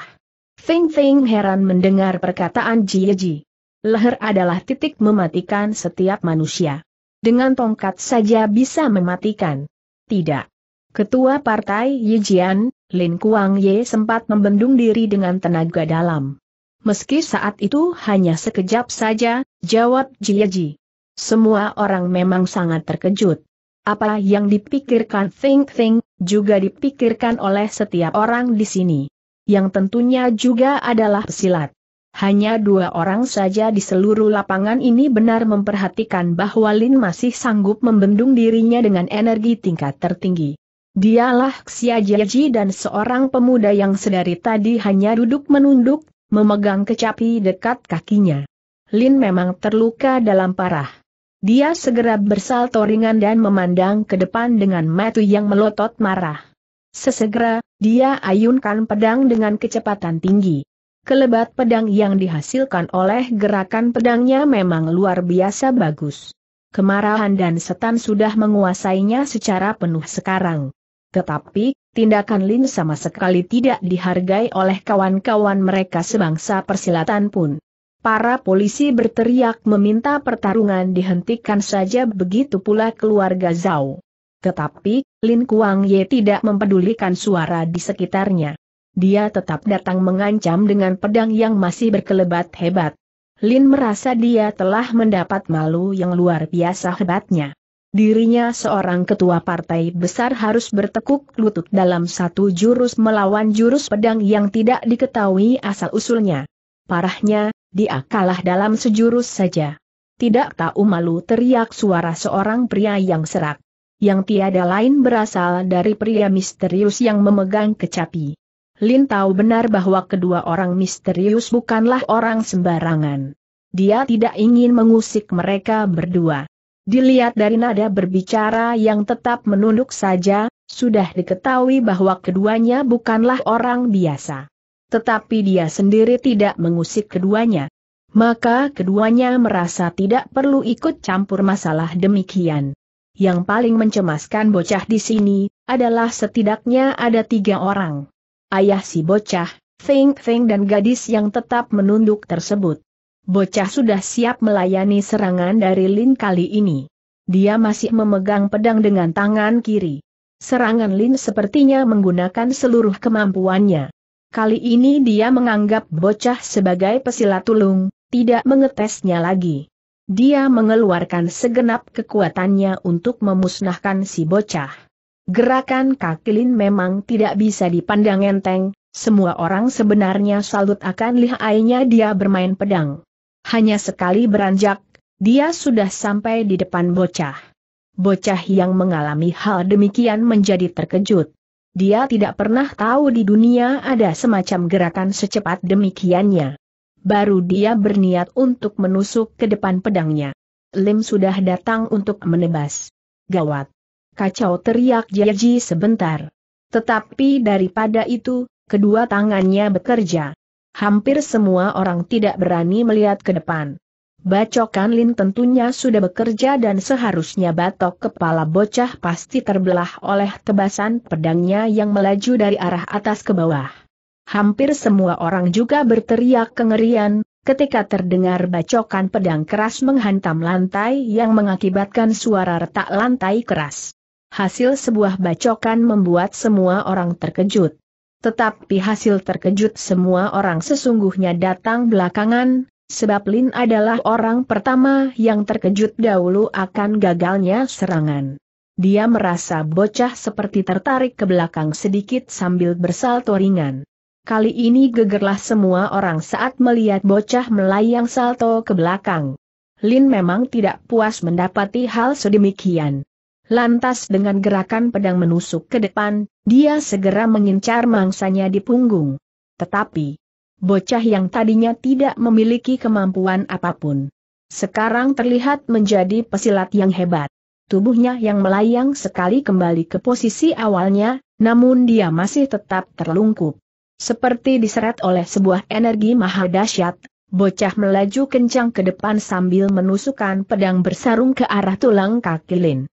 A: Feng Feng heran mendengar perkataan Jieji. Leher adalah titik mematikan setiap manusia. Dengan tongkat saja bisa mematikan. Tidak. Ketua partai Yijian, Lin Kuang Ye sempat membendung diri dengan tenaga dalam. Meski saat itu hanya sekejap saja, jawab Jieji. Semua orang memang sangat terkejut. Apa yang dipikirkan Think Think, juga dipikirkan oleh setiap orang di sini. Yang tentunya juga adalah pesilat. Hanya dua orang saja di seluruh lapangan ini benar memperhatikan bahwa Lin masih sanggup membendung dirinya dengan energi tingkat tertinggi. Dialah Xia Jieji dan seorang pemuda yang sedari tadi hanya duduk menunduk memegang kecapi dekat kakinya. Lin memang terluka dalam parah. Dia segera bersalto ringan dan memandang ke depan dengan mata yang melotot marah. Sesegera, dia ayunkan pedang dengan kecepatan tinggi. Kelebat pedang yang dihasilkan oleh gerakan pedangnya memang luar biasa bagus. Kemarahan dan setan sudah menguasainya secara penuh sekarang. Tetapi, tindakan Lin sama sekali tidak dihargai oleh kawan-kawan mereka sebangsa persilatan pun. Para polisi berteriak meminta pertarungan dihentikan saja begitu pula keluarga Zhao. Tetapi, Lin Kuang Ye tidak mempedulikan suara di sekitarnya. Dia tetap datang mengancam dengan pedang yang masih berkelebat hebat. Lin merasa dia telah mendapat malu yang luar biasa hebatnya. Dirinya seorang ketua partai besar harus bertekuk lutut dalam satu jurus melawan jurus pedang yang tidak diketahui asal-usulnya. Parahnya, dia kalah dalam sejurus saja. Tidak tahu malu teriak suara seorang pria yang serak. Yang tiada lain berasal dari pria misterius yang memegang kecapi. Lin tahu benar bahwa kedua orang misterius bukanlah orang sembarangan. Dia tidak ingin mengusik mereka berdua. Dilihat dari nada berbicara yang tetap menunduk saja, sudah diketahui bahwa keduanya bukanlah orang biasa tetapi dia sendiri tidak mengusik keduanya. Maka keduanya merasa tidak perlu ikut campur masalah demikian. Yang paling mencemaskan bocah di sini, adalah setidaknya ada tiga orang. Ayah si bocah, Feng Feng dan gadis yang tetap menunduk tersebut. Bocah sudah siap melayani serangan dari Lin kali ini. Dia masih memegang pedang dengan tangan kiri. Serangan Lin sepertinya menggunakan seluruh kemampuannya. Kali ini dia menganggap bocah sebagai pesilat tulung, tidak mengetesnya lagi. Dia mengeluarkan segenap kekuatannya untuk memusnahkan si bocah. Gerakan kakilin memang tidak bisa dipandang enteng, semua orang sebenarnya salut akan lihainya dia bermain pedang. Hanya sekali beranjak, dia sudah sampai di depan bocah. Bocah yang mengalami hal demikian menjadi terkejut. Dia tidak pernah tahu di dunia ada semacam gerakan secepat demikiannya. Baru dia berniat untuk menusuk ke depan pedangnya. Lim sudah datang untuk menebas. Gawat. Kacau teriak Jaji sebentar. Tetapi daripada itu, kedua tangannya bekerja. Hampir semua orang tidak berani melihat ke depan. Bacokan Lin tentunya sudah bekerja dan seharusnya batok kepala bocah pasti terbelah oleh tebasan pedangnya yang melaju dari arah atas ke bawah. Hampir semua orang juga berteriak kengerian, ketika terdengar bacokan pedang keras menghantam lantai yang mengakibatkan suara retak lantai keras. Hasil sebuah bacokan membuat semua orang terkejut. Tetapi hasil terkejut semua orang sesungguhnya datang belakangan, sebab Lin adalah orang pertama yang terkejut dahulu akan gagalnya serangan. Dia merasa bocah seperti tertarik ke belakang sedikit sambil bersalto ringan. Kali ini gegerlah semua orang saat melihat bocah melayang salto ke belakang. Lin memang tidak puas mendapati hal sedemikian. Lantas dengan gerakan pedang menusuk ke depan, dia segera mengincar mangsanya di punggung. Tetapi, bocah yang tadinya tidak memiliki kemampuan apapun. Sekarang terlihat menjadi pesilat yang hebat. Tubuhnya yang melayang sekali kembali ke posisi awalnya, namun dia masih tetap terlungkup. Seperti diseret oleh sebuah energi maha dahsyat, bocah melaju kencang ke depan sambil menusukkan pedang bersarung ke arah tulang kaki Lin.